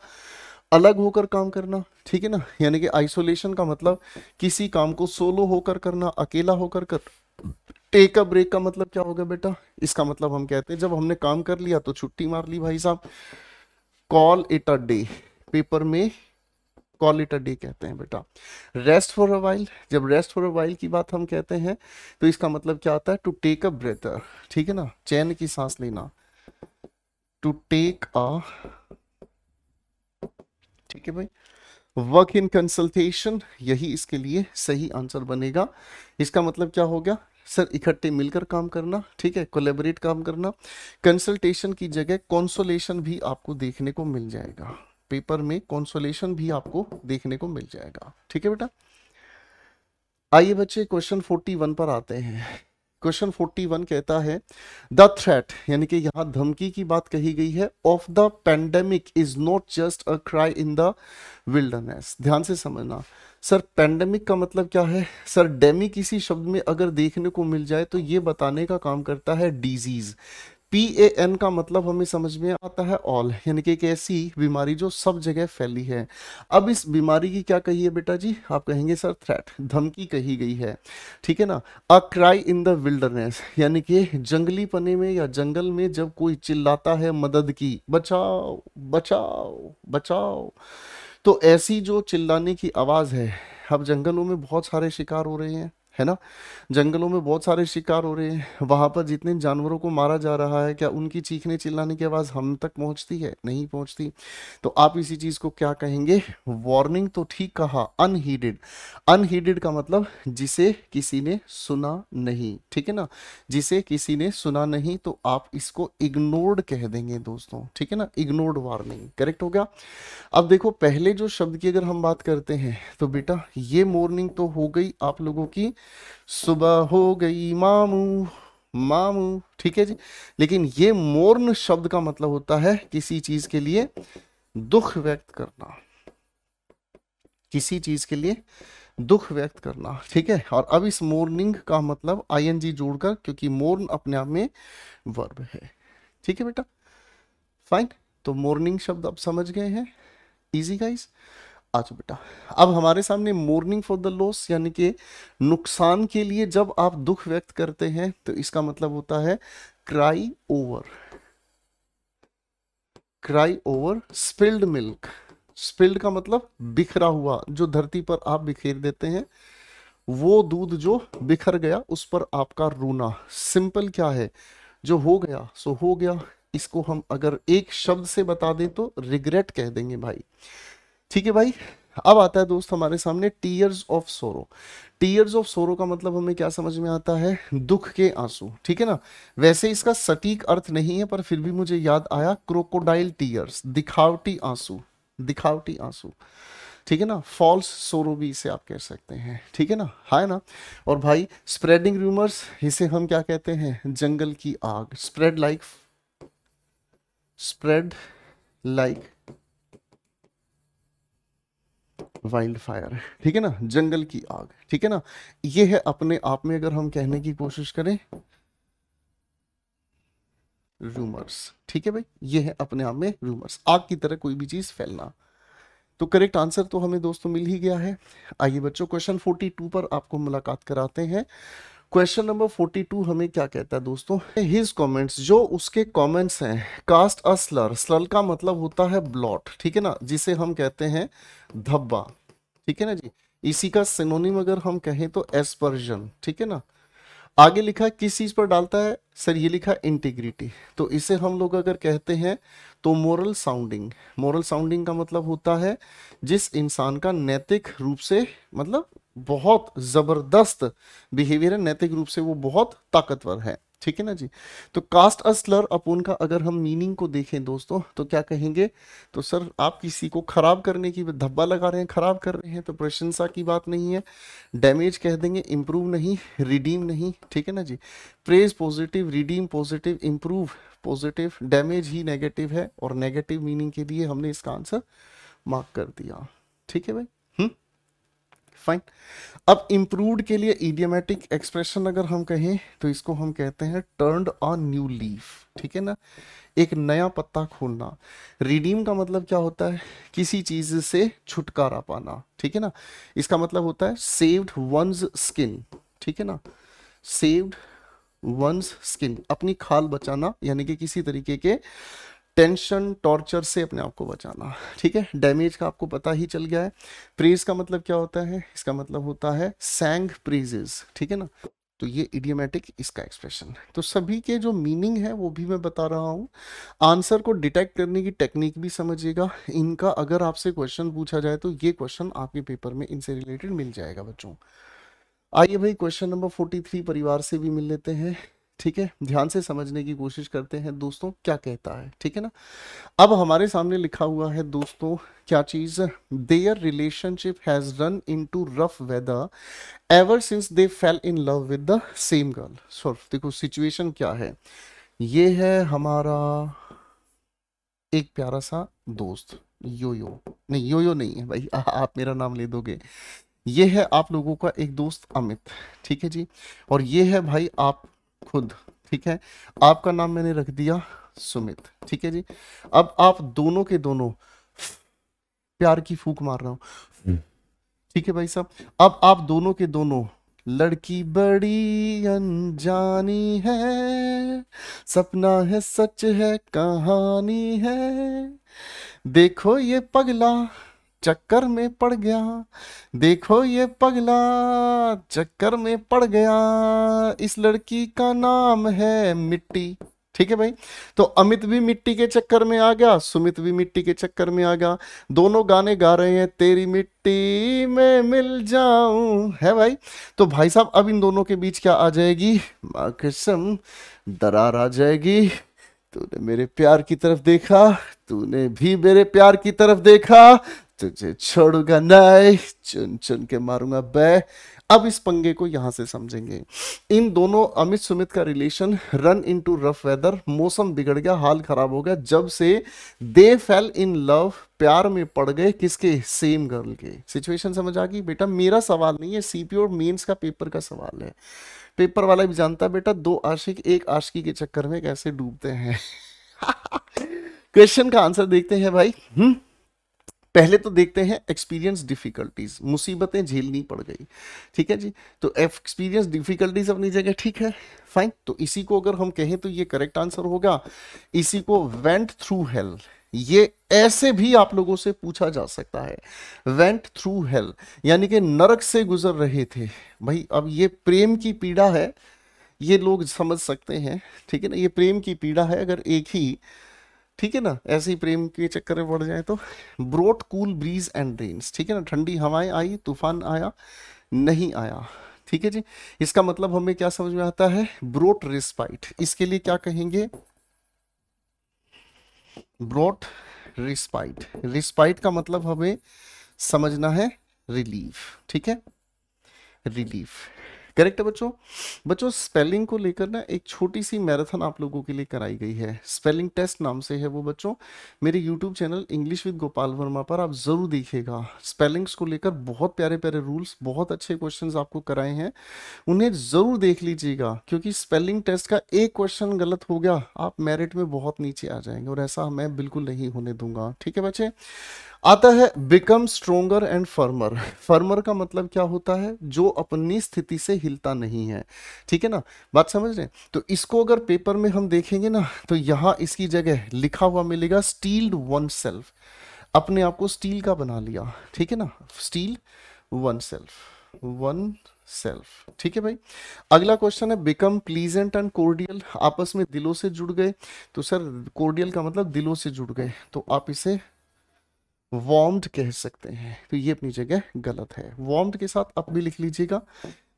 अलग होकर काम करना ठीक है ना यानी कि आइसोलेशन का मतलब किसी काम को सोलो होकर करना अकेला होकर कर टेक अ ब्रेक का मतलब क्या होगा बेटा इसका मतलब हम कहते हैं जब हमने काम कर लिया तो छुट्टी मार ली भाई साहब call it a day paper में कॉल इट अ डे कहते हैं बेटा रेस्ट फॉर अ वाइल जब रेस्ट फॉर अ वाइल की बात हम कहते हैं तो इसका मतलब क्या आता है टू टेक अ ब्रेथर ठीक है ना चैन की सांस लेना टू टेक अ ठीक है भाई वर्क इन कंसल्टेशन यही इसके लिए सही आंसर बनेगा इसका मतलब क्या हो गया सर इकट्ठे मिलकर काम करना ठीक है कोलेबरेट काम करना कंसल्टेशन की जगह कॉन्सोलेशन भी आपको देखने को मिल जाएगा पेपर में कॉन्सोलेशन भी आपको देखने को मिल जाएगा ठीक है बेटा आइए बच्चे क्वेश्चन फोर्टी वन पर आते हैं क्वेश्चन फोर्टी वन कहता है द थ्रेट यानी कि यहां धमकी की बात कही गई है of the pandemic is not just a cry in the wilderness ध्यान से समझना सर पैंडमिक का मतलब क्या है सर डेमी किसी शब्द में अगर देखने को मिल जाए तो ये बताने का काम करता है डिजीज पी ए एन का मतलब हमें समझ में आता है ऑल यानी कि एक ऐसी बीमारी जो सब जगह फैली है अब इस बीमारी की क्या कही है बेटा जी आप कहेंगे सर थ्रेट धमकी कही गई है ठीक है ना a cry in the wilderness यानी कि जंगली पने में या जंगल में जब कोई चिल्लाता है मदद की बचाओ बचाओ बचाओ तो ऐसी जो चिल्लाने की आवाज़ है अब जंगलों में बहुत सारे शिकार हो रहे हैं है ना जंगलों में बहुत सारे शिकार हो रहे हैं वहां पर जितने जानवरों को मारा जा रहा है क्या उनकी चीखने चिल्लाने की आवाज़ हम तक पहुँचती है नहीं पहुँचती तो आप इसी चीज़ को क्या कहेंगे वार्निंग तो ठीक कहा अनहीडेड अनहीडेड का मतलब जिसे किसी ने सुना नहीं ठीक है ना जिसे किसी ने सुना नहीं तो आप इसको इग्नोर्ड कह देंगे दोस्तों ठीक है ना इग्नोर्ड वार्निंग करेक्ट हो गया अब देखो पहले जो शब्द की अगर हम बात करते हैं तो बेटा ये मॉर्निंग तो हो गई आप लोगों की सुबह हो गई मामू मामू ठीक है जी लेकिन ये मोर्न शब्द का मतलब होता है किसी चीज के लिए दुख व्यक्त करना किसी चीज के लिए दुख व्यक्त करना ठीक है और अब इस मोर्निंग का मतलब आईएनजी जोड़कर क्योंकि मोर्न अपने आप में वर्ब है ठीक है बेटा फाइन तो मोर्निंग शब्द अब समझ गए हैं इजी गाइस आज बेटा अब हमारे सामने मोर्निंग फॉर द लॉस यानी कि नुकसान के लिए जब आप दुख व्यक्त करते हैं तो इसका मतलब होता है cry over cry over spilled milk spilled का मतलब बिखरा हुआ जो धरती पर आप बिखेर देते हैं वो दूध जो बिखर गया उस पर आपका रोना सिंपल क्या है जो हो गया सो हो गया इसको हम अगर एक शब्द से बता दें तो रिग्रेट कह देंगे भाई ठीक है भाई अब आता है दोस्त हमारे सामने tears of sorrow tears of sorrow का मतलब हमें क्या समझ में आता है दुख के आंसू ठीक है ना वैसे इसका सटीक अर्थ नहीं है पर फिर भी मुझे याद आया क्रोकोडाइल टीयर्स दिखावटी आंसू दिखावटी आंसू ठीक है ना फॉल्स सोरो भी इसे आप कह सकते हैं ठीक है ना हाय ना और भाई स्प्रेडिंग रूमर्स इसे हम क्या कहते हैं जंगल की आग spread like spread like wildfire ठीक है ना जंगल की आग ठीक है ना ये है अपने आप में अगर हम कहने की कोशिश करें रूमर्स ठीक है भाई ये है अपने आप में रूमर्स आग की तरह कोई भी चीज फैलना तो करेक्ट आंसर तो हमें दोस्तों मिल ही गया है आइए बच्चों क्वेश्चन 42 पर आपको मुलाकात कराते हैं क्वेश्चन नंबर 42 हमें क्या कहता है दोस्तों हिज कमेंट्स जो उसके कमेंट्स हैं कास्ट अ स्लर स्लर का मतलब होता है ब्लॉट ठीक है ना जिसे हम कहते हैं धब्बा ठीक है ना जी इसी का सिनोनिम अगर हम कहें तो एस्पर्जन ठीक है ना आगे लिखा किस चीज पर डालता है सर ये लिखा इंटीग्रिटी तो इसे हम लोग अगर कहते हैं तो मोरल साउंडिंग मोरल साउंडिंग का मतलब होता है जिस इंसान का नैतिक रूप से मतलब बहुत जबरदस्त बिहेवियर है नैतिक रूप से वो बहुत ताकतवर है ठीक है ना जी तो कास्ट असलर अपोन का अगर हम मीनिंग को देखें दोस्तों तो क्या कहेंगे तो सर आप किसी को खराब करने की धब्बा लगा रहे हैं खराब कर रहे हैं तो प्रशंसा की बात नहीं है डैमेज कह देंगे इम्प्रूव नहीं रिडीम नहीं ठीक है ना जी praise positive redeem positive improve positive damage ही नेगेटिव है और नेगेटिव मीनिंग के लिए हमने इसका आंसर मार्क कर दिया ठीक है भाई फाइन अब इम्प्रूव्ड के लिए इडियोमेटिक एक्सप्रेशन अगर हम कहें तो इसको हम कहते हैं टर्नड अ न्यू लीफ ठीक है ना एक नया पत्ता खोलना रिडीम का मतलब क्या होता है किसी चीज से छुटकारा पाना ठीक है ना इसका मतलब होता है सेव्ड वंस स्किन ठीक है ना सेव्ड वंस स्किन अपनी खाल बचाना यानी कि किसी तरीके के टेंशन टॉर्चर से अपने आप को बचाना ठीक है डैमेज का आपको पता ही चल गया है प्रेज का मतलब क्या होता है इसका मतलब होता है सैंग प्रेजेज ठीक है ना तो ये इडियोमेटिक इसका एक्सप्रेशन तो सभी के जो मीनिंग है वो भी मैं बता रहा हूँ आंसर को डिटेक्ट करने की टेक्निक भी समझिएगा इनका अगर आपसे क्वेश्चन पूछा जाए तो ये क्वेश्चन आपके पेपर में इनसे रिलेटेड मिल जाएगा बच्चों आइए भाई क्वेश्चन नंबर फोर्टी थ्री परिवार से भी मिल लेते हैं ठीक है ध्यान से समझने की कोशिश करते हैं दोस्तों क्या कहता है ठीक है ना अब हमारे सामने लिखा हुआ है दोस्तों क्या चीज their relationship has run into rough weather ever since they fell in love with the same girl sorry देखो सिचुएशन क्या है ये है हमारा एक प्यारा सा दोस्त यो यो नहीं यो यो नहीं है भाई आ, आप मेरा नाम ले दोगे ये है आप लोगों का एक दोस्त अमित ठीक है जी और ये है भाई आप खुद ठीक है आपका नाम मैंने रख दिया सुमित ठीक है जी अब आप दोनों के दोनों प्यार की फूक मार रहा हूं हम्म। ठीक है भाई साहब अब आप दोनों के दोनों लड़की बड़ी अनजानी है सपना है सच है कहानी है देखो ये पगला चक्कर में पड़ गया देखो ये पगला चक्कर में पड़ गया इस लड़की का नाम है मिट्टी ठीक है भाई तो अमित भी मिट्टी के चक्कर में आ गया सुमित भी मिट्टी के चक्कर में आ गया दोनों गाने गा रहे हैं तेरी मिट्टी में मिल जाऊं है भाई तो भाई साहब अब इन दोनों के बीच क्या आ जाएगी किस्म दरार आ जाएगी तूने मेरे प्यार की तरफ देखा तूने भी मेरे प्यार की तरफ देखा तुझे छोड़ूंगा नहीं चुन चुन के मारूंगा बे अब इस पंगे को यहां से समझेंगे इन दोनों अमित सुमित का relation run into rough weather मौसम बिगड़ गया हाल खराब हो गया जब से दे फेल इन लव प्यार में पड़ गए किसके सेम गर्ल के सिचुएशन समझ आ गई बेटा मेरा सवाल नहीं है सीपीओ मेंस का पेपर का सवाल है पेपर वाला भी जानता है बेटा दो आशिक एक आशिकी के चक्कर में कैसे डूबते हैं क्वेश्चन का आंसर देखते हैं भाई हम्म पहले तो देखते हैं एक्सपीरियंस डिफिकल्टीज मुसीबतें झेलनी पड़ गई ठीक है जी तो एक्सपीरियंस डिफिकल्टीज अपनी जगह ठीक है फाइन तो इसी को अगर हम कहें तो ये करेक्ट आंसर होगा इसी को वेंट थ्रू हेल ये ऐसे भी आप लोगों से पूछा जा सकता है वेंट थ्रू हेल यानी कि नरक से गुजर रहे थे भाई अब ये प्रेम की पीड़ा है ये लोग समझ सकते हैं ठीक है ना ये प्रेम की पीड़ा है अगर एक ही ठीक है ना ऐसे ही प्रेम के चक्कर में पड़ जाए तो brought cool breeze and rains ठीक है ना ठंडी हवाएं आई तूफान आया नहीं आया ठीक है जी इसका मतलब हमें क्या समझ में आता है ब्रोट रिस्पाइट इसके लिए क्या कहेंगे ब्रोट रिस्पाइट रिस्पाइट का मतलब हमें समझना है रिलीफ ठीक है रिलीफ करेक्ट है बच्चों बच्चों स्पेलिंग को लेकर ना एक छोटी सी मैराथन आप लोगों के लिए कराई गई है स्पेलिंग टेस्ट नाम से है वो बच्चों मेरे YouTube channel English with Gopal Verma पर आप ज़रूर देखिएगा स्पेलिंग्स को लेकर बहुत प्यारे प्यारे रूल्स बहुत अच्छे क्वेश्चन आपको कराए हैं उन्हें ज़रूर देख लीजिएगा क्योंकि स्पेलिंग टेस्ट का एक क्वेश्चन गलत हो गया आप मेरिट में बहुत नीचे आ जाएंगे और ऐसा मैं बिल्कुल नहीं होने दूंगा ठीक है बच्चे आता है become stronger and firmer firmer का मतलब क्या होता है जो अपनी स्थिति से हिलता नहीं है ठीक है ना बात समझ रहे तो इसको अगर पेपर में हम देखेंगे ना तो यहां इसकी जगह लिखा हुआ मिलेगा स्टील्ड वन सेल्फ अपने आप को स्टील का बना लिया ठीक है ना steel oneself oneself ठीक है भाई अगला क्वेश्चन है बिकम प्लीजेंट एंड कोर्डियल आपस में दिलों से जुड़ गए तो सर कोर्डियल का मतलब दिलों से जुड़ गए तो आप इसे वॉम्ड कह सकते हैं तो ये अपनी जगह गलत है वॉम्ड के साथ आप भी लिख लीजिएगा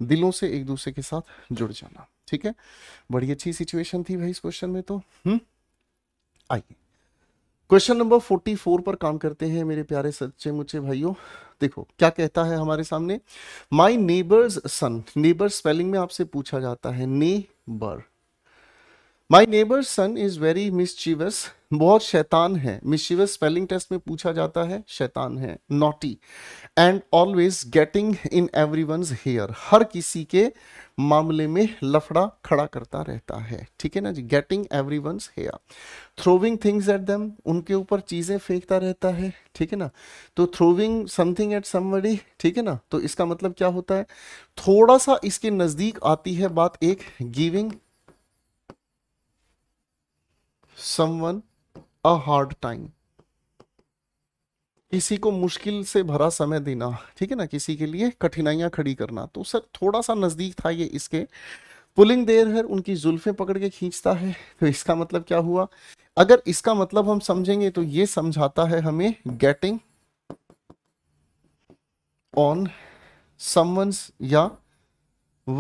दिलों से एक दूसरे के साथ जुड़ जाना ठीक है बड़ी अच्छी सिचुएशन थी भाई इस क्वेश्चन में तो हम्म आइए क्वेश्चन नंबर फोर्टी फोर पर काम करते हैं मेरे प्यारे सच्चे मुच्चे भाइयों देखो क्या कहता है हमारे सामने my neighbour's son neighbour spelling में आपसे पूछा जाता है neighbour my neighbour son is very mischievous बहुत शैतान है मिसचीवस स्पेलिंग टेस्ट में पूछा जाता है शैतान है naughty and always getting in everyone hair हर किसी के मामले में लफड़ा खड़ा करता रहता है ठीक है ना जी getting everyone hair throwing things at them उनके ऊपर चीज़ें फेंकता रहता है ठीक है ना तो थ्रोविंग समथिंग एट समी ठीक है ना तो इसका मतलब क्या होता है थोड़ा सा इसके नज़दीक आती है बात एक giving someone a hard time किसी को मुश्किल से भरा समय देना ठीक है ना किसी के लिए कठिनाइयां खड़ी करना तो सर थोड़ा सा नजदीक था ये इसके पुलिंग देर है उनकी जुल्फे पकड़ के खींचता है तो इसका मतलब क्या हुआ अगर इसका मतलब हम समझेंगे तो ये समझाता है हमें गेटिंग ऑन समवंस या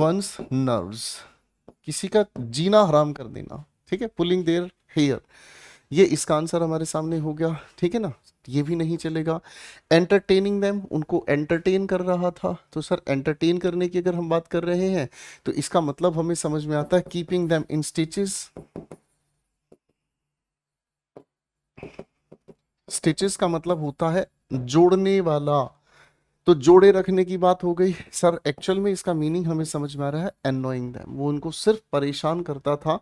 वंस नर्व्स किसी का जीना हराम कर देना ठीक है पुलिंग देर हेयर ये इसका आंसर हमारे सामने हो गया ठीक है ना ये भी नहीं चलेगा एंटरटेनिंग दैम उनको एंटरटेन कर रहा था तो सर एंटरटेन करने की अगर हम बात कर रहे हैं तो इसका मतलब हमें समझ में आता है keeping them in stitches stitches का मतलब होता है जोड़ने वाला तो जोड़े रखने की बात हो गई सर एक्चुअल में इसका मीनिंग हमें समझ में आ रहा है एनोइंग दैम वो उनको सिर्फ परेशान करता था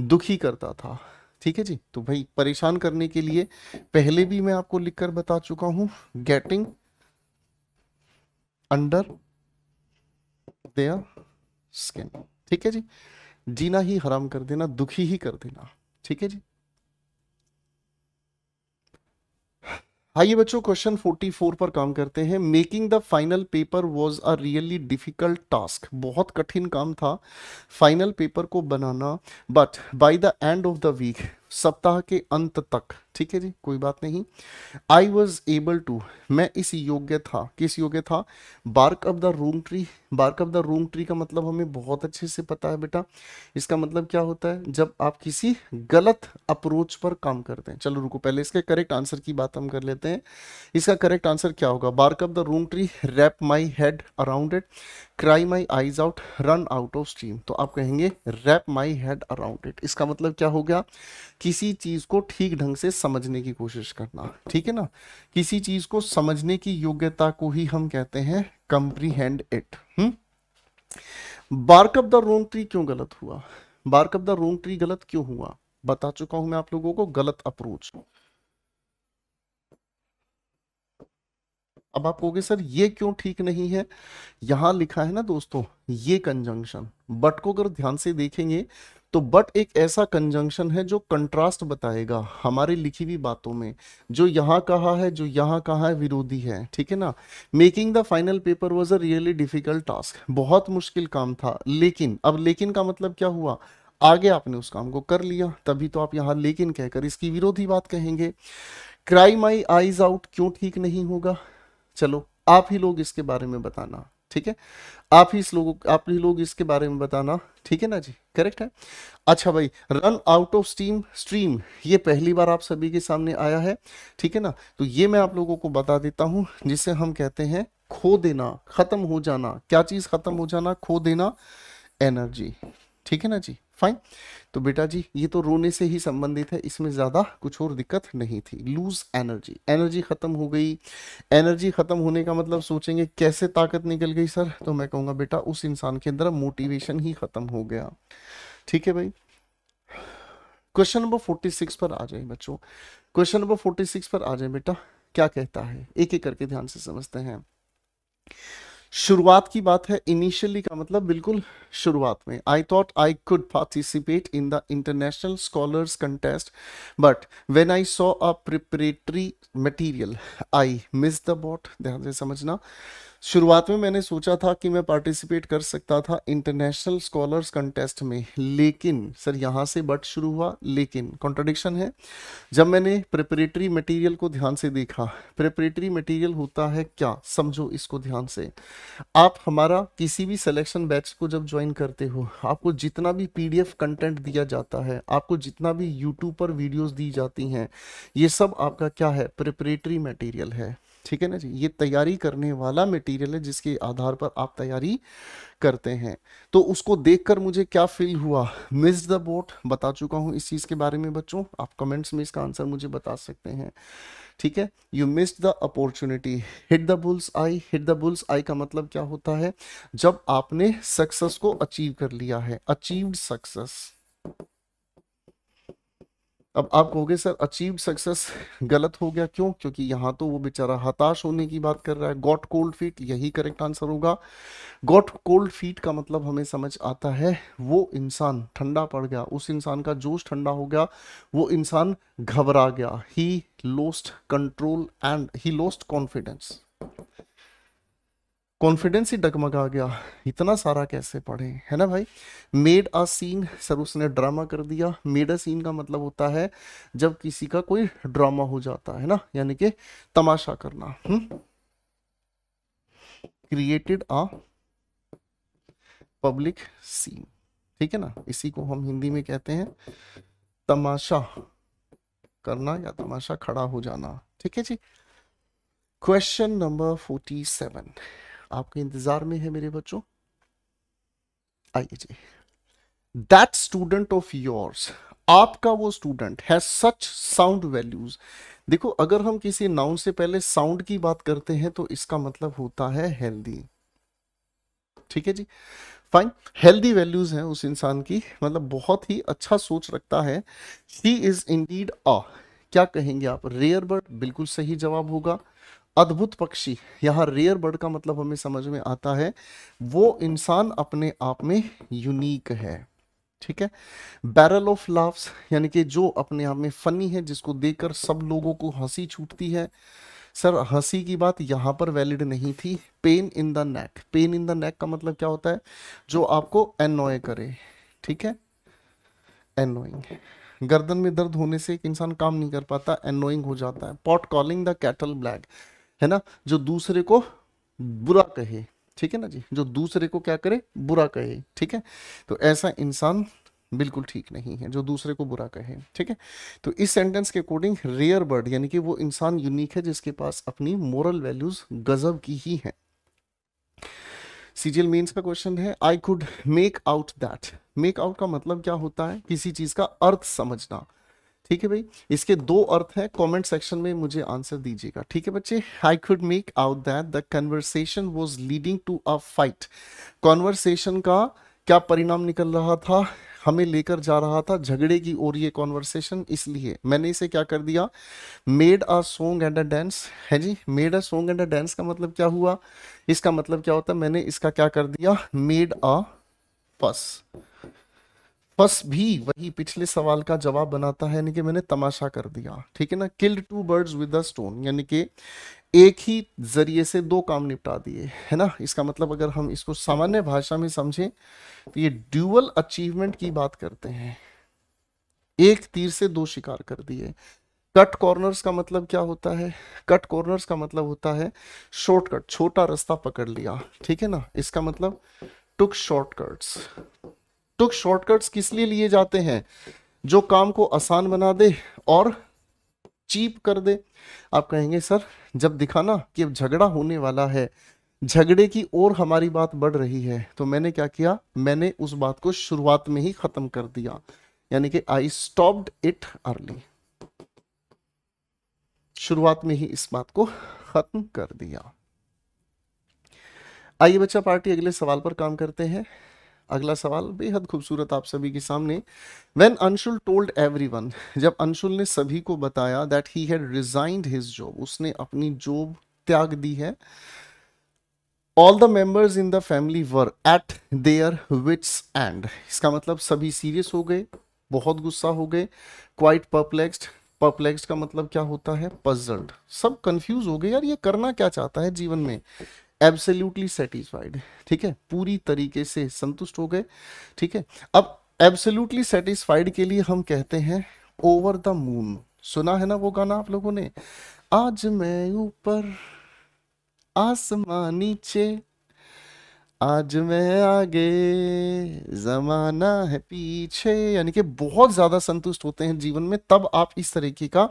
दुखी करता था ठीक है जी तो भाई परेशान करने के लिए पहले भी मैं आपको लिखकर बता चुका हूं गेटिंग अंडर देयर स्किन ठीक है जी जीना ही हराम कर देना दुखी ही कर देना ठीक है जी आइए हाँ, बच्चों क्वेश्चन 44 पर काम करते हैं making the final paper was a really difficult task बहुत कठिन काम था फाइनल पेपर को बनाना but by the end of the week सप्ताह के अंत तक ठीक है जी कोई बात नहीं आई वॉज एबल टू मैं इस योग्य था किस योग्य था bark of the room tree bark of the room tree का मतलब हमें बहुत अच्छे से पता है बेटा इसका मतलब क्या होता है जब आप किसी गलत अप्रोच पर काम करते हैं चलो रुको पहले इसके करेक्ट आंसर की बात हम कर लेते हैं इसका करेक्ट आंसर क्या होगा bark of the room tree wrap my head around it cry my eyes out run out of steam तो आप कहेंगे wrap my head around it इसका मतलब क्या हो गया किसी चीज को ठीक ढंग से समझने की कोशिश करना ठीक है ना किसी चीज को समझने की योग्यता को ही हम कहते हैं comprehend it hmm of the wrong tree क्यों गलत हुआ ऑफ द रोंग ट्री गलत क्यों हुआ बता चुका हूं मैं आप लोगों को गलत अप्रोच अब आप कहोगे सर ये क्यों ठीक नहीं है यहां लिखा है ना दोस्तों ये कंजंक्शन बट को अगर ध्यान से देखेंगे तो बट एक ऐसा कंजंक्शन है जो कंट्रास्ट बताएगा हमारे लिखी हुई बातों में जो यहाँ कहा है जो यहाँ कहा है विरोधी है ठीक है ना making the final paper was a really difficult task बहुत मुश्किल काम था लेकिन अब लेकिन का मतलब क्या हुआ आगे आपने उस काम को कर लिया तभी तो आप यहाँ लेकिन कहकर इसकी विरोधी बात कहेंगे क्राई माई आईज आउट क्यों ठीक नहीं होगा चलो आप ही लोग इसके बारे में बताना ठीक है आप ही इस लोगों आप ही लोग इसके बारे में बताना ठीक है ना जी करेक्ट है अच्छा भाई run out of steam stream ये पहली बार आप सभी के सामने आया है ठीक है ना तो ये मैं आप लोगों को बता देता हूँ जिसे हम कहते हैं खो देना खत्म हो जाना क्या चीज खत्म हो जाना खो देना एनर्जी ठीक है ना जी फाइन तो बेटा जी ये तो रोने से ही संबंधित है इसमें ज़्यादा कुछ और दिक्कत नहीं थी लूज एनर्जी एनर्जी ख़त्म हो गई एनर्जी ख़त्म होने का मतलब सोचेंगे कैसे ताकत निकल गई सर तो मैं कहूँगा बेटा उस इंसान के अंदर मोटिवेशन ही ख़त्म हो गया ठीक है भाई क्वेश्चन नंबर फोर्टी सिक्स पर आ जाए बच्चों क्वेश्चन नंबर फोर्टी सिक्स पर आ जाए बेटा क्या कहता है एक एक करके ध्यान से समझते हैं शुरुआत की बात है इनिशियली का मतलब बिल्कुल शुरुआत में I thought I could participate in the international scholars contest but when I saw a preparatory material I miss the boat ध्यान से समझना शुरुआत में मैंने सोचा था कि मैं पार्टिसिपेट कर सकता था इंटरनेशनल स्कॉलर्स कंटेस्ट में लेकिन सर यहाँ से बट शुरू हुआ लेकिन कॉन्ट्रडिक्शन है जब मैंने प्रिपरेटरी मटेरियल को ध्यान से देखा प्रिपरेटरी मटेरियल होता है क्या समझो इसको ध्यान से आप हमारा किसी भी सिलेक्शन बैच को जब ज्वाइन करते हो आपको जितना भी पी कंटेंट दिया जाता है आपको जितना भी यूट्यूब पर वीडियोज़ दी जाती हैं ये सब आपका क्या है प्रिपरेटरी मटीरियल है ठीक है ना जी ये तैयारी करने वाला मटेरियल है जिसके आधार पर आप तैयारी करते हैं तो उसको देखकर मुझे क्या फील हुआ मिस द बोट बता चुका हूँ इस चीज़ के बारे में बच्चों आप कमेंट्स में इसका आंसर मुझे बता सकते हैं ठीक है you miss the opportunity hit the bull's eye hit the bull's eye का मतलब क्या होता है जब आपने सक्सेस को अचीव कर लिया है अचीव सक्सेस अब आप कहोगे सर अचीव सक्सेस गलत हो गया क्यों क्योंकि यहाँ तो वो बेचारा हताश होने की बात कर रहा है गॉट कोल्ड फीट यही करेक्ट आंसर होगा गॉट कोल्ड फीट का मतलब हमें समझ आता है वो इंसान ठंडा पड़ गया उस इंसान का जोश ठंडा हो गया वो इंसान घबरा गया he lost control and he lost confidence confidence ही डगमगा गया इतना सारा कैसे पढ़े है ना भाई मेड अ सीन सर उसने ड्रामा कर दिया मेड अ सीन का मतलब होता है जब किसी का कोई ड्रामा हो जाता है ना यानी कि तमाशा करना क्रिएटेड अ पब्लिक सीन ठीक है ना इसी को हम हिंदी में कहते हैं तमाशा करना या तमाशा खड़ा हो जाना ठीक है जी क्वेश्चन नंबर फोर्टी सेवन आपके इंतजार में है मेरे बच्चों आइए जी दैट स्टूडेंट ऑफ योर्स आपका वो स्टूडेंट है सच साउंड वैल्यूज देखो अगर हम किसी नाउन से पहले साउंड की बात करते हैं तो इसका मतलब होता है हेल्दी ठीक है जी फाइन हेल्दी वैल्यूज हैं उस इंसान की मतलब बहुत ही अच्छा सोच रखता है शी इज इंडीड अ क्या कहेंगे आप रेयर बर्ड बिल्कुल सही जवाब होगा अद्भुत पक्षी यहाँ रेयर बर्ड का मतलब हमें समझ में आता है वो इंसान अपने आप में यूनिक है ठीक है बैरल ऑफ लाफ्स यानी कि जो अपने आप में फनी है जिसको देखकर सब लोगों को हंसी छूटती है सर हंसी की बात यहां पर वैलिड नहीं थी pain in the neck pain in the neck का मतलब क्या होता है जो आपको एनॉय करे ठीक है एनोइंग गर्दन में दर्द होने से एक इंसान काम नहीं कर पाता एनोइंग हो जाता है pot calling the kettle black है ना जो दूसरे को बुरा कहे ठीक है ना जी जो दूसरे को क्या करे बुरा कहे ठीक है तो ऐसा इंसान बिल्कुल ठीक नहीं है जो दूसरे को बुरा कहे ठीक है तो इस सेंटेंस के अकॉर्डिंग रेयर बर्ड यानी कि वो इंसान यूनिक है जिसके पास अपनी मोरल वैल्यूज गजब की ही है सीजियल मीन्स का क्वेश्चन है I could make out that make out का मतलब क्या होता है किसी चीज का अर्थ समझना ठीक है भाई इसके दो अर्थ है कमेंट सेक्शन में मुझे आंसर दीजिएगा ठीक है बच्चे I could make out that the conversation was leading to a fight conversation का क्या परिणाम निकल रहा था हमें लेकर जा रहा था झगड़े की ओर ये कॉन्वर्सेशन इसलिए मैंने इसे क्या कर दिया made a song and a dance है जी made a song and a dance का मतलब क्या हुआ इसका मतलब क्या होता है मैंने इसका क्या कर दिया मेड अ पस बस भी वही पिछले सवाल का जवाब बनाता है यानी कि मैंने तमाशा कर दिया ठीक है ना killed two birds with a stone यानी कि एक ही जरिए से दो काम निपटा दिए है ना इसका मतलब अगर हम इसको सामान्य भाषा में समझें तो ये ड्यूअल अचीवमेंट की बात करते हैं एक तीर से दो शिकार कर दिए कट कॉर्नर्स का मतलब क्या होता है कट कॉर्नर्स का मतलब होता है शॉर्टकट छोटा रास्ता पकड़ लिया ठीक है ना इसका मतलब टुक शॉर्टकट्स टुक शॉर्टकट्स किस लिए लिए जाते हैं जो काम को आसान बना दे और चीप कर दे आप कहेंगे सर जब दिखा ना कि अब झगड़ा होने वाला है झगड़े की ओर हमारी बात बढ़ रही है तो मैंने क्या किया मैंने उस बात को शुरुआत में ही खत्म कर दिया यानी कि आई स्टॉप्ड इट अर्ली शुरुआत में ही इस बात को खत्म कर दिया आइए बच्चा पार्टी अगले सवाल पर काम करते हैं अगला सवाल बेहद खूबसूरत आप सभी के सामने वेन अंशुल टोल्ड एवरी जब अंशुल ने सभी को बताया that he had resigned his job उसने अपनी जॉब त्याग दी है all the members in the family were at their wits end इसका मतलब सभी सीरियस हो गए बहुत गुस्सा हो गए क्वाइट परप्लेक्स्ड परप्लेक्स्ड का मतलब क्या होता है पजल्ड सब कंफ्यूज हो गए यार ये करना क्या चाहता है जीवन में एब्सोल्यूटली सेटिस्फाइड ठीक है पूरी तरीके से संतुष्ट हो गए ठीक है अब एब्सोल्यूटली सेटिस्फाइड के लिए हम कहते हैं ओवर द मून सुना है ना वो गाना आप लोगों ने आज मैं ऊपर आसमान नीचे आज मैं आगे जमाना है पीछे यानी कि बहुत ज़्यादा संतुष्ट होते हैं जीवन में तब आप इस तरीके का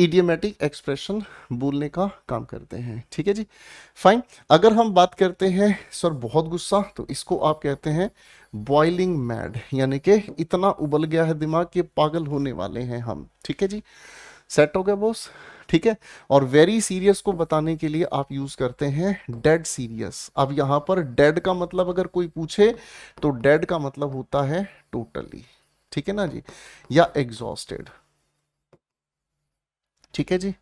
इडियोमेटिक एक्सप्रेशन बोलने का काम करते हैं ठीक है जी फाइन अगर हम बात करते हैं सर बहुत गुस्सा तो इसको आप कहते हैं बॉइलिंग मैड यानी कि इतना उबल गया है दिमाग कि पागल होने वाले हैं हम ठीक है जी सेट हो गया बोस ठीक है और वेरी सीरियस को बताने के लिए आप यूज करते हैं डेड सीरियस अब यहां पर डेड का मतलब अगर कोई पूछे तो डेड का मतलब होता है टोटली totally. ठीक है ना जी या एग्जॉस्टेड ठीक है जी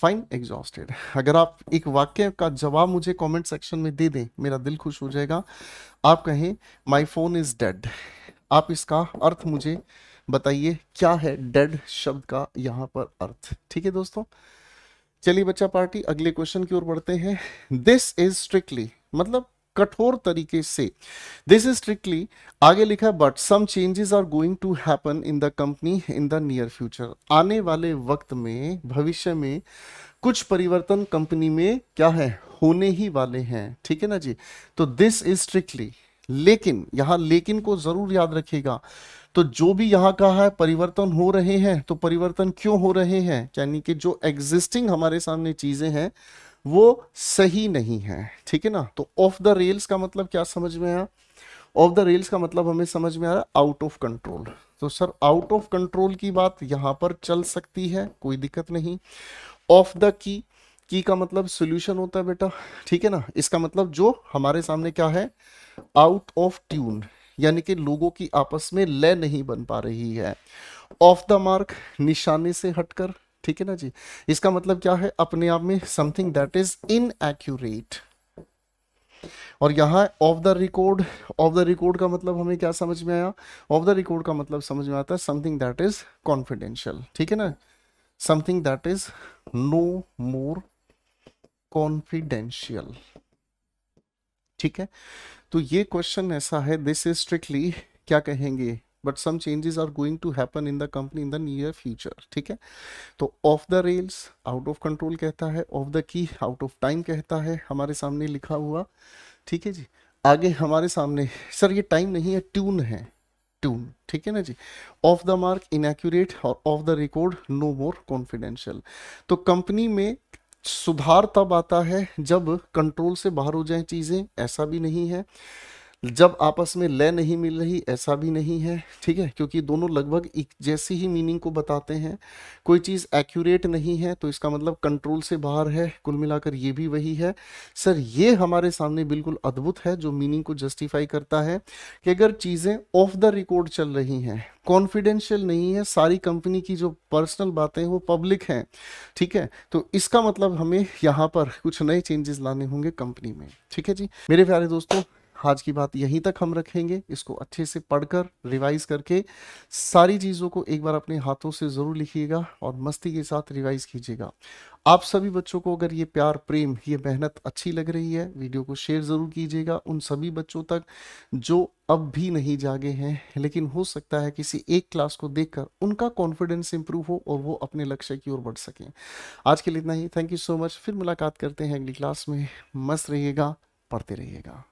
फाइन एग्जॉस्टेड अगर आप एक वाक्य का जवाब मुझे कमेंट सेक्शन में दे दें मेरा दिल खुश हो जाएगा आप कहें माय फोन इज डेड आप इसका अर्थ मुझे बताइए क्या है डेड शब्द का यहाँ पर अर्थ ठीक है दोस्तों चलिए बच्चा पार्टी अगले क्वेश्चन की ओर बढ़ते हैं दिस इज स्ट्रिक्टली मतलब कठोर तरीके से दिस इज स्ट्रिक्टली आगे लिखा but some changes are going to happen in the company in the near future आने वाले वक्त में भविष्य में कुछ परिवर्तन कंपनी में क्या है होने ही वाले हैं ठीक है ना जी तो दिस इज स्ट्रिक्टली लेकिन यहां लेकिन को जरूर याद रखेगा तो जो भी यहाँ का है परिवर्तन हो रहे हैं तो परिवर्तन क्यों हो रहे हैं यानी कि जो एग्जिस्टिंग हमारे सामने चीजें हैं वो सही नहीं है ठीक है ना तो ऑफ द रेल्स का मतलब क्या समझ में आया ऑफ द रेल्स का मतलब हमें समझ में आ रहा है आउट ऑफ कंट्रोल तो सर आउट ऑफ कंट्रोल की बात यहां पर चल सकती है कोई दिक्कत नहीं ऑफ द की की का मतलब सोल्यूशन होता है बेटा ठीक है ना इसका मतलब जो हमारे सामने क्या है आउट ऑफ ट्यून यानी कि लोगों की आपस में लय नहीं बन पा रही है ऑफ द मार्क निशाने से हटकर ठीक है ना जी इसका मतलब क्या है अपने आप में समथिंग दैट इज इनएक्यूरेट और यहां off the record off the record का मतलब हमें क्या समझ में आया ऑफ द रिकॉर्ड का मतलब समझ में आता है समथिंग दैट इज कॉन्फिडेंशियल ठीक है ना something that is no more confidential ठीक है तो ये क्वेश्चन ऐसा है दिस इज स्ट्रिक्टली क्या कहेंगे but some changes are going to happen in the company in the near future ठीक है तो off the rails out of control कहता है of the key out of time कहता है हमारे सामने लिखा हुआ ठीक है जी आगे हमारे सामने सर ये टाइम नहीं है ट्यून है ट्यून ठीक है ना जी ऑफ द मार्क इनएक्यूरेट और off the record no more confidential तो कंपनी में सुधार तब आता है जब कंट्रोल से बाहर हो जाए चीज़ें ऐसा भी नहीं है जब आपस में लय नहीं मिल रही ऐसा भी नहीं है ठीक है क्योंकि दोनों लगभग एक जैसी ही मीनिंग को बताते हैं कोई चीज़ एक्यूरेट नहीं है तो इसका मतलब कंट्रोल से बाहर है कुल मिलाकर ये भी वही है सर ये हमारे सामने बिल्कुल अद्भुत है जो मीनिंग को जस्टिफाई करता है कि अगर चीज़ें ऑफ द रिकॉर्ड चल रही हैं कॉन्फिडेंशियल नहीं है सारी कंपनी की जो पर्सनल बातें वो पब्लिक हैं ठीक है तो इसका मतलब हमें यहाँ पर कुछ नए चेंजेस लाने होंगे कंपनी में ठीक है जी मेरे प्यारे दोस्तों आज की बात यहीं तक हम रखेंगे इसको अच्छे से पढ़कर रिवाइज करके सारी चीज़ों को एक बार अपने हाथों से ज़रूर लिखिएगा और मस्ती के साथ रिवाइज कीजिएगा आप सभी बच्चों को अगर ये प्यार प्रेम ये मेहनत अच्छी लग रही है वीडियो को शेयर ज़रूर कीजिएगा उन सभी बच्चों तक जो अब भी नहीं जागे हैं लेकिन हो सकता है किसी एक क्लास को देखकर उनका कॉन्फिडेंस इंप्रूव हो और वो अपने लक्ष्य की ओर बढ़ सकें आज के लिए इतना ही थैंक यू सो मच फिर मुलाकात करते हैं अगली क्लास में मस्त रहिएगा पढ़ते रहिएगा